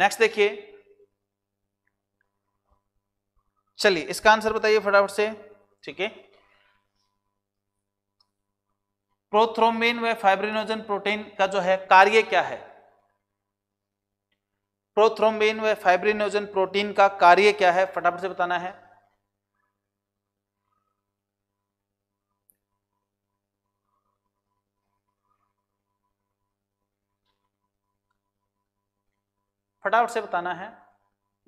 नेक्स्ट देखिए चलिए इसका आंसर बताइए फटाफट से ठीक है प्रोथ्रोम्बिन व फाइब्रिनोजन प्रोटीन का जो है कार्य क्या है प्रोथ्रोम्बिन व फाइब्रिनोजन प्रोटीन का कार्य क्या है फटाफट से बताना है फटाफट से बताना है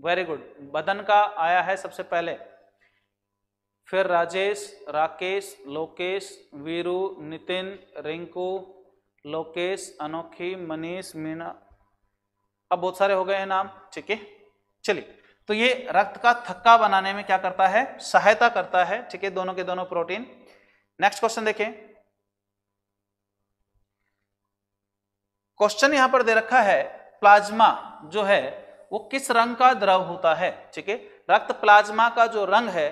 वेरी गुड बदन का आया है सबसे पहले फिर राजेश राकेश लोकेश वीरू नितिन रिंकू लोकेश अनोखी मनीष मीना अब बहुत सारे हो गए हैं नाम ठीक है चलिए तो ये रक्त का थक्का बनाने में क्या करता है सहायता करता है ठीक है दोनों के दोनों प्रोटीन नेक्स्ट क्वेश्चन देखें क्वेश्चन यहां पर दे रखा है प्लाज्मा जो है वो किस रंग का द्रव होता है ठीक है रक्त प्लाज्मा का जो रंग है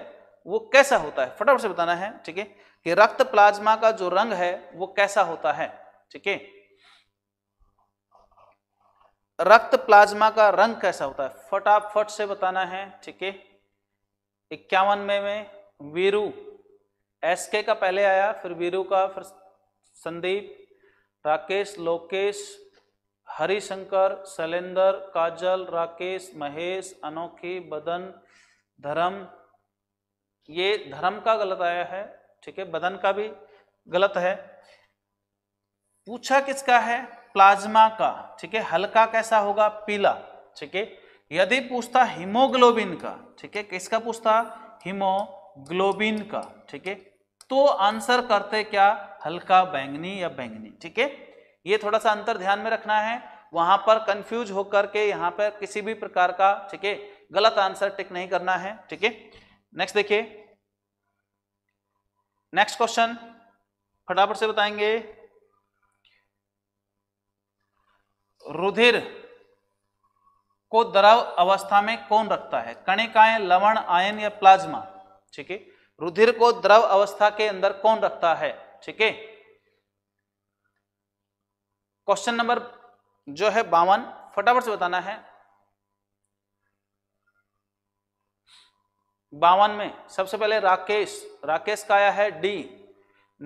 वो कैसा होता है फटाफट से बताना है ठीक है कि रक्त प्लाज्मा का जो रंग है वो कैसा होता है ठीक है रक्त प्लाज्मा का रंग कैसा होता है फटाफट से बताना है ठीक है इक्यावन में में वीरू एसके का पहले आया फिर वीरू का फिर संदीप राकेश लोकेश हरिशंकर शैलेंद्र काजल राकेश महेश अनोखी बदन धर्म ये धर्म का गलत आया है ठीक है बदन का भी गलत है पूछा किसका है प्लाज्मा का ठीक है हल्का कैसा होगा पीला ठीक है यदि पूछता हीमोग्लोबिन का ठीक है किसका पूछता हीमोग्लोबिन का ठीक है तो आंसर करते क्या हल्का बैंगनी या बैंगनी ठीक है ये थोड़ा सा अंतर ध्यान में रखना है वहां पर कंफ्यूज होकर के यहाँ पर किसी भी प्रकार का ठीक है गलत आंसर टिक नहीं करना है ठीक है नेक्स्ट देखिए नेक्स्ट क्वेश्चन फटाफट से बताएंगे रुधिर को द्रव अवस्था में कौन रखता है कणिकाएं लवण आयन या प्लाज्मा ठीक है रुधिर को द्रव अवस्था के अंदर कौन रखता है ठीक है क्वेश्चन नंबर जो है बावन फटाफट से बताना है बावन में सबसे पहले राकेश राकेश का आया है डी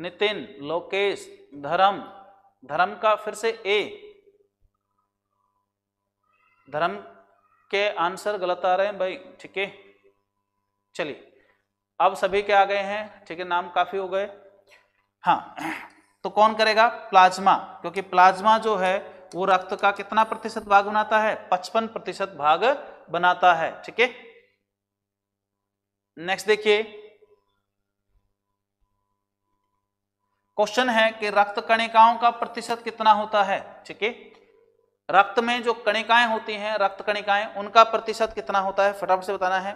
नितिन लोकेश धर्म धर्म का फिर से ए धर्म के आंसर गलत आ रहे हैं भाई ठीक है चलिए अब सभी के आ गए हैं ठीक है नाम काफी हो गए हाँ तो कौन करेगा प्लाज्मा क्योंकि प्लाज्मा जो है वो रक्त का कितना प्रतिशत भाग बनाता है पचपन प्रतिशत भाग बनाता है ठीक है नेक्स्ट देखिए क्वेश्चन है कि रक्त कणिकाओं का प्रतिशत कितना होता है ठीक है रक्त में जो कणिकाएं होती हैं रक्त कणिकाएं उनका प्रतिशत कितना होता है फटाफट से बताना है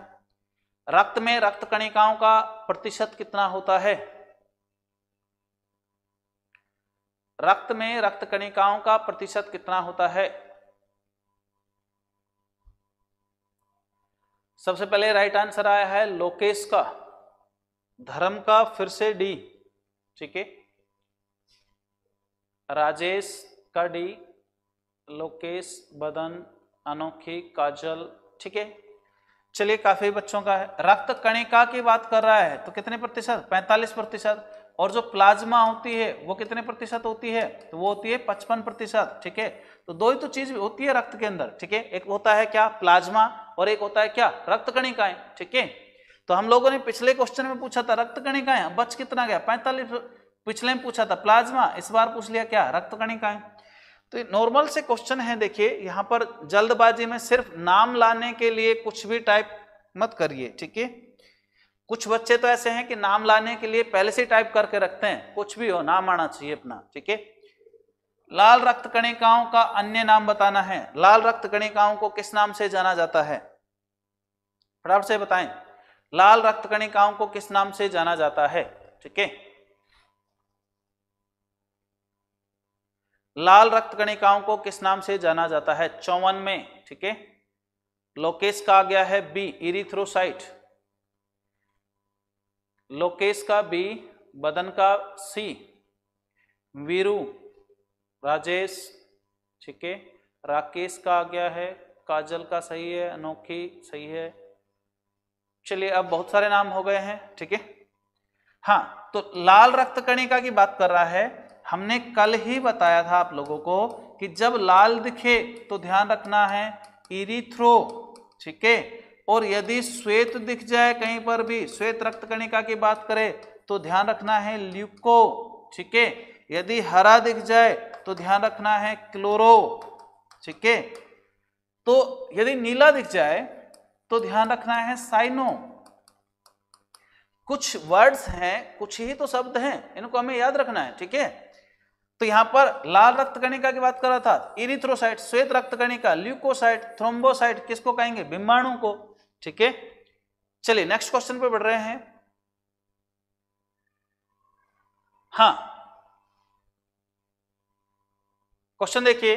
रक्त में रक्त कणिकाओं का प्रतिशत कितना होता है रक्त में रक्त कणिकाओं का प्रतिशत कितना होता है सबसे पहले राइट आंसर आया है लोकेश का धर्म का फिर से डी ठीक है राजेश का डी लोकेश बदन अनोखी काजल ठीक है चलिए काफी बच्चों का है रक्त कणिका की बात कर रहा है तो कितने प्रतिशत 45 प्रतिशत और जो प्लाज्मा होती है वो कितने प्रतिशत होती है तो वो होती है पचपन प्रतिशत ठीक है तो दो ही तो चीज होती है रक्त के अंदर ठीक है एक होता है क्या प्लाज्मा और एक होता है क्या रक्त कणिकाएं ठीक है तो हम लोगों ने पिछले क्वेश्चन में पूछा था रक्त कणिकाएं बच कितना गया पैंतालीस पिछले में पूछा था प्लाज्मा इस बार पूछ लिया क्या रक्त कणिकाएं तो नॉर्मल से क्वेश्चन है देखिए यहाँ पर जल्दबाजी में सिर्फ नाम लाने के लिए कुछ भी टाइप मत करिए ठीक है कुछ बच्चे तो ऐसे हैं कि नाम लाने के लिए पहले से टाइप करके रखते हैं कुछ भी हो नाम आना चाहिए अपना ठीक है लाल रक्त कणिकाओं का अन्य नाम बताना है लाल रक्त कणिकाओं को किस नाम से जाना जाता है फटाफट से बताएं लाल रक्त कणिकाओं को किस नाम से जाना जाता है ठीक है लाल रक्त कणिकाओं को किस नाम से जाना जाता है चौवन में ठीक है लोकेश का आ गया है बी इरिथ्रोसाइट लोकेश का बी बदन का सी वीरू राजेश ठीक है राकेश का आ गया है काजल का सही है अनोखी सही है चलिए अब बहुत सारे नाम हो गए हैं ठीक है हाँ तो लाल रक्त कणिका की बात कर रहा है हमने कल ही बताया था आप लोगों को कि जब लाल दिखे तो ध्यान रखना है इरीथ्रो ठीक है और यदि श्वेत दिख जाए कहीं पर भी श्वेत रक्त कणिका की बात करें तो ध्यान रखना है ल्यूको ठीक है यदि हरा दिख जाए तो ध्यान रखना है क्लोरो ठीक है तो यदि नीला दिख जाए तो ध्यान रखना है साइनो कुछ वर्ड्स हैं कुछ ही तो शब्द हैं इनको हमें याद रखना है ठीक है तो यहां पर लाल रक्त कणिका की बात कर रहा था इरिथ्रोसाइट श्वेत रक्त कणिका ल्यूकोसाइट थ्रोम्बोसाइट किसको कहेंगे बिम्बाणु को ठीक है चलिए नेक्स्ट क्वेश्चन पे बढ़ रहे हैं हां क्वेश्चन देखिए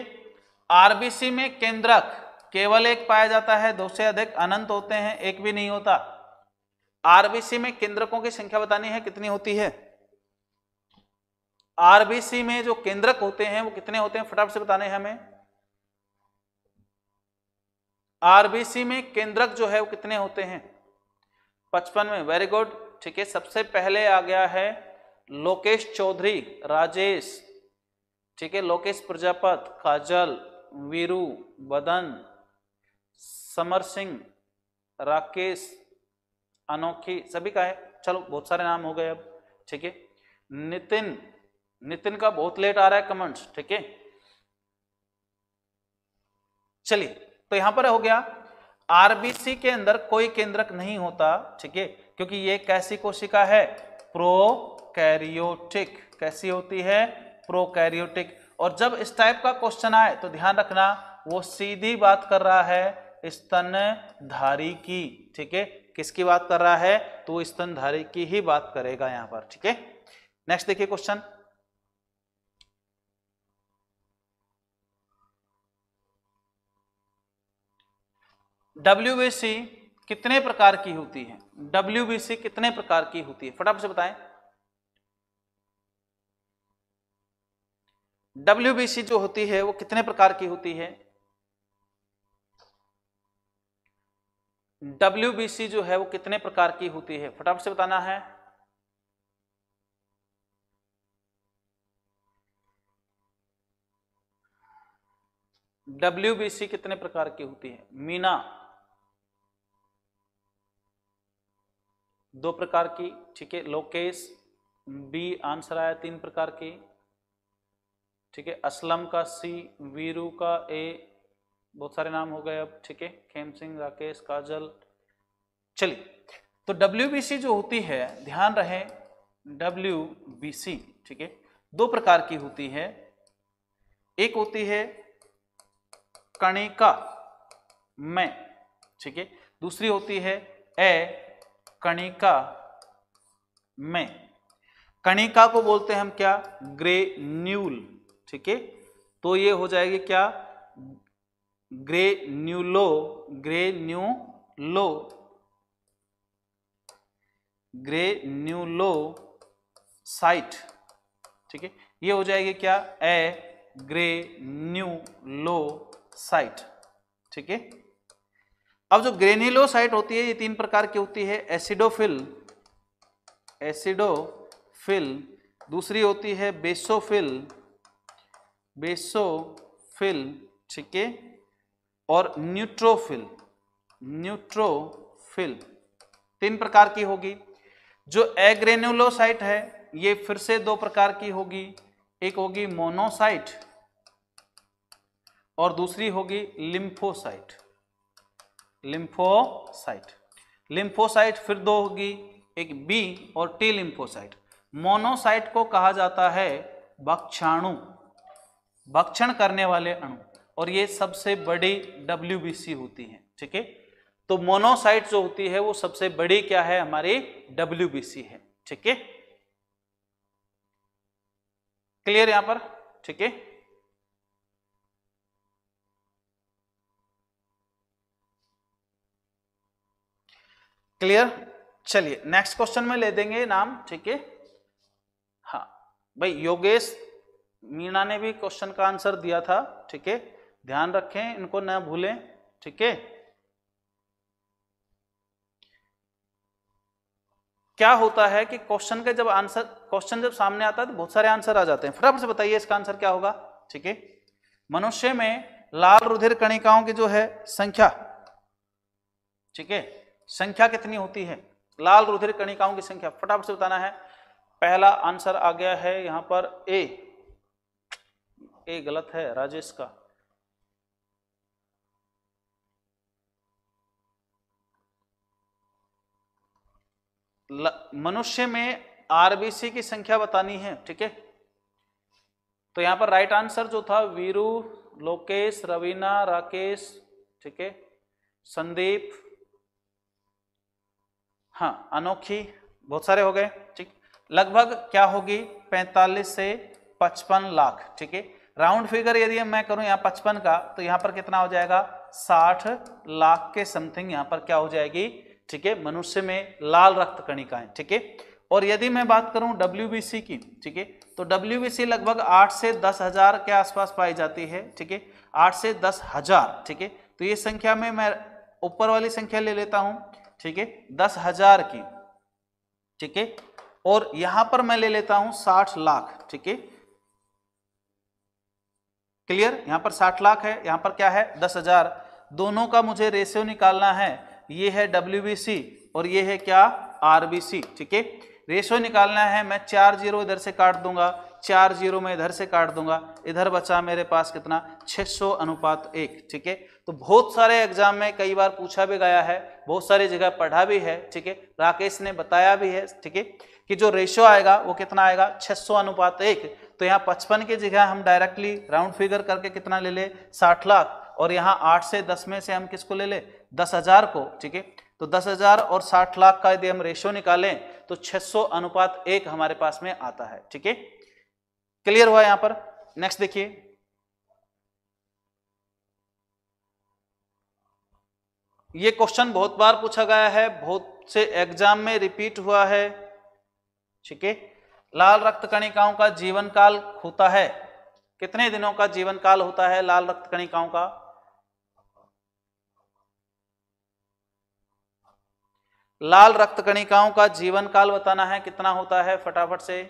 आरबीसी में केंद्रक केवल एक पाया जाता है दो से अधिक अनंत होते हैं एक भी नहीं होता आरबीसी में केंद्रकों की संख्या बतानी है कितनी होती है आरबीसी में जो केंद्रक होते हैं वो कितने होते हैं फटाफट से बताने हैं हमें आरबीसी में केंद्रक जो है वो कितने होते हैं पचपन में वेरी गुड ठीक है सबसे पहले आ गया है लोकेश चौधरी राजेश ठीक है लोकेश प्रजापत काजल वीरू बदन समर सिंह राकेश अनोखी सभी का है चलो बहुत सारे नाम हो गए अब ठीक है नितिन नितिन का बहुत लेट आ रहा है कमेंट्स ठीक है चलिए तो यहां पर हो गया आरबीसी के अंदर कोई केंद्रक नहीं होता ठीक है क्योंकि ये कैसी कोशिका है प्रोकैरियोटिक कैसी होती है प्रोकैरियोटिक और जब इस टाइप का क्वेश्चन आए तो ध्यान रखना वो सीधी बात कर रहा है स्तनधारी की ठीक है किसकी बात कर रहा है तो स्तनधारी की ही बात करेगा यहां पर ठीक है नेक्स्ट देखिए क्वेश्चन डब्ल्यू कितने प्रकार की होती है डब्ल्यू कितने प्रकार की होती है फटाफट से बताएं डब्ल्यू जो होती है वो कितने प्रकार की होती है डब्ल्यू जो है वो कितने प्रकार की होती है फटाफट से बताना है डब्ल्यू कितने प्रकार की होती है मीना दो प्रकार की ठीक है लोकेश बी आंसर आया तीन प्रकार की ठीक है असलम का सी वीरू का ए बहुत सारे नाम हो गए अब ठीक है खेम सिंह राकेश काजल चलिए तो डब्ल्यू जो होती है ध्यान रहे डब्ल्यू ठीक है दो प्रकार की होती है एक होती है कणिका में ठीक है दूसरी होती है ए कणिका में कणिका को बोलते हैं हम क्या ग्रेन्यूल ठीक है तो ये हो जाएगी क्या ग्रेन्यूलो ग्रेन्यूलो ग्रेन्यूलो साइट ठीक है ये हो जाएगी क्या ए ग्रेन्यूलो साइट ठीक है अब जो ग्रेन्युलोसाइट होती है ये तीन प्रकार की होती है एसिडोफिल एसिडोफिल दूसरी होती है बेसोफिल बेसोफिल ठीक है और न्यूट्रोफिल न्यूट्रोफिल तीन प्रकार की होगी जो एग्रेन्युलोसाइट है ये फिर से दो प्रकार की होगी एक होगी मोनोसाइट और दूसरी होगी लिम्फोसाइट लिम्फोसाइट लिम्फोसाइट फिर दो होगी एक बी और टी लिम्फोसाइट मोनोसाइट को कहा जाता है भक्षाणु भक्षण करने वाले अणु और ये सबसे बड़ी डब्ल्यू होती है ठीक है तो मोनोसाइट जो होती है वो सबसे बड़ी क्या है हमारी डब्ल्यू है ठीक है क्लियर यहां पर ठीक है क्लियर चलिए नेक्स्ट क्वेश्चन में ले देंगे नाम ठीक है हाँ भाई योगेश मीणा ने भी क्वेश्चन का आंसर दिया था ठीक है ध्यान रखें इनको ना भूलें ठीक है क्या होता है कि क्वेश्चन का जब आंसर क्वेश्चन जब सामने आता है तो बहुत सारे आंसर आ जाते हैं फटाफट से बताइए इसका आंसर क्या होगा ठीक है मनुष्य में लाल रुधिर कणिकाओं की जो है संख्या ठीक है संख्या कितनी होती है लाल रुधिर कणिकाओं की संख्या फटाफट से बताना है पहला आंसर आ गया है यहां पर ए ए गलत है राजेश का मनुष्य में आरबीसी की संख्या बतानी है ठीक है तो यहां पर राइट आंसर जो था वीरू लोकेश रवीना राकेश ठीक है संदीप हाँ अनोखी बहुत सारे हो गए ठीक लगभग क्या होगी 45 से 55 लाख ठीक है राउंड फिगर यदि मैं करूं यहाँ 55 का तो यहाँ पर कितना हो जाएगा 60 लाख के समथिंग यहाँ पर क्या हो जाएगी ठीक है मनुष्य में लाल रक्त कणिकाएं ठीक है और यदि मैं बात करूं डब्ल्यू की ठीक है तो डब्ल्यू लगभग आठ से दस हजार के आसपास पाई जाती है ठीक है आठ से दस हजार ठीक है तो ये संख्या में मैं ऊपर वाली संख्या ले लेता हूं ठीक है दस हजार की ठीक है और यहां पर मैं ले लेता हूं साठ लाख ठीक है क्लियर यहां पर साठ लाख है यहां पर क्या है दस हजार दोनों का मुझे रेशियो निकालना है ये है डब्ल्यू और ये है क्या आरबीसी ठीक है रेशियो निकालना है मैं चार जीरो इधर से काट दूंगा चार जीरो में इधर से काट दूंगा इधर बचा मेरे पास कितना 600 अनुपात एक ठीक है तो बहुत सारे एग्जाम में कई बार पूछा भी गया है बहुत सारी जगह पढ़ा भी है ठीक है राकेश ने बताया भी है ठीक है कि जो रेशियो आएगा वो कितना आएगा 600 अनुपात एक तो यहाँ पचपन की जगह हम डायरेक्टली राउंड फिगर करके कितना ले ले साठ लाख और यहाँ आठ से दस में से हम किसको ले ले दस हजार को ठीक है तो दस हजार और साठ लाख का यदि हम रेशो निकालें तो 600 अनुपात एक हमारे पास में आता है ठीक है क्लियर हुआ यहां पर नेक्स्ट देखिए ये क्वेश्चन बहुत बार पूछा गया है बहुत से एग्जाम में रिपीट हुआ है ठीक है लाल रक्त कणिकाओं का जीवन काल होता है कितने दिनों का जीवन काल होता है लाल रक्त कणिकाओं का लाल रक्त कणिकाओं का जीवन काल बताना है कितना होता है फटाफट से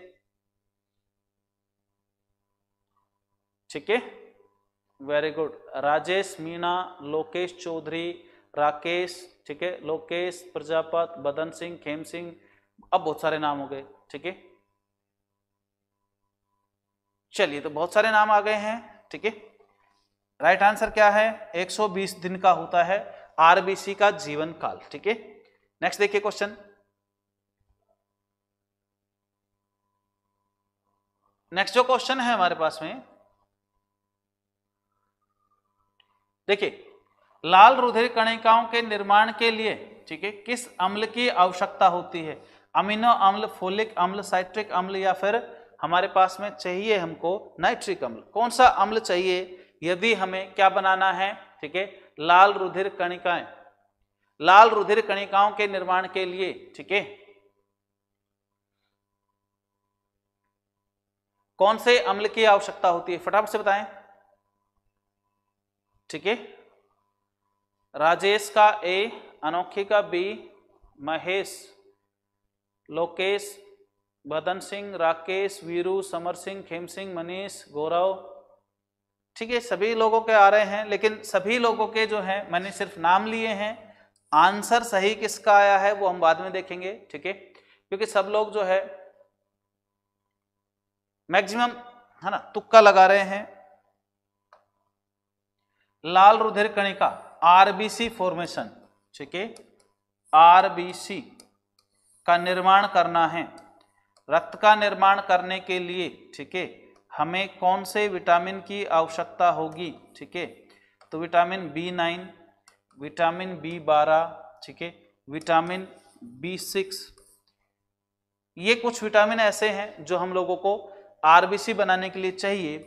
ठीक है वेरी गुड राजेश मीना लोकेश चौधरी राकेश ठीक है लोकेश प्रजापत बदन सिंह खेम सिंह अब बहुत सारे नाम हो गए ठीक है चलिए तो बहुत सारे नाम आ गए हैं ठीक है राइट आंसर क्या है 120 दिन का होता है आरबीसी का जीवन काल ठीक है नेक्स्ट देखिए क्वेश्चन नेक्स्ट जो क्वेश्चन है हमारे पास में देखिए लाल रुधिर कणिकाओं के निर्माण के लिए ठीक है किस अम्ल की आवश्यकता होती है अमीनो अम्ल फोलिक अम्ल साइट्रिक अम्ल या फिर हमारे पास में चाहिए हमको नाइट्रिक अम्ल कौन सा अम्ल चाहिए यदि हमें क्या बनाना है ठीक है लाल रुधिर कणिकाएं लाल रुधिर कणिकाओं के निर्माण के लिए ठीक है कौन से अम्ल की आवश्यकता होती है फटाफट से बताएं ठीक है राजेश का ए अनोखी का बी महेश लोकेश बदन सिंह राकेश वीरू समर सिंह खेम सिंह मनीष गौरव ठीक है सभी लोगों के आ रहे हैं लेकिन सभी लोगों के जो हैं मैंने सिर्फ नाम लिए हैं आंसर सही किसका आया है वो हम बाद में देखेंगे ठीक है क्योंकि सब लोग जो है मैक्सिमम है ना तुक्का लगा रहे हैं लाल रुधिर कणिका आरबीसी फॉर्मेशन ठीक है आरबीसी का निर्माण करना है रक्त का निर्माण करने के लिए ठीक है हमें कौन से विटामिन की आवश्यकता होगी ठीक है तो vitamin B nine vitamin B बारह ठीक है विटामिन बी सिक्स ये कुछ विटामिन ऐसे हैं जो हम लोगों को आरबीसी बनाने के लिए चाहिए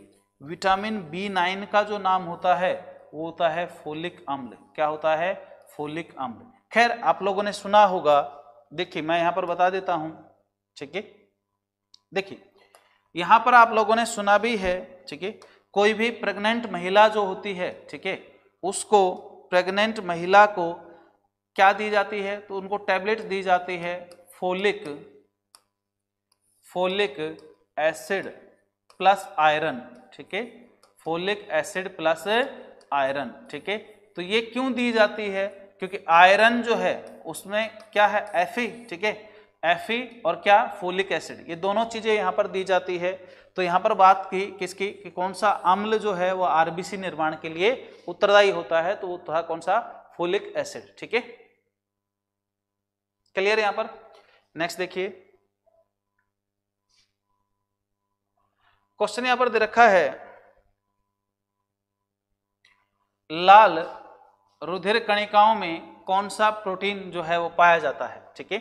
विटामिन बी नाइन का जो नाम होता है वो होता है फोलिक अम्ल क्या होता है फोलिक अम्ल खैर आप लोगों ने सुना होगा देखिए मैं यहां पर बता देता हूं ठीक है देखिए यहां पर आप लोगों ने सुना भी है ठीक है कोई भी प्रेग्नेंट महिला जो होती है ठीक है उसको प्रेग्नेंट महिला को क्या दी जाती है तो उनको टैबलेट दी जाती है folic folic acid plus iron ठीक है फोलिक एसिड प्लस आयरन ठीक है तो ये क्यों दी जाती है क्योंकि आयरन जो है उसमें क्या है एफी ठीक है एफी और क्या फोलिक एसिड ये दोनों चीज़ें यहाँ पर दी जाती है तो यहाँ पर बात की किसकी कि कौन सा अम्ल जो है वो आरबीसी निर्माण के लिए उत्तरदायी होता है तो वो था कौन सा फोलिक एसिड ठीक है क्लियर यहाँ पर नेक्स्ट देखिए क्वेश्चन यहाँ पर दे रखा है लाल रुधिर कणिकाओं में कौन सा प्रोटीन जो है वो पाया जाता है ठीक है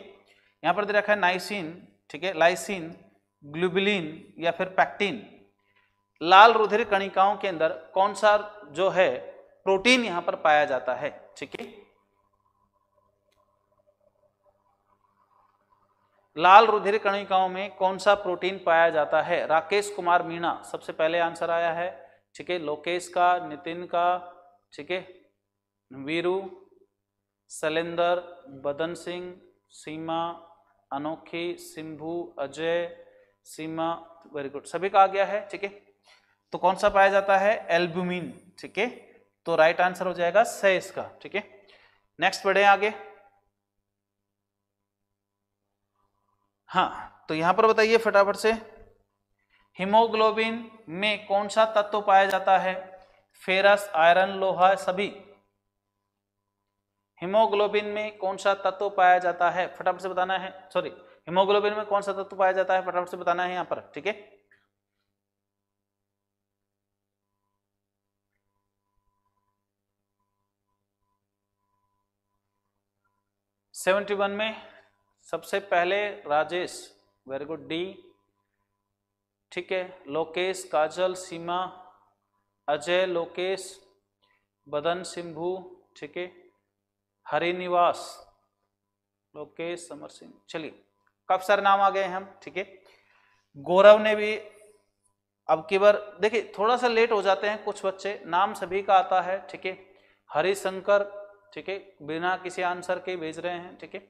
यहाँ पर दे रखा है नाइसिन ठीक है लाइसिन ग्लूबिलिन या फिर पैक्टिन लाल रुधिर कणिकाओं के अंदर कौन सा जो है प्रोटीन यहाँ पर पाया जाता है ठीक है लाल रुधिर कणिकाओं में कौन सा प्रोटीन पाया जाता है राकेश कुमार मीणा सबसे पहले आंसर आया है ठीक है लोकेश का नितिन का ठीक है वीरू शैलेंद्र बदन सिंह सीमा अनोखी सिंभू अजय सीमा वेरी गुड सभी का आ गया है ठीक है तो कौन सा पाया जाता है एल्ब्यूमिन ठीक है तो राइट आंसर हो जाएगा स इसका ठीक है नेक्स्ट बढ़े आगे हाँ तो यहां पर बताइए फटाफट से हीमोग्लोबिन में कौन सा तत्व पाया जाता है फेरस आयरन लोहा सभी हीमोग्लोबिन में कौन सा तत्व पाया जाता है फटाफट से बताना है सॉरी हीमोग्लोबिन में कौन सा तत्व पाया जाता है फटाफट से बताना है यहां पर ठीक है सेवेंटी वन में सबसे पहले राजेश वेरी गुड डी ठीक है लोकेश काजल सीमा अजय लोकेश बदन सिंभु ठीक है हरिनिवास लोकेश समर सिंह चलिए कब सर नाम आ गए हम ठीक है गौरव ने भी अब की बार देखिए थोड़ा सा लेट हो जाते हैं कुछ बच्चे नाम सभी का आता है ठीक है हरिशंकर ठीक है बिना किसी आंसर के भेज रहे हैं ठीक है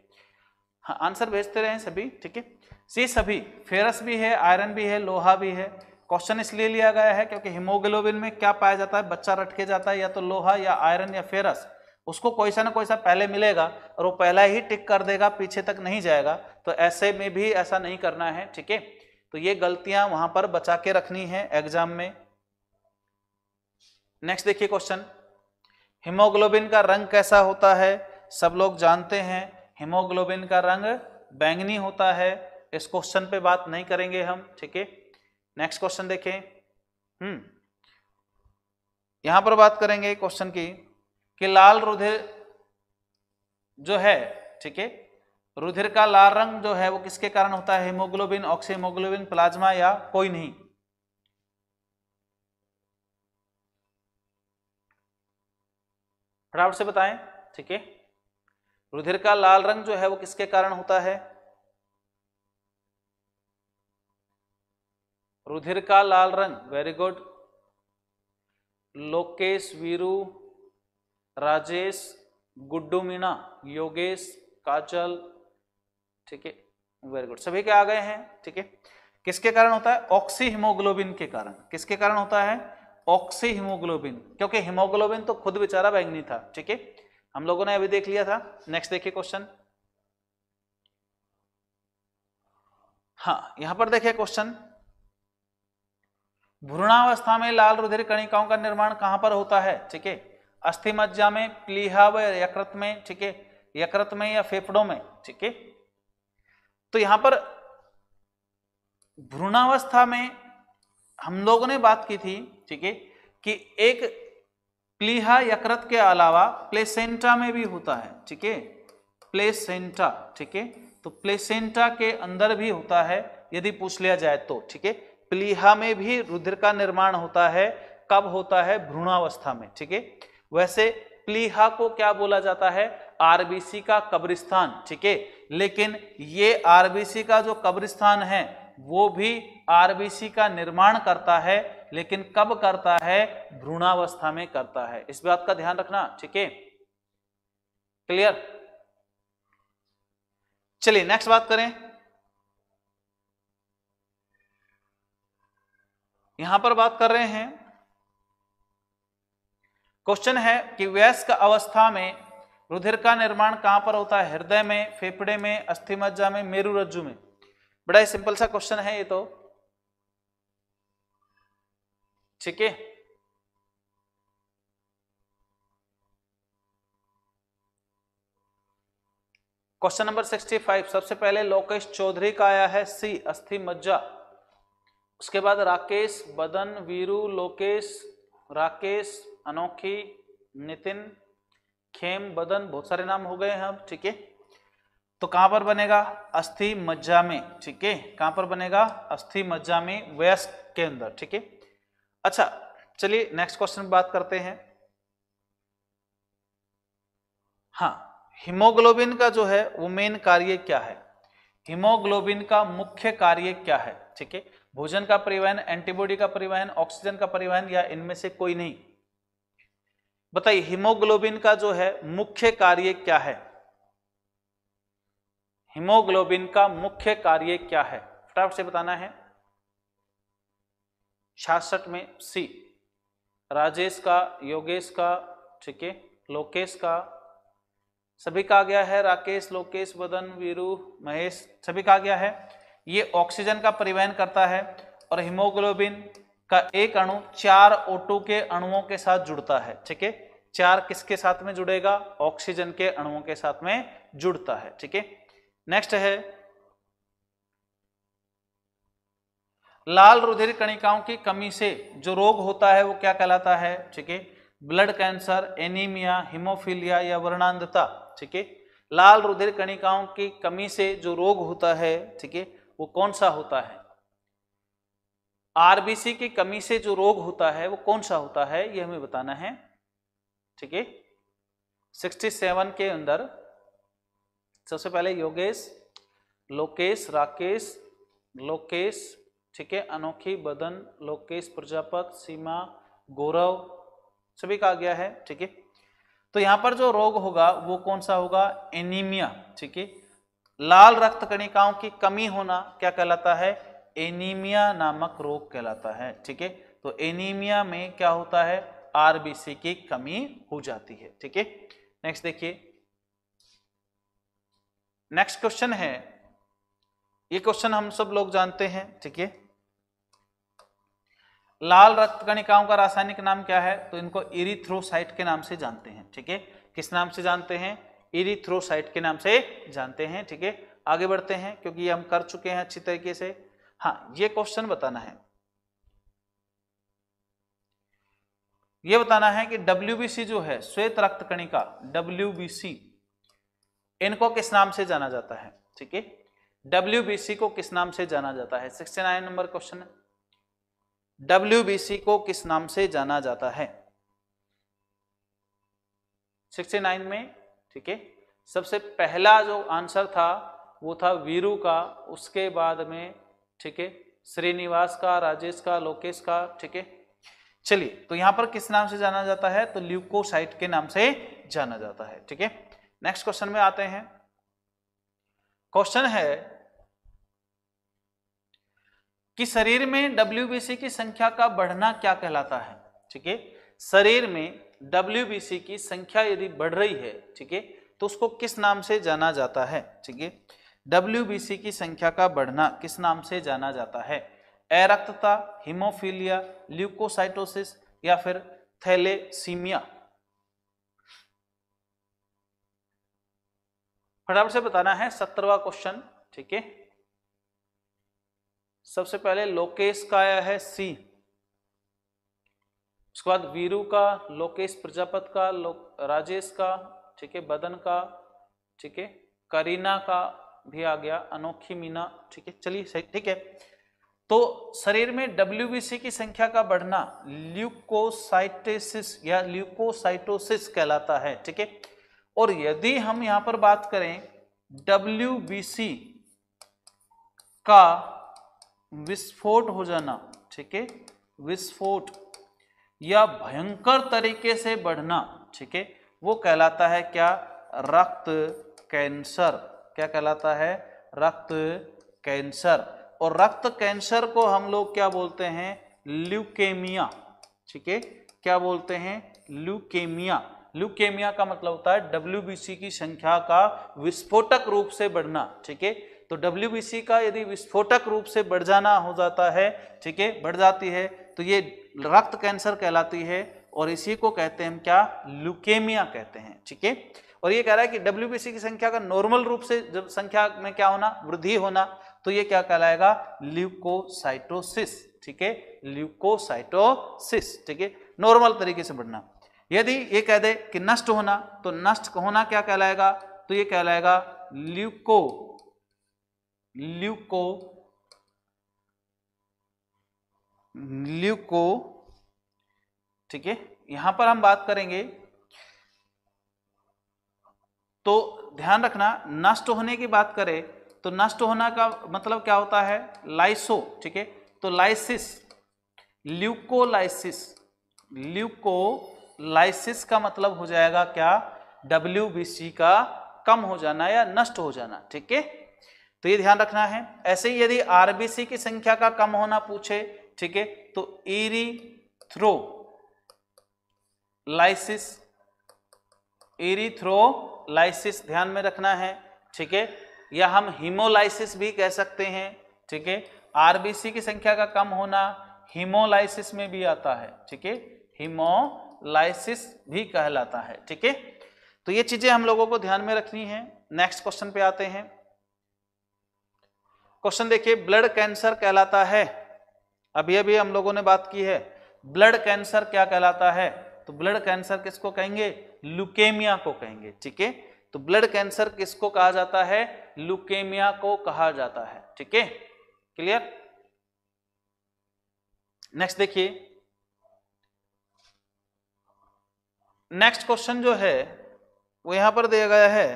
हाँ आंसर भेजते रहे सभी ठीक है सी सभी फेरस भी है आयरन भी है लोहा भी है क्वेश्चन इसलिए लिया गया है क्योंकि हीमोग्लोबिन में क्या पाया जाता है बच्चा रटके जाता है या तो लोहा या आयरन या फेरस उसको कोई सा ना कोई सा पहले मिलेगा और वो पहला ही टिक कर देगा पीछे तक नहीं जाएगा तो ऐसे में भी ऐसा नहीं करना है ठीक है तो ये गलतियां वहां पर बचा के रखनी है एग्जाम में नेक्स्ट देखिए क्वेश्चन हिमोग्लोबिन का रंग कैसा होता है सब लोग जानते हैं हिमोग्लोबिन का रंग बैंगनी होता है इस क्वेश्चन पे बात नहीं करेंगे हम ठीक है नेक्स्ट क्वेश्चन देखें हम्म यहां पर बात करेंगे क्वेश्चन की कि लाल रुधिर जो है ठीक है रुधिर का लाल रंग जो है वो किसके कारण होता है हीमोग्लोबिन ऑक्सीमोग्लोबिन प्लाज्मा या कोई नहीं फटाफट से बताएं ठीक है रुधिर का लाल रंग जो है वो किसके कारण होता है रुधिर का लाल रंग वेरी गुड लोकेश वीरू राजेश गुड्डू मीणा योगेश काचल ठीक है वेरी गुड सभी के आ गए हैं ठीक है किसके कारण होता है ऑक्सी हिमोग्लोबिन के कारण किसके कारण होता है ऑक्सी हिमोग्लोबिन क्योंकि हीमोग्लोबिन तो खुद बेचारा बैंगनी था ठीक है हम लोगों ने अभी देख लिया था नेक्स्ट देखिए क्वेश्चन हाँ यहां पर देखिए क्वेश्चन भ्रूणावस्था में लाल रुधिर कणिकाओं का निर्माण कहां पर होता है ठीक है अस्थि मज्जा में प्लीहा व यकृत में ठीक है यकृत में या फेफड़ों में ठीक है तो यहां पर भ्रूणावस्था में हम लोगों ने बात की थी ठीक है कि एक प्लीहा यकृत के अलावा प्लेसेंटा में भी होता है ठीक है प्लेसेंटा ठीक है तो प्लेसेंटा के अंदर भी होता है यदि पूछ लिया जाए तो ठीक है प्लीहा में भी रुधिर का निर्माण होता है कब होता है भ्रूणावस्था में ठीक है वैसे प्लीहा को क्या बोला जाता है आरबीसी का कब्रिस्तान ठीक है लेकिन ये आरबीसी का जो कब्रिस्तान है वो भी आरबीसी का निर्माण करता है लेकिन कब करता है भ्रूणावस्था में करता है इस बात का ध्यान रखना ठीक है क्लियर चलिए नेक्स्ट बात करें यहां पर बात कर रहे हैं क्वेश्चन है कि व्यस्क अवस्था में रुधिर का निर्माण कहां पर होता है हृदय में फेफड़े में अस्थि मज्जा में मेरु रज्जु में बड़ा ही सिंपल सा क्वेश्चन है ये तो ठीक है क्वेश्चन नंबर 65 सबसे पहले लोकेश चौधरी का आया है सी अस्थि मज्जा उसके बाद राकेश बदन वीरू लोकेश राकेश अनोखी नितिन खेम बदन बहुत सारे नाम हो गए हैं अब ठीक है तो कहां पर बनेगा अस्थि मज्जा में ठीक है कहां पर बनेगा अस्थि मज्जा में वयस्क के अंदर ठीक है अच्छा चलिए नेक्स्ट क्वेश्चन बात करते हैं हाँ हीमोग्लोबिन का जो है वो मेन कार्य क्या है हीमोग्लोबिन का मुख्य कार्य क्या है ठीक है भोजन का परिवहन एंटीबॉडी का परिवहन ऑक्सीजन का परिवहन या इनमें से कोई नहीं बताइए हीमोग्लोबिन का जो है मुख्य कार्य क्या है हीमोग्लोबिन का मुख्य कार्य क्या है फटाफट से बताना है छियासठ में सी राजेश का योगेश का ठीक है लोकेश का सभी का आ गया है राकेश लोकेश बदन वीरू महेश सभी का आ गया है ये ऑक्सीजन का परिवहन करता है और हीमोग्लोबिन का एक अणु चार ओटू के अणुओं के साथ जुड़ता है ठीक है चार किसके साथ में जुड़ेगा ऑक्सीजन के अणुओं के साथ में जुड़ता है ठीक है नेक्स्ट है लाल रुधिर कणिकाओं की कमी से जो रोग होता है वो क्या कहलाता है ठीक है ब्लड कैंसर एनीमिया हिमोफीलिया या वर्णांधता ठीक है लाल रुधिर कणिकाओं की कमी से जो रोग होता है ठीक है वो कौन सा होता है आरबीसी की कमी से जो रोग होता है वो कौन सा होता है ये हमें बताना है ठीक है 67 के अंदर सबसे पहले योगेश लोकेश राकेश लोकेश ठीक है अनोखी बदन लोकेश प्रजापत सीमा गौरव सभी का आ गया है ठीक है तो यहां पर जो रोग होगा वो कौन सा होगा एनीमिया ठीक है लाल रक्त कणिकाओं की कमी होना क्या कहलाता है एनीमिया नामक रोग कहलाता है ठीक है तो एनीमिया में क्या होता है आरबीसी की कमी हो जाती है ठीक है नेक्स्ट देखिए नेक्स्ट क्वेश्चन है ये क्वेश्चन हम सब लोग जानते हैं ठीक है लाल रक्त कणिकाओं का रासायनिक नाम क्या है तो इनको इरिथ्रोसाइट के नाम से जानते हैं ठीक है किस नाम से जानते हैं इरिथ्रोसाइट के नाम से जानते हैं ठीक है आगे बढ़ते हैं क्योंकि ये हम कर चुके हैं अच्छी तरीके से हाँ ये क्वेश्चन बताना है ये बताना है कि डब्ल्यू जो है श्वेत रक्त कणिका डब्ल्यू इनको किस नाम से जाना जाता है ठीक है डब्ल्यू को किस नाम से जाना जाता है सिक्सटी नाइन नंबर क्वेश्चन है डब्ल्यू को किस नाम से जाना जाता है सिक्सटी नाइन में ठीक है सबसे पहला जो आंसर था वो था वीरू का उसके बाद में ठीक है श्रीनिवास का राजेश का लोकेश का ठीक है चलिए तो यहां पर किस नाम से जाना जाता है तो ल्यूकोसाइट के नाम से जाना जाता है ठीक है नेक्स्ट क्वेश्चन में आते हैं क्वेश्चन है कि शरीर में डब्ल्यू की संख्या का बढ़ना क्या कहलाता है ठीक है शरीर में डब्ल्यू की संख्या यदि बढ़ रही है ठीक है तो उसको किस नाम से जाना जाता है ठीक है डब्ल्यू की संख्या का बढ़ना किस नाम से जाना जाता है अरक्तता हिमोफीलिया ल्यूकोसाइटोसिस या फिर थैलेसीमिया फटाफट से बताना है सत्रवा क्वेश्चन ठीक है सबसे पहले लोकेश का आया है सी उसके बाद वीरू का लोकेश प्रजापत का लो, राजेश का ठीक है बदन का ठीक है करीना का भी आ गया अनोखी मीना ठीक है चलिए ठीक है तो शरीर में डब्ल्यू की संख्या का बढ़ना ल्यूकोसाइटेसिस या ल्यूकोसाइटोसिस कहलाता है ठीक है और यदि हम यहां पर बात करें डब्ल्यू का विस्फोट हो जाना ठीक है विस्फोट या भयंकर तरीके से बढ़ना ठीक है वो कहलाता है क्या रक्त कैंसर क्या कहलाता है रक्त कैंसर और रक्त कैंसर को हम लोग क्या बोलते हैं ल्यूकेमिया ठीक है क्या बोलते हैं ल्यूकेमिया ल्यूकेमिया का मतलब होता है डब्ल्यू की संख्या का विस्फोटक रूप से बढ़ना ठीक है तो डब्ल्यू का यदि विस्फोटक रूप से बढ़ जाना हो जाता है ठीक है बढ़ जाती है तो ये रक्त कैंसर कहलाती है और इसी को कहते हैं हम क्या ल्यूकेमिया कहते हैं ठीक है और ये कह रहा है कि डब्ल्यू की संख्या का नॉर्मल रूप से जब संख्या में क्या होना वृद्धि होना तो ये क्या कहलाएगा ल्यूकोसाइटोसिस ठीक है ल्यूकोसाइटोसिस ठीक है नॉर्मल तरीके से बढ़ना यदि ये कह दे कि नष्ट होना तो नष्ट होना क्या कहलाएगा तो ये कहलाएगा ल्यूको ल्यूको ल्यूको ठीक है यहां पर हम बात करेंगे तो ध्यान रखना नष्ट होने की बात करें तो नष्ट होना का मतलब क्या होता है लाइसो ठीक है तो लाइसिस ल्यूकोलाइसिस ल्यूकोलाइसिस का मतलब हो जाएगा क्या डब्ल्यू का कम हो जाना या नष्ट हो जाना ठीक है तो ये ध्यान रखना है ऐसे ही यदि आरबीसी की संख्या का कम होना पूछे ठीक है तो इरीथ्रो लाइसिस ध्यान में रखना है ठीक है या हम हीमोलाइसिस भी कह सकते हैं ठीक है आरबीसी की संख्या का कम होना हीमोलाइसिस में भी आता है ठीक है हीमोलाइसिस भी कहलाता है ठीक है तो ये चीजें हम लोगों को ध्यान में रखनी है नेक्स्ट क्वेश्चन पे आते हैं क्वेश्चन देखिए ब्लड कैंसर कहलाता है अभी अभी हम लोगों ने बात की है ब्लड कैंसर क्या कहलाता है तो ब्लड कैंसर किसको कहेंगे लुकेमिया को कहेंगे ठीक है तो ब्लड कैंसर किसको कहा जाता है लुकेमिया को कहा जाता है ठीक है क्लियर नेक्स्ट देखिए नेक्स्ट क्वेश्चन जो है वो यहां पर दिया गया है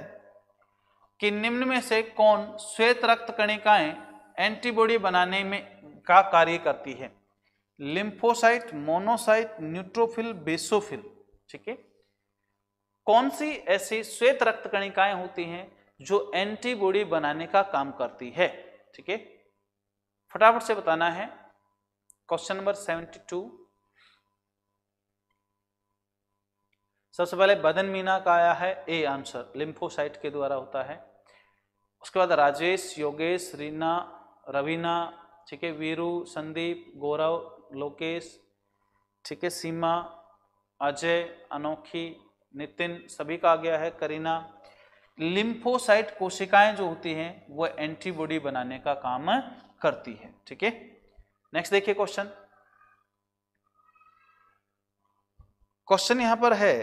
कि निम्न में से कौन श्वेत रक्त कणिकाएं एंटीबॉडी बनाने में का कार्य करती है लिम्फोसाइट मोनोसाइट न्यूट्रोफिल बेसोफिल ठीक है कौन सी ऐसी श्वेत रक्त कणिकाएं होती हैं जो एंटीबॉडी बनाने का काम करती है ठीक है फटाफट से बताना है क्वेश्चन नंबर सेवेंटी टू सबसे पहले बदन मीना का आया है ए आंसर लिम्फोसाइट के द्वारा होता है उसके बाद राजेश योगेश रीना रवीना ठीक है वीरू संदीप गौरव लोकेश ठीक है सीमा अजय अनोखी नितिन सभी का आ गया है करीना लिम्फोसाइट कोशिकाएं जो होती हैं वह एंटीबॉडी बनाने का काम करती है ठीक है नेक्स्ट देखिए क्वेश्चन क्वेश्चन यहां पर है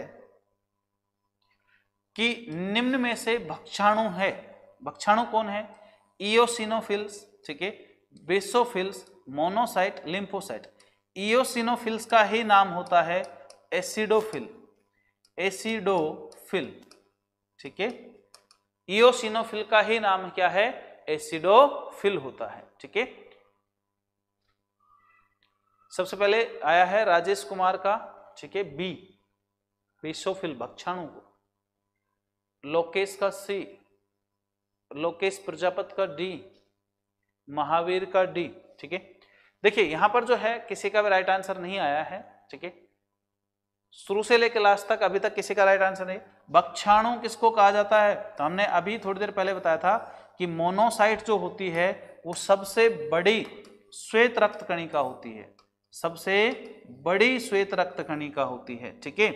कि निम्न में से भक्षाणु है भक्षाणु कौन है इोसिनोफिल्स ठीक है बेसोफिल्स मोनोसाइट लिम्फोसाइट इोसिनोफिल्स का ही नाम होता है एसिडोफिल एसिडोफिल ठीक है ईओसिनोफिल का ही नाम क्या है एसिडोफिल होता है ठीक है सबसे पहले आया है राजेश कुमार का ठीक है बी बेसोफिल भक्षाणु लोकेश का सी लोकेश प्रजापत का डी महावीर का डी ठीक है देखिए यहां पर जो है किसी का भी राइट आंसर नहीं आया है ठीक है शुरू से लेकर लास्ट तक अभी तक किसी का राइट आंसर नहीं बक्षाणु किसको कहा जाता है तो हमने अभी थोड़ी देर पहले बताया था कि मोनोसाइट जो होती है वो सबसे बड़ी श्वेत रक्त कणिका होती है सबसे बड़ी श्वेत रक्त कणिका होती है ठीक है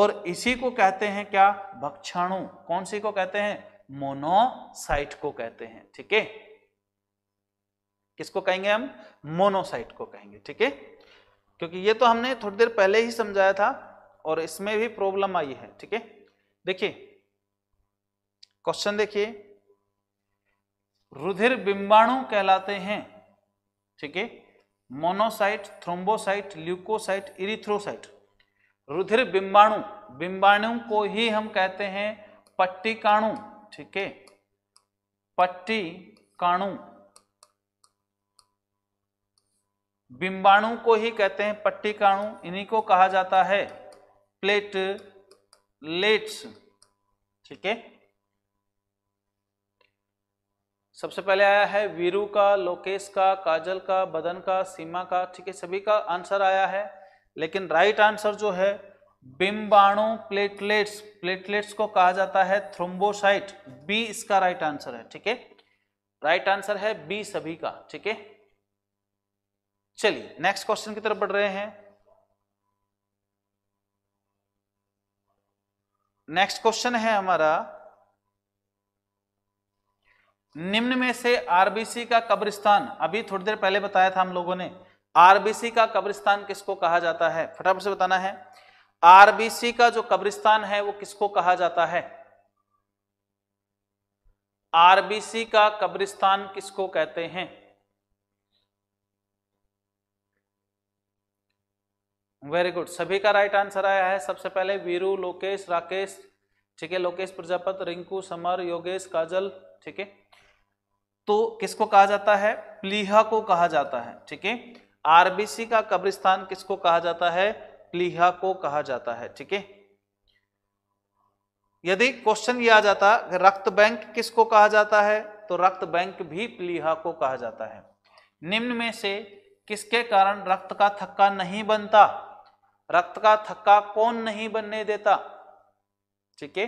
और इसी को कहते हैं क्या भक्षाणु कौन सी को कहते हैं मोनोसाइट को कहते हैं ठीक है किसको कहेंगे हम मोनोसाइट को कहेंगे ठीक है क्योंकि ये तो हमने थोड़ी देर पहले ही समझाया था और इसमें भी प्रॉब्लम आई है ठीक है देखिए क्वेश्चन देखिए रुधिर बिंबाणु कहलाते हैं ठीक है मोनोसाइट थ्रोम्बोसाइट ल्यूकोसाइट इरिथ्रोसाइट रुधिर बिंबाणु बिंबाणु को ही हम कहते हैं पट्टी काणु ठीक है काणु बिंबाणु को ही कहते हैं पट्टिकाणु इन्हीं को कहा जाता है प्लेट लेट्स ठीक है सबसे पहले आया है वीरू का लोकेश का काजल का बदन का सीमा का ठीक है सभी का आंसर आया है लेकिन राइट आंसर जो है बिंबाणु प्लेटलेट्स प्लेटलेट्स को कहा जाता है थ्रोम्बोसाइट बी इसका राइट आंसर है ठीक है राइट आंसर है बी सभी का ठीक है चलिए नेक्स्ट क्वेश्चन की तरफ बढ़ रहे हैं नेक्स्ट क्वेश्चन है हमारा निम्न में से आरबीसी का कब्रिस्तान अभी थोड़ी देर पहले बताया था हम लोगों ने आरबीसी का कब्रिस्तान किसको कहा जाता है फटाफट से बताना है आरबीसी का जो कब्रिस्तान है वो किसको कहा जाता है आरबीसी का कब्रिस्तान किसको कहते हैं वेरी गुड सभी का राइट आंसर आया है सबसे पहले वीरू लोकेश राकेश ठीक है लोकेश प्रजापत रिंकू समर योगेश काजल ठीक है तो किसको कहा जाता है प्लीहा को कहा जाता है ठीक है आरबीसी का कब्रिस्तान किसको कहा जाता है प्लीहा को कहा जाता है ठीक है यदि क्वेश्चन यह आ जाता रक्त बैंक किसको कहा जाता है तो रक्त बैंक भी प्लीहा को कहा जाता है निम्न में से किसके कारण रक्त का थक्का नहीं बनता रक्त का थक्का कौन नहीं बनने देता ठीक है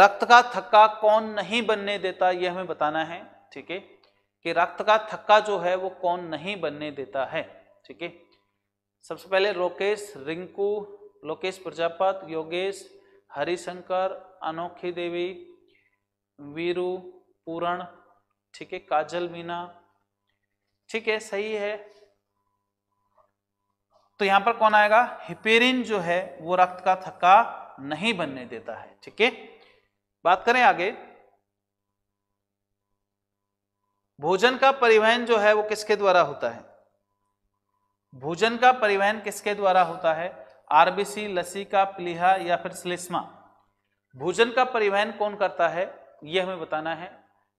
रक्त का थक्का कौन नहीं बनने देता यह हमें बताना है ठीक है कि रक्त का थक्का जो है वो कौन नहीं बनने देता है ठीक है सबसे पहले लोकेश रिंकू लोकेश प्रजापत योगेश हरिशंकर अनोखी देवी वीरू पूरण ठीक है काजल मीना ठीक है सही है तो यहां पर कौन आएगा हिपेरिन जो है वो रक्त का थक्का नहीं बनने देता है ठीक है बात करें आगे भोजन का परिवहन जो है वो किसके द्वारा होता है भोजन का परिवहन किसके द्वारा होता है आरबीसी लसी का प्लीहा या फिर स्लिस्मा भोजन का परिवहन कौन करता है यह हमें बताना है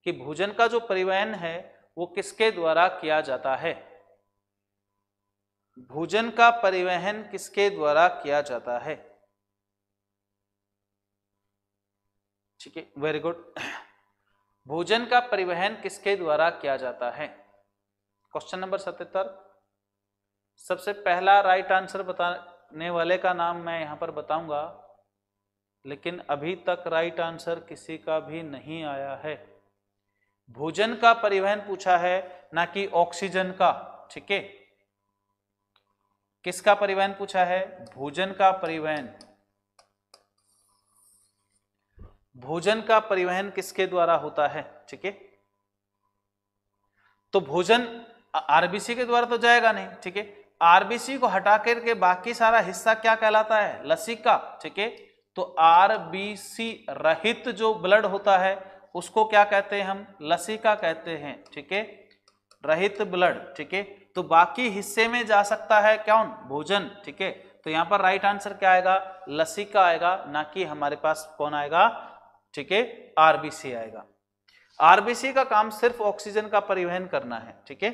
कि भोजन का जो परिवहन है वो किसके द्वारा किया जाता है भोजन का परिवहन किसके द्वारा किया जाता है ठीक है वेरी गुड भोजन का परिवहन किसके द्वारा किया जाता है क्वेश्चन नंबर सतहत्तर सबसे पहला राइट आंसर बताने वाले का नाम मैं यहां पर बताऊंगा लेकिन अभी तक राइट आंसर किसी का भी नहीं आया है भोजन का परिवहन पूछा है ना कि ऑक्सीजन का ठीक है किसका परिवहन पूछा है भोजन का परिवहन भोजन का परिवहन किसके द्वारा होता है ठीक है तो भोजन आरबीसी के द्वारा तो जाएगा नहीं ठीक है आरबीसी को हटा करके बाकी सारा हिस्सा क्या कहलाता है लसी का ठीक है तो आरबीसी रहित जो ब्लड होता है उसको क्या कहते हैं हम लसिका कहते हैं ठीक है रहित ब्लड ठीक है तो बाकी हिस्से में जा सकता है कौन भोजन ठीक है तो यहाँ पर राइट आंसर क्या आएगा लसी का आएगा ना कि हमारे पास कौन आएगा ठीक है आरबीसी आएगा आरबीसी का काम सिर्फ ऑक्सीजन का परिवहन करना है ठीक है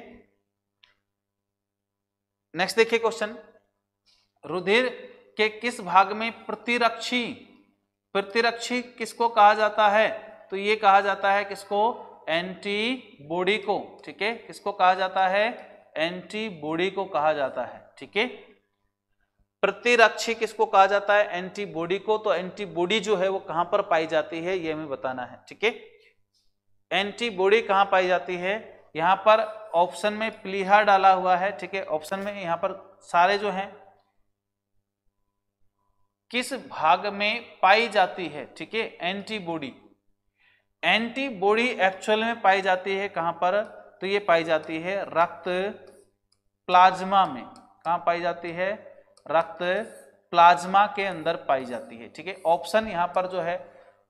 नेक्स्ट देखिए क्वेश्चन रुधिर के किस भाग में प्रतिरक्षी प्रतिरक्षी किसको कहा जाता है तो ये कहा जाता है किसको एंटीबॉडी को ठीक है किसको कहा जाता है एंटीबॉडी को कहा जाता है ठीक है प्रतिरक्षी किसको कहा जाता है एंटीबॉडी को तो एंटीबॉडी जो है वो कहां पर पाई जाती है ये हमें बताना है ठीक है एंटीबॉडी कहां पाई जाती है यहां पर ऑप्शन में प्लीहा डाला हुआ है ठीक है ऑप्शन में यहां पर सारे जो हैं किस भाग में पाई जाती है ठीक है एंटीबॉडी एंटीबॉडी एक्चुअल में पाई जाती है कहां पर तो ये पाई जाती है रक्त प्लाज्मा में कहा पाई जाती है रक्त प्लाज्मा के अंदर पाई जाती है ठीक है ऑप्शन यहाँ पर जो है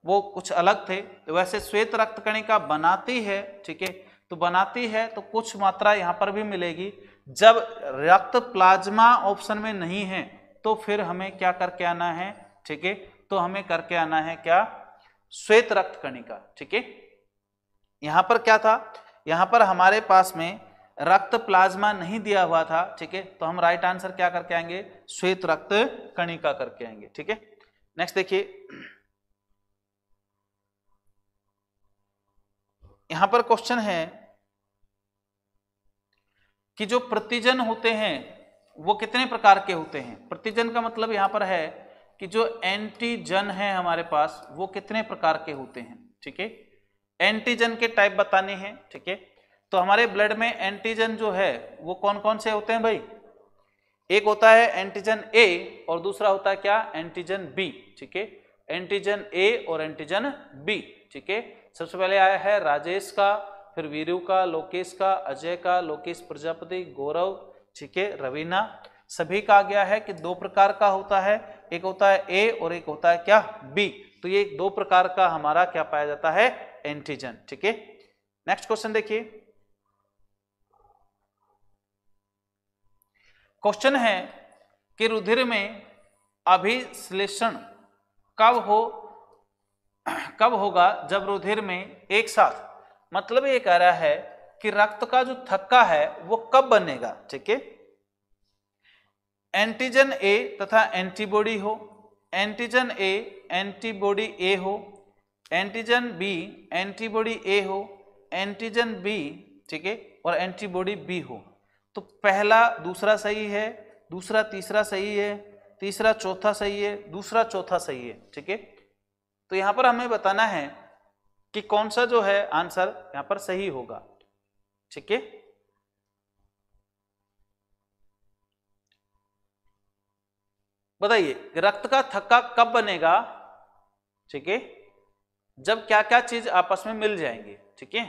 वो कुछ अलग थे वैसे श्वेत रक्त कणिका बनाती है ठीक है तो बनाती है तो कुछ मात्रा यहाँ पर भी मिलेगी जब रक्त प्लाज्मा ऑप्शन में नहीं है तो फिर हमें क्या करके आना है ठीक है तो हमें करके आना है क्या श्वेत रक्त कणिका ठीक है यहां पर क्या था यहां पर हमारे पास में रक्त प्लाज्मा नहीं दिया हुआ था ठीक है तो हम राइट आंसर क्या करके आएंगे श्वेत रक्त कणिका करके आएंगे ठीक है नेक्स्ट देखिए यहां पर क्वेश्चन है कि जो प्रतिजन होते हैं वो कितने प्रकार के होते हैं प्रतिजन का मतलब यहां पर है कि जो एंटीजन है हमारे पास वो कितने प्रकार के होते हैं ठीक है एंटीजन के टाइप बताने हैं ठीक है तो हमारे ब्लड में एंटीजन जो है वो कौन कौन से होते हैं भाई एक होता है एंटीजन ए और दूसरा होता है क्या एंटीजन बी ठीक है एंटीजन ए और एंटीजन बी ठीक है सबसे पहले आया है राजेश का फिर वीरू का लोकेश का अजय का लोकेश प्रजापति गौरव ठीक है रवीना सभी कहा गया है कि दो प्रकार का होता है एक होता है ए और एक होता है क्या बी तो ये दो प्रकार का हमारा क्या पाया जाता है एंटीजन ठीक है नेक्स्ट क्वेश्चन देखिए क्वेश्चन है कि रुधिर में अभिश्लेषण कब हो कब होगा जब रुधिर में एक साथ मतलब ये कह रहा है कि रक्त का जो थक्का है वो कब बनेगा ठीक है एंटीजन ए तथा एंटीबॉडी हो एंटीजन ए एंटीबॉडी ए हो एंटीजन बी एंटीबॉडी ए हो एंटीजन बी ठीक है और एंटीबॉडी बी हो तो पहला दूसरा सही है दूसरा तीसरा सही है तीसरा चौथा सही है दूसरा चौथा सही है ठीक है तो यहाँ पर हमें बताना है कि कौन सा जो है आंसर यहाँ पर सही होगा ठीक है बताइए रक्त का थक्का कब बनेगा ठीक है जब क्या क्या चीज आपस में मिल जाएंगे ठीक है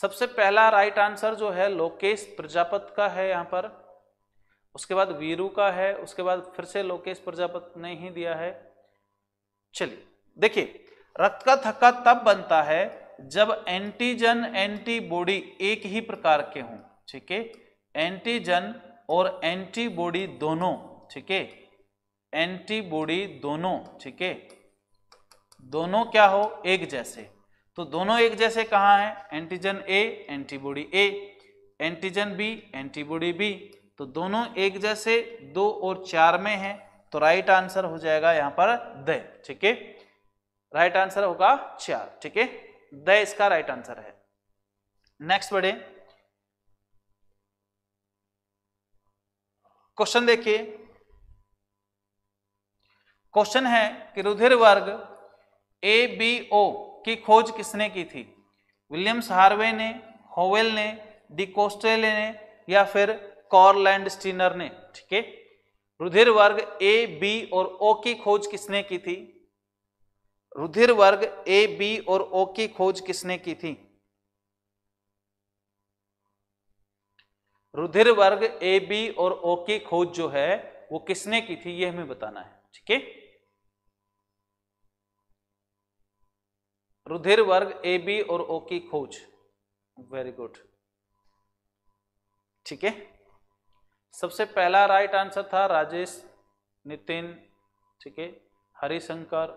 सबसे पहला राइट आंसर जो है लोकेश प्रजापत का है यहां पर उसके बाद वीरू का है उसके बाद फिर से लोकेश प्रजापत ने ही दिया है चलिए देखिए रक्त का थक्का तब बनता है जब एंटीजन एंटीबॉडी एक ही प्रकार के हों ठीक है एंटीजन और एंटीबॉडी दोनों ठीक है एंटीबॉडी दोनों ठीक है दोनों क्या हो एक जैसे तो दोनों एक जैसे कहाँ है antigen A antibody A antigen B antibody B तो दोनों एक जैसे दो और चार में है तो राइट आंसर हो जाएगा यहाँ पर द ठीक है राइट आंसर होगा चार ठीक है द इसका राइट आंसर है नेक्स्ट बढ़े क्वेश्चन देखिए क्वेश्चन है कि रुधिर वर्ग ए बी ओ की खोज किसने की थी विलियम्स हार्वे ने होवेल ने डी कोस्टेले ने या फिर कॉरलैंड स्टीनर ने ठीक है रुधिर वर्ग ए बी और ओ की खोज किसने की थी रुधिर वर्ग ए बी और ओ की खोज किसने की थी रुधिर वर्ग ए बी और ओ की खोज जो है वो किसने की थी ये हमें बताना है ठीक है रुधिर वर्ग ए बी और ओ की खोज वेरी गुड ठीक है सबसे पहला राइट आंसर था राजेश नितिन ठीक है हरिशंकर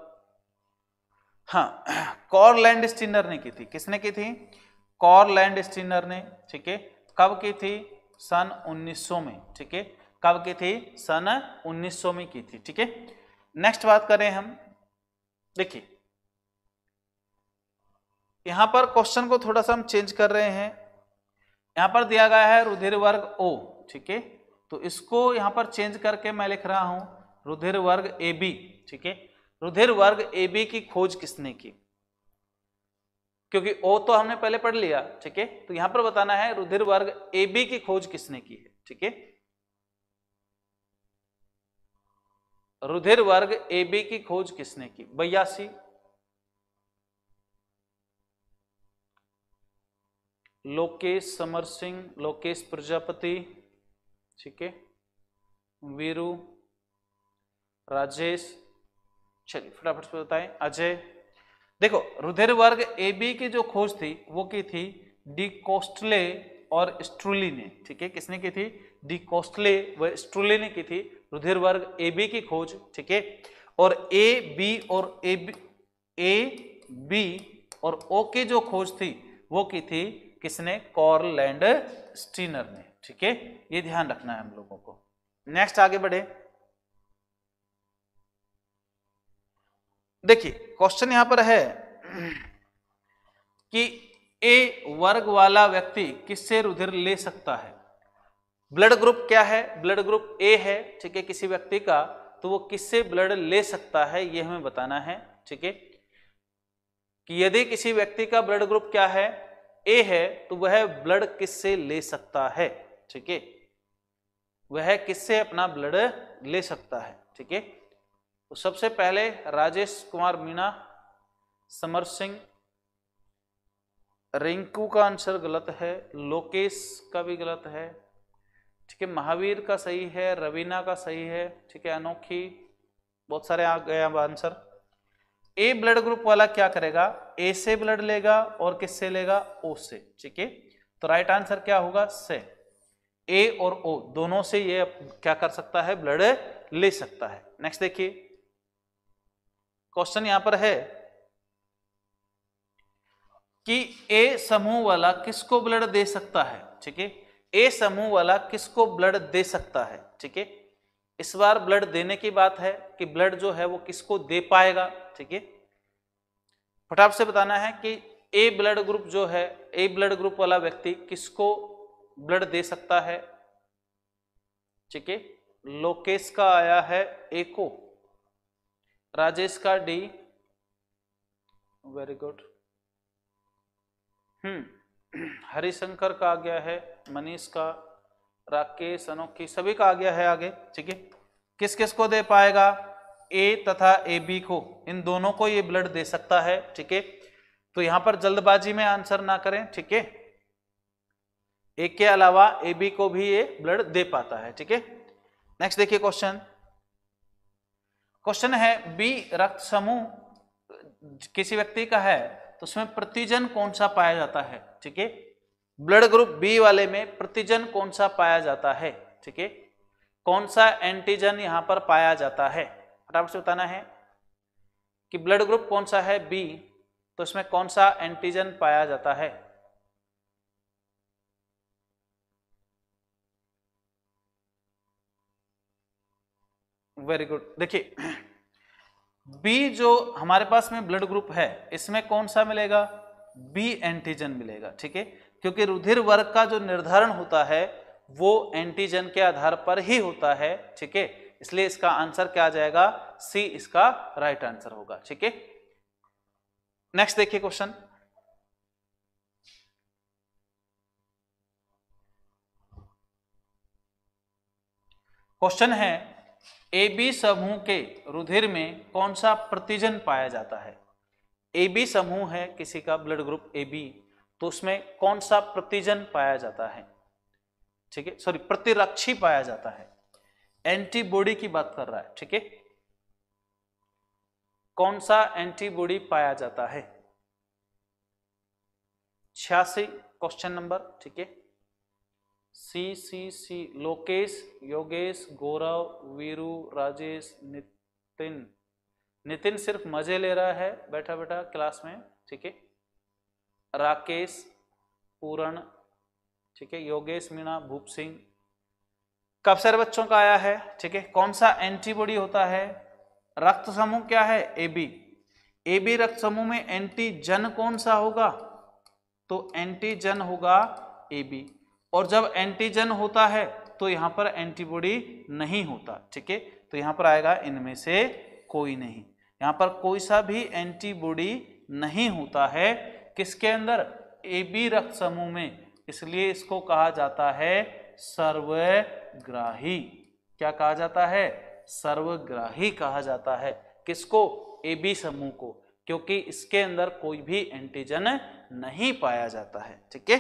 हाँ कॉर लैंड स्टिनर ने की थी किसने की थी लैंड स्टिनर ने ठीक है कब की थी सन 1900 में ठीक है कब की थी सन 1900 में की थी ठीक है नेक्स्ट बात करें हम देखिए यहां पर क्वेश्चन को थोड़ा सा हम चेंज कर रहे हैं यहां पर दिया गया है रुधिर वर्ग ओ ठीक है तो इसको यहां पर चेंज करके मैं लिख रहा हूं रुधिर वर्ग ए बी ठीक है रुधिर वर्ग ए बी की खोज किसने की क्योंकि ओ तो हमने पहले पढ़ लिया ठीक है तो यहां पर बताना है रुधिर वर्ग ए बी की खोज किसने की है ठीक है रुधिर वर्ग ए बी की खोज किसने की बयासी लोकेश समर सिंह लोकेश प्रजापति ठीक है वीरू राजेश चलिए फटाफट से बताएं अजय देखो रुधिर वर्ग ए बी की जो खोज थी वो की थी डी कोस्टले और स्ट्रूली ने ठीक है किसने की थी डी कोस्टले व स्ट्रुली ने की थी रुधिर वर्ग ए बी की खोज ठीक है और ए बी और ए बी ए बी और ओ की जो खोज थी वो की थी किसने कॉरलैंड स्टीनर ने ठीक है ये ध्यान रखना है हम लोगों को नेक्स्ट आगे बढ़े देखिए क्वेश्चन यहां पर है कि ए वर्ग वाला व्यक्ति किससे रुधिर ले सकता है ब्लड ग्रुप क्या है ब्लड ग्रुप ए है ठीक है किसी व्यक्ति का तो वो किससे ब्लड ले सकता है ये हमें बताना है ठीक है कि यदि किसी व्यक्ति का ब्लड ग्रुप क्या है ए है तो वह ब्लड किससे ले सकता है ठीक है वह किससे अपना ब्लड ले सकता है ठीक है तो सबसे पहले राजेश कुमार मीणा समर सिंह रिंकू का आंसर गलत है लोकेश का भी गलत है ठीक है महावीर का सही है रवीना का सही है ठीक है अनोखी बहुत सारे आ गए अब आंसर ए ब्लड ग्रुप वाला क्या करेगा ए से ब्लड लेगा और किससे लेगा ओ से ठीक है तो राइट आंसर क्या होगा से ए और ओ दोनों से ये क्या कर सकता है ब्लड ले सकता है नेक्स्ट देखिए क्वेश्चन यहां पर है कि ए समूह वाला किसको ब्लड दे सकता है ठीक है ए समूह वाला किसको ब्लड दे सकता है ठीक है इस बार ब्लड देने की बात है कि ब्लड जो है वो किसको दे पाएगा ठीक है फटाफ से बताना है कि ए ब्लड ग्रुप जो है ए ब्लड ग्रुप वाला व्यक्ति किसको ब्लड दे सकता है ठीक है लोकेश का आया है ए को राजेश का D very good hmm Harishankar का आ गया है मनीष का राकेश अनोखी सभी का आ गया है आगे ठीक है किस किस को दे पाएगा ए तथा ए बी को इन दोनों को ये ब्लड दे सकता है ठीक है तो यहां पर जल्दबाजी में आंसर ना करें ठीक है ए के अलावा ए बी को भी ये ब्लड दे पाता है ठीक है नेक्स्ट देखिए क्वेश्चन क्वेश्चन है बी रक्त समूह किसी व्यक्ति का है तो उसमें प्रतिजन कौन सा पाया जाता है ठीक है ब्लड ग्रुप बी वाले में प्रतिजन कौन सा पाया जाता है ठीक है कौन सा एंटीजन यहां पर पाया जाता है फटाफट से बताना है कि ब्लड ग्रुप कौन सा है बी तो इसमें कौन सा एंटीजन पाया जाता है वेरी गुड देखिए बी जो हमारे पास में ब्लड ग्रुप है इसमें कौन सा मिलेगा बी एंटीजन मिलेगा ठीक है क्योंकि रुधिर वर्ग का जो निर्धारण होता है वो एंटीजन के आधार पर ही होता है ठीक है इसलिए इसका आंसर क्या आ जाएगा सी इसका राइट आंसर होगा ठीक है नेक्स्ट देखिए क्वेश्चन क्वेश्चन है ए बी समूह के रुधिर में कौन सा प्रतिजन पाया जाता है ए बी समूह है किसी का ब्लड ग्रुप ए बी तो उसमें कौन सा प्रतिजन पाया जाता है ठीक है सॉरी प्रतिरक्षी पाया जाता है एंटीबॉडी की बात कर रहा है ठीक है कौन सा एंटीबॉडी पाया जाता है छियासी क्वेश्चन नंबर ठीक है सी सी सी लोकेश योगेश गौरव वीरू राजेश नितिन नितिन सिर्फ मजे ले रहा है बैठा बैठा क्लास में ठीक है राकेश पूरण ठीक है योगेश मीणा भूप सिंह कब सारे बच्चों का आया है ठीक है कौन सा एंटीबॉडी होता है रक्त समूह क्या है ए बी ए बी रक्त समूह में एंटीजन कौन सा होगा तो एंटीजन होगा ए बी और जब एंटीजन होता है तो यहाँ पर एंटीबॉडी नहीं होता ठीक है तो यहाँ पर आएगा इनमें से कोई नहीं यहाँ पर कोई सा भी एंटीबॉडी नहीं होता है किसके अंदर ए बी रक्त समूह में इसलिए इसको कहा जाता है सर्वग्राही क्या कहा जाता है सर्वग्राही कहा जाता है किसको ए बी समूह को क्योंकि इसके अंदर कोई भी एंटीजन नहीं पाया जाता है ठीक है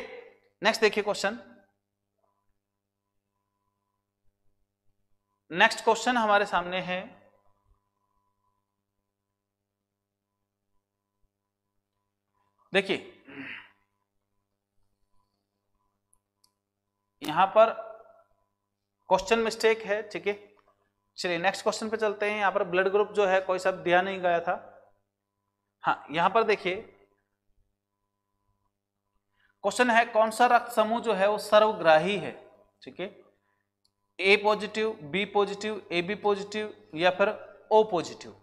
नेक्स्ट देखिए क्वेश्चन नेक्स्ट क्वेश्चन हमारे सामने है देखिए यहां पर क्वेश्चन मिस्टेक है ठीक है चलिए नेक्स्ट क्वेश्चन पे चलते हैं यहां पर ब्लड ग्रुप जो है कोई सब दिया नहीं गया था हाँ यहां पर देखिए क्वेश्चन है कौन सा रक्त समूह जो है वो सर्वग्राही है ठीक है A positive B positive A B positive या फिर ओ पॉजिटिव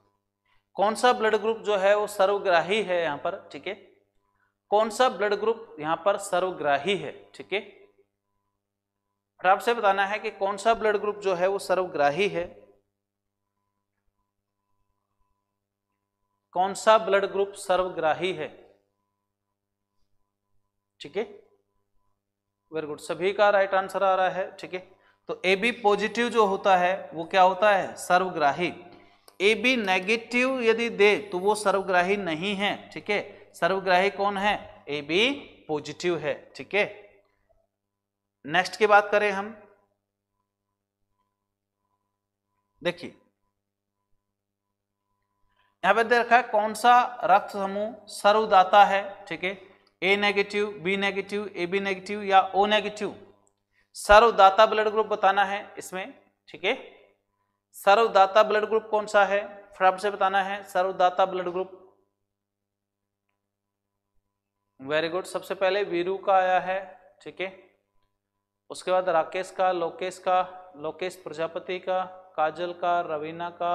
कौन सा ब्लड ग्रुप जो है वो सर्वग्राही है यहाँ पर ठीक है कौन सा ब्लड ग्रुप यहाँ पर सर्वग्राही है ठीक है फटाफट आपसे बताना है कि कौन सा ब्लड ग्रुप जो है वो सर्वग्राही है कौन सा ब्लड ग्रुप सर्वग्राही है ठीक है वेरी गुड सभी का राइट आंसर आ रहा है ठीक है तो ए बी पॉजिटिव जो होता है वो क्या होता है सर्वग्राही ए बी नेगेटिव यदि दे तो वो सर्वग्राही नहीं है ठीक है सर्वग्राही कौन है ए बी पॉजिटिव है ठीक है नेक्स्ट की बात करें हम देखिए यहां पर दे रखा है कौन सा रक्त समूह सर्वदाता है ठीक है A negative B negative A B negative या ओ नेगेटिव सर्वदाता ब्लड ग्रुप बताना है इसमें ठीक है सर्वदाता ब्लड ग्रुप कौन सा है फटाफट से बताना है सर्वदाता ब्लड ग्रुप वेरी गुड सबसे पहले वीरू का आया है ठीक है उसके बाद राकेश का लोकेश का लोकेश प्रजापति का काजल का रवीना का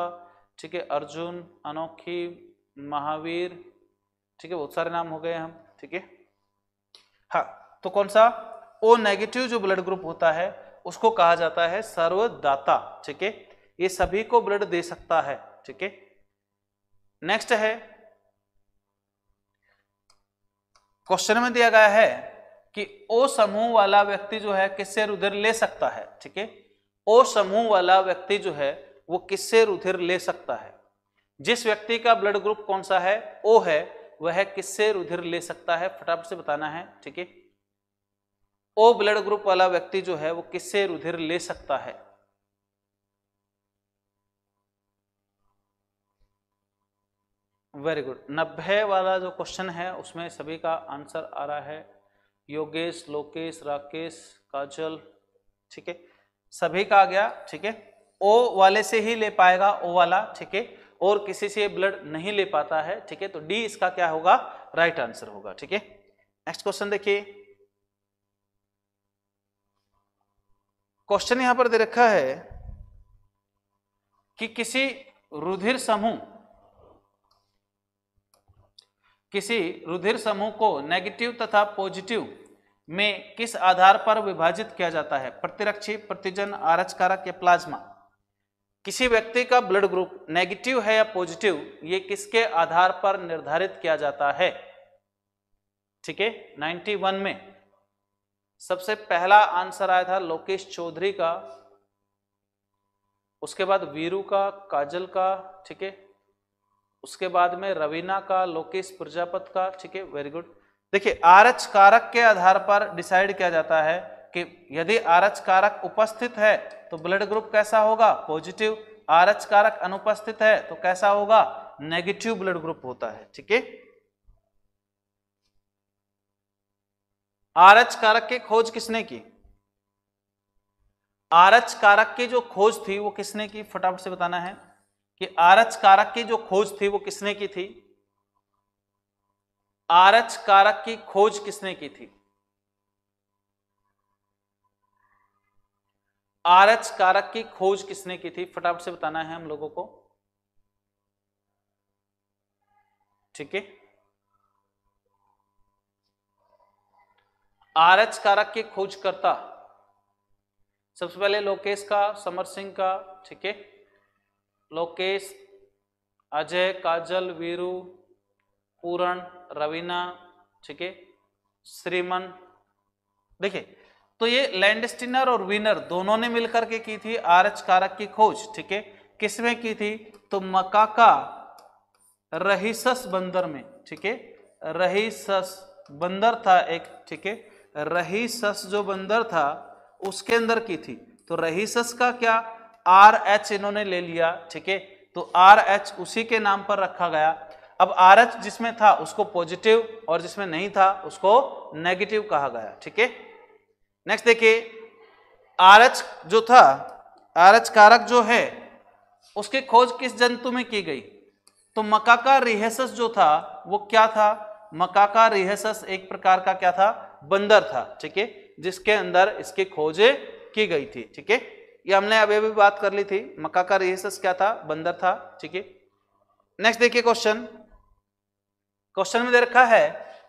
ठीक है अर्जुन अनोखी महावीर ठीक है बहुत सारे नाम हो गए हम ठीक है हाँ तो कौन सा ओ नेगेटिव जो ब्लड ग्रुप होता है उसको कहा जाता है सर्वदाता ठीक है ये सभी को ब्लड दे सकता है ठीक है नेक्स्ट है क्वेश्चन में दिया गया है कि ओ समूह वाला व्यक्ति जो है किससे रुधिर ले सकता है ठीक है ओ समूह वाला व्यक्ति जो है वो किससे रुधिर ले सकता है जिस व्यक्ति का ब्लड ग्रुप कौन सा है ओ है वह किससे रुधिर ले सकता है फटाफट से बताना है ठीक है ओ ब्लड ग्रुप वाला व्यक्ति जो है वो किससे रुधिर ले सकता है वेरी गुड नब्बे वाला जो क्वेश्चन है उसमें सभी का आंसर आ रहा है योगेश लोकेश राकेश काजल ठीक है सभी का आ गया ठीक है ओ वाले से ही ले पाएगा ओ वाला ठीक है और किसी से ब्लड नहीं ले पाता है ठीक है तो डी इसका क्या होगा राइट right आंसर होगा ठीक है नेक्स्ट क्वेश्चन देखिए क्वेश्चन यहां पर दे रखा है कि किसी रुधिर समूह किसी रुधिर समूह को नेगेटिव तथा पॉजिटिव में किस आधार पर विभाजित किया जाता है प्रतिरक्षी प्रतिजन आरच कारक या प्लाज्मा किसी व्यक्ति का ब्लड ग्रुप नेगेटिव है या पॉजिटिव ये किसके आधार पर निर्धारित किया जाता है ठीक है 91 में सबसे पहला आंसर आया था लोकेश चौधरी का उसके बाद वीरू का काजल का ठीक है उसके बाद में रवीना का लोकेश प्रजापत का ठीक है वेरी गुड देखिए आरच कारक के आधार पर डिसाइड किया जाता है कि यदि आरच कारक उपस्थित है तो ब्लड ग्रुप कैसा होगा पॉजिटिव आरच कारक अनुपस्थित है तो कैसा होगा नेगेटिव ब्लड ग्रुप होता है ठीक है आरच कारक की खोज किसने की आरच कारक की जो खोज थी वो किसने की फटाफट से बताना है कि आरच कारक की जो खोज थी वो किसने की थी आरच कारक की खोज किसने की थी आरच कारक की खोज किसने की थी फटाफट से बताना है हम लोगों को ठीक है आर एच कारक की खोज करता सबसे पहले लोकेश का समर सिंह का ठीक है लोकेश अजय काजल वीरू पूरण रवीना ठीक है श्रीमन देखिए तो ये लैंडस्टिनर और विनर दोनों ने मिलकर के की थी आर एच कारक की खोज ठीक है किसमें की थी तो मकाका रहीसस बंदर में ठीक है रहीसस बंदर था एक ठीक है सस जो बंदर था उसके अंदर की थी तो रहीसस का क्या आर एच इन्होंने ले लिया ठीक है तो आर एच उसी के नाम पर रखा गया अब आर एच जिसमें था उसको पॉजिटिव और जिसमें नहीं था उसको नेगेटिव कहा गया ठीक है नेक्स्ट देखिए आर एच जो था आर एच कारक जो है उसकी खोज किस जंतु में की गई तो मकाका रिहेसस जो था वो क्या था मकाका रिहेसस एक प्रकार का क्या था बंदर था ठीक है जिसके अंदर इसकी खोजें की गई थी ठीक है ये हमने अभी अभी बात कर ली थी मक्का का रिहेसस क्या था बंदर था ठीक है नेक्स्ट देखिए क्वेश्चन क्वेश्चन में दे रखा है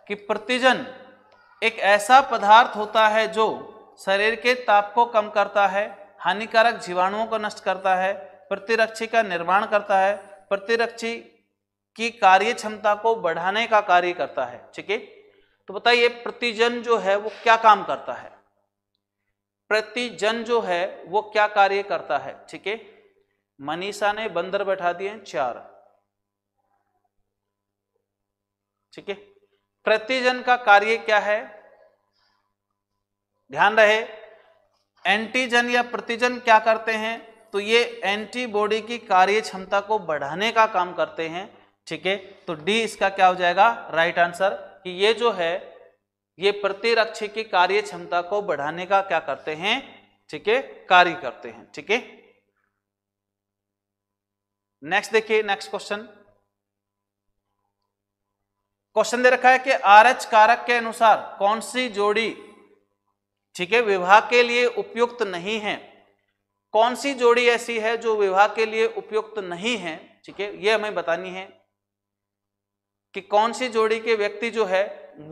कि प्रतिजन एक ऐसा पदार्थ होता है जो शरीर के ताप को कम करता है हानिकारक जीवाणुओं को नष्ट करता है प्रतिरक्षी का निर्माण करता है प्रतिरक्षी की कार्य क्षमता को बढ़ाने का कार्य करता है ठीक है तो बताइए प्रतिजन जो है वो क्या काम करता है प्रतिजन जो है वो क्या कार्य करता है ठीक है मनीषा ने बंदर बैठा दिए चार ठीक है प्रतिजन का कार्य क्या है ध्यान रहे एंटीजन या प्रतिजन क्या करते हैं तो ये एंटीबॉडी की कार्य क्षमता को बढ़ाने का काम करते हैं ठीक है तो डी इसका क्या हो जाएगा राइट आंसर कि ये जो है ये प्रतिरक्ष की कार्य क्षमता को बढ़ाने का क्या करते हैं ठीक है कार्य करते हैं ठीक है नेक्स्ट देखिए नेक्स्ट क्वेश्चन क्वेश्चन दे रखा है कि आरएच कारक के अनुसार कौन सी जोड़ी ठीक है विवाह के लिए उपयुक्त नहीं है कौन सी जोड़ी ऐसी है जो विवाह के लिए उपयुक्त नहीं है ठीक है ये हमें बतानी है कि कौन सी जोड़ी के व्यक्ति जो है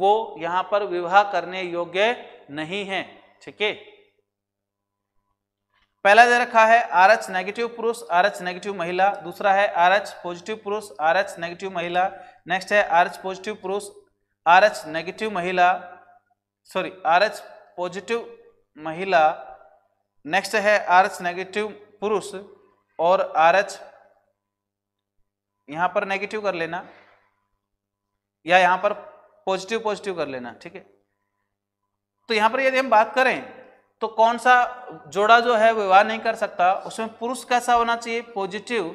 वो यहां पर विवाह करने योग्य नहीं है ठीक है पहला दे रखा है आर एच नेगेटिव पुरुष आर एच नेगेटिव महिला दूसरा है आर एच पॉजिटिव पुरुष आर एच नेगेटिव महिला नेक्स्ट है आर एच पॉजिटिव पुरुष आर एच नेगेटिव महिला सॉरी आर एच पॉजिटिव महिला नेक्स्ट है आर एच नेगेटिव पुरुष और आर एच यहाँ पर नेगेटिव कर लेना या यहां पर पॉजिटिव पॉजिटिव कर लेना ठीक है तो यहां पर यदि हम बात करें तो कौन सा जोड़ा जो है विवाह नहीं कर सकता उसमें पुरुष कैसा होना चाहिए पॉजिटिव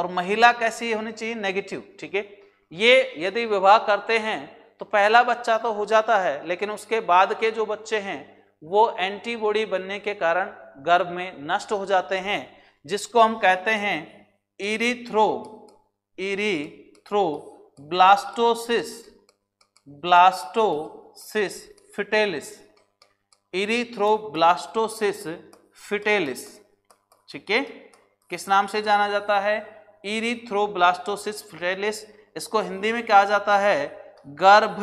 और महिला कैसी होनी चाहिए नेगेटिव ठीक है ये यदि विवाह करते हैं तो पहला बच्चा तो हो जाता है लेकिन उसके बाद के जो बच्चे हैं वो एंटीबॉडी बनने के कारण गर्भ में नष्ट हो जाते हैं जिसको हम कहते हैं ery erythroblastosis blastosis fetalis erythroblastosis fetalis ठीक है किस नाम से जाना जाता है इरीथ्रोब्लास्टोसिस फिटेलिस इसको हिंदी में कहा जाता है गर्भ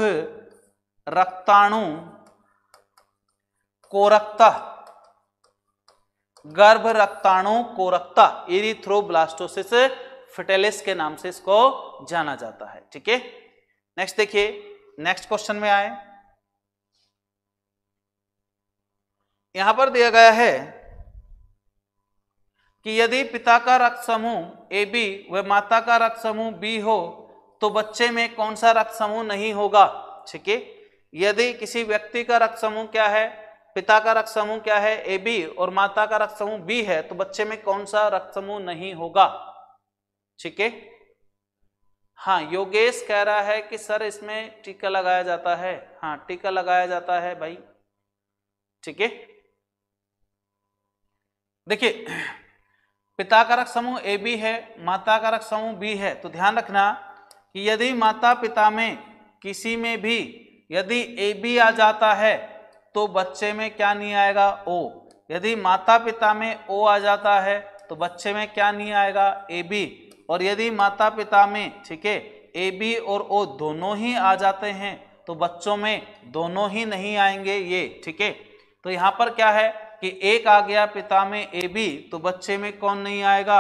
रक्ताणु कोरक्ता गर्भ रक्ताणु कोरक्ता ब्लास्टोसिस फिटेलिस के नाम से इसको जाना जाता है ठीक है नेक्स्ट देखिए नेक्स्ट क्वेश्चन में आए यहां पर दिया गया है कि यदि पिता का रक्त समूह ए बी व माता का रक्त समूह बी हो तो बच्चे में कौन सा रक्त समूह नहीं होगा ठीक है यदि किसी व्यक्ति का रक्त समूह क्या है पिता का रक्त समूह क्या है ए बी और माता का रक्त समूह बी है तो बच्चे में कौन सा रक्त समूह नहीं होगा ठीक है हाँ योगेश कह रहा है कि सर इसमें टीका लगाया जाता है हाँ टीका लगाया जाता है भाई ठीक है देखिए पिता कारक समूह ए बी है माता कारक समूह बी है तो ध्यान रखना कि यदि माता पिता में किसी में भी यदि ए बी आ जाता है तो बच्चे में क्या नहीं आएगा ओ यदि माता पिता में ओ आ जाता है तो बच्चे में क्या नहीं आएगा ए बी और यदि माता पिता में ठीक है ए बी और ओ दोनों ही आ जाते हैं तो बच्चों में दोनों ही नहीं आएंगे ये ठीक है तो यहाँ पर क्या है कि एक आ गया पिता में ए बी तो बच्चे में कौन नहीं आएगा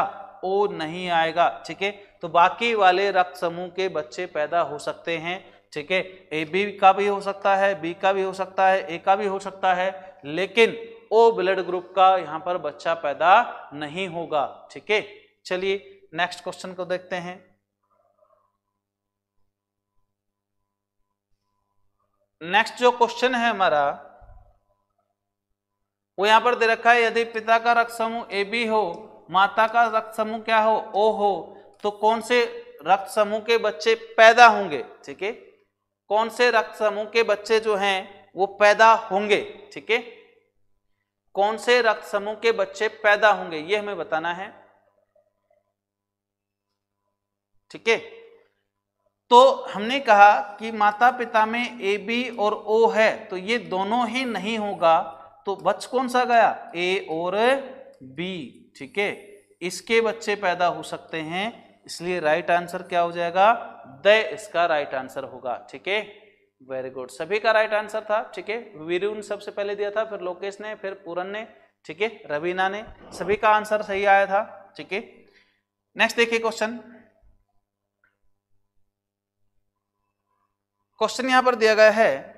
ओ नहीं आएगा ठीक है तो बाकी वाले रक्त समूह के बच्चे पैदा हो सकते हैं ठीक है ए बी का भी हो सकता है बी का भी हो सकता है ए का भी हो सकता है लेकिन ओ ब्लड ग्रुप का यहाँ पर बच्चा पैदा नहीं होगा ठीक है चलिए नेक्स्ट क्वेश्चन को देखते हैं नेक्स्ट जो क्वेश्चन है हमारा वो यहां पर दे रखा है यदि पिता का रक्त समूह ए बी हो माता का रक्त समूह क्या हो ओ हो तो कौन से रक्त समूह के बच्चे पैदा होंगे ठीक है कौन से रक्त समूह के बच्चे जो हैं वो पैदा होंगे ठीक है कौन से रक्त समूह के बच्चे पैदा होंगे ये हमें बताना है ठीक है तो हमने कहा कि माता पिता में ए बी और ओ है तो ये दोनों ही नहीं होगा तो बच कौन सा गया ए और बी ठीक है इसके बच्चे पैदा हो सकते हैं इसलिए राइट आंसर क्या हो जाएगा द इसका राइट आंसर होगा ठीक है वेरी गुड सभी का राइट आंसर था ठीक है वीरू ने सबसे पहले दिया था फिर लोकेश ने फिर पूरन ने ठीक है रवीना ने सभी का आंसर सही आया था ठीक है नेक्स्ट देखिए क्वेश्चन क्वेश्चन यहाँ पर दिया गया है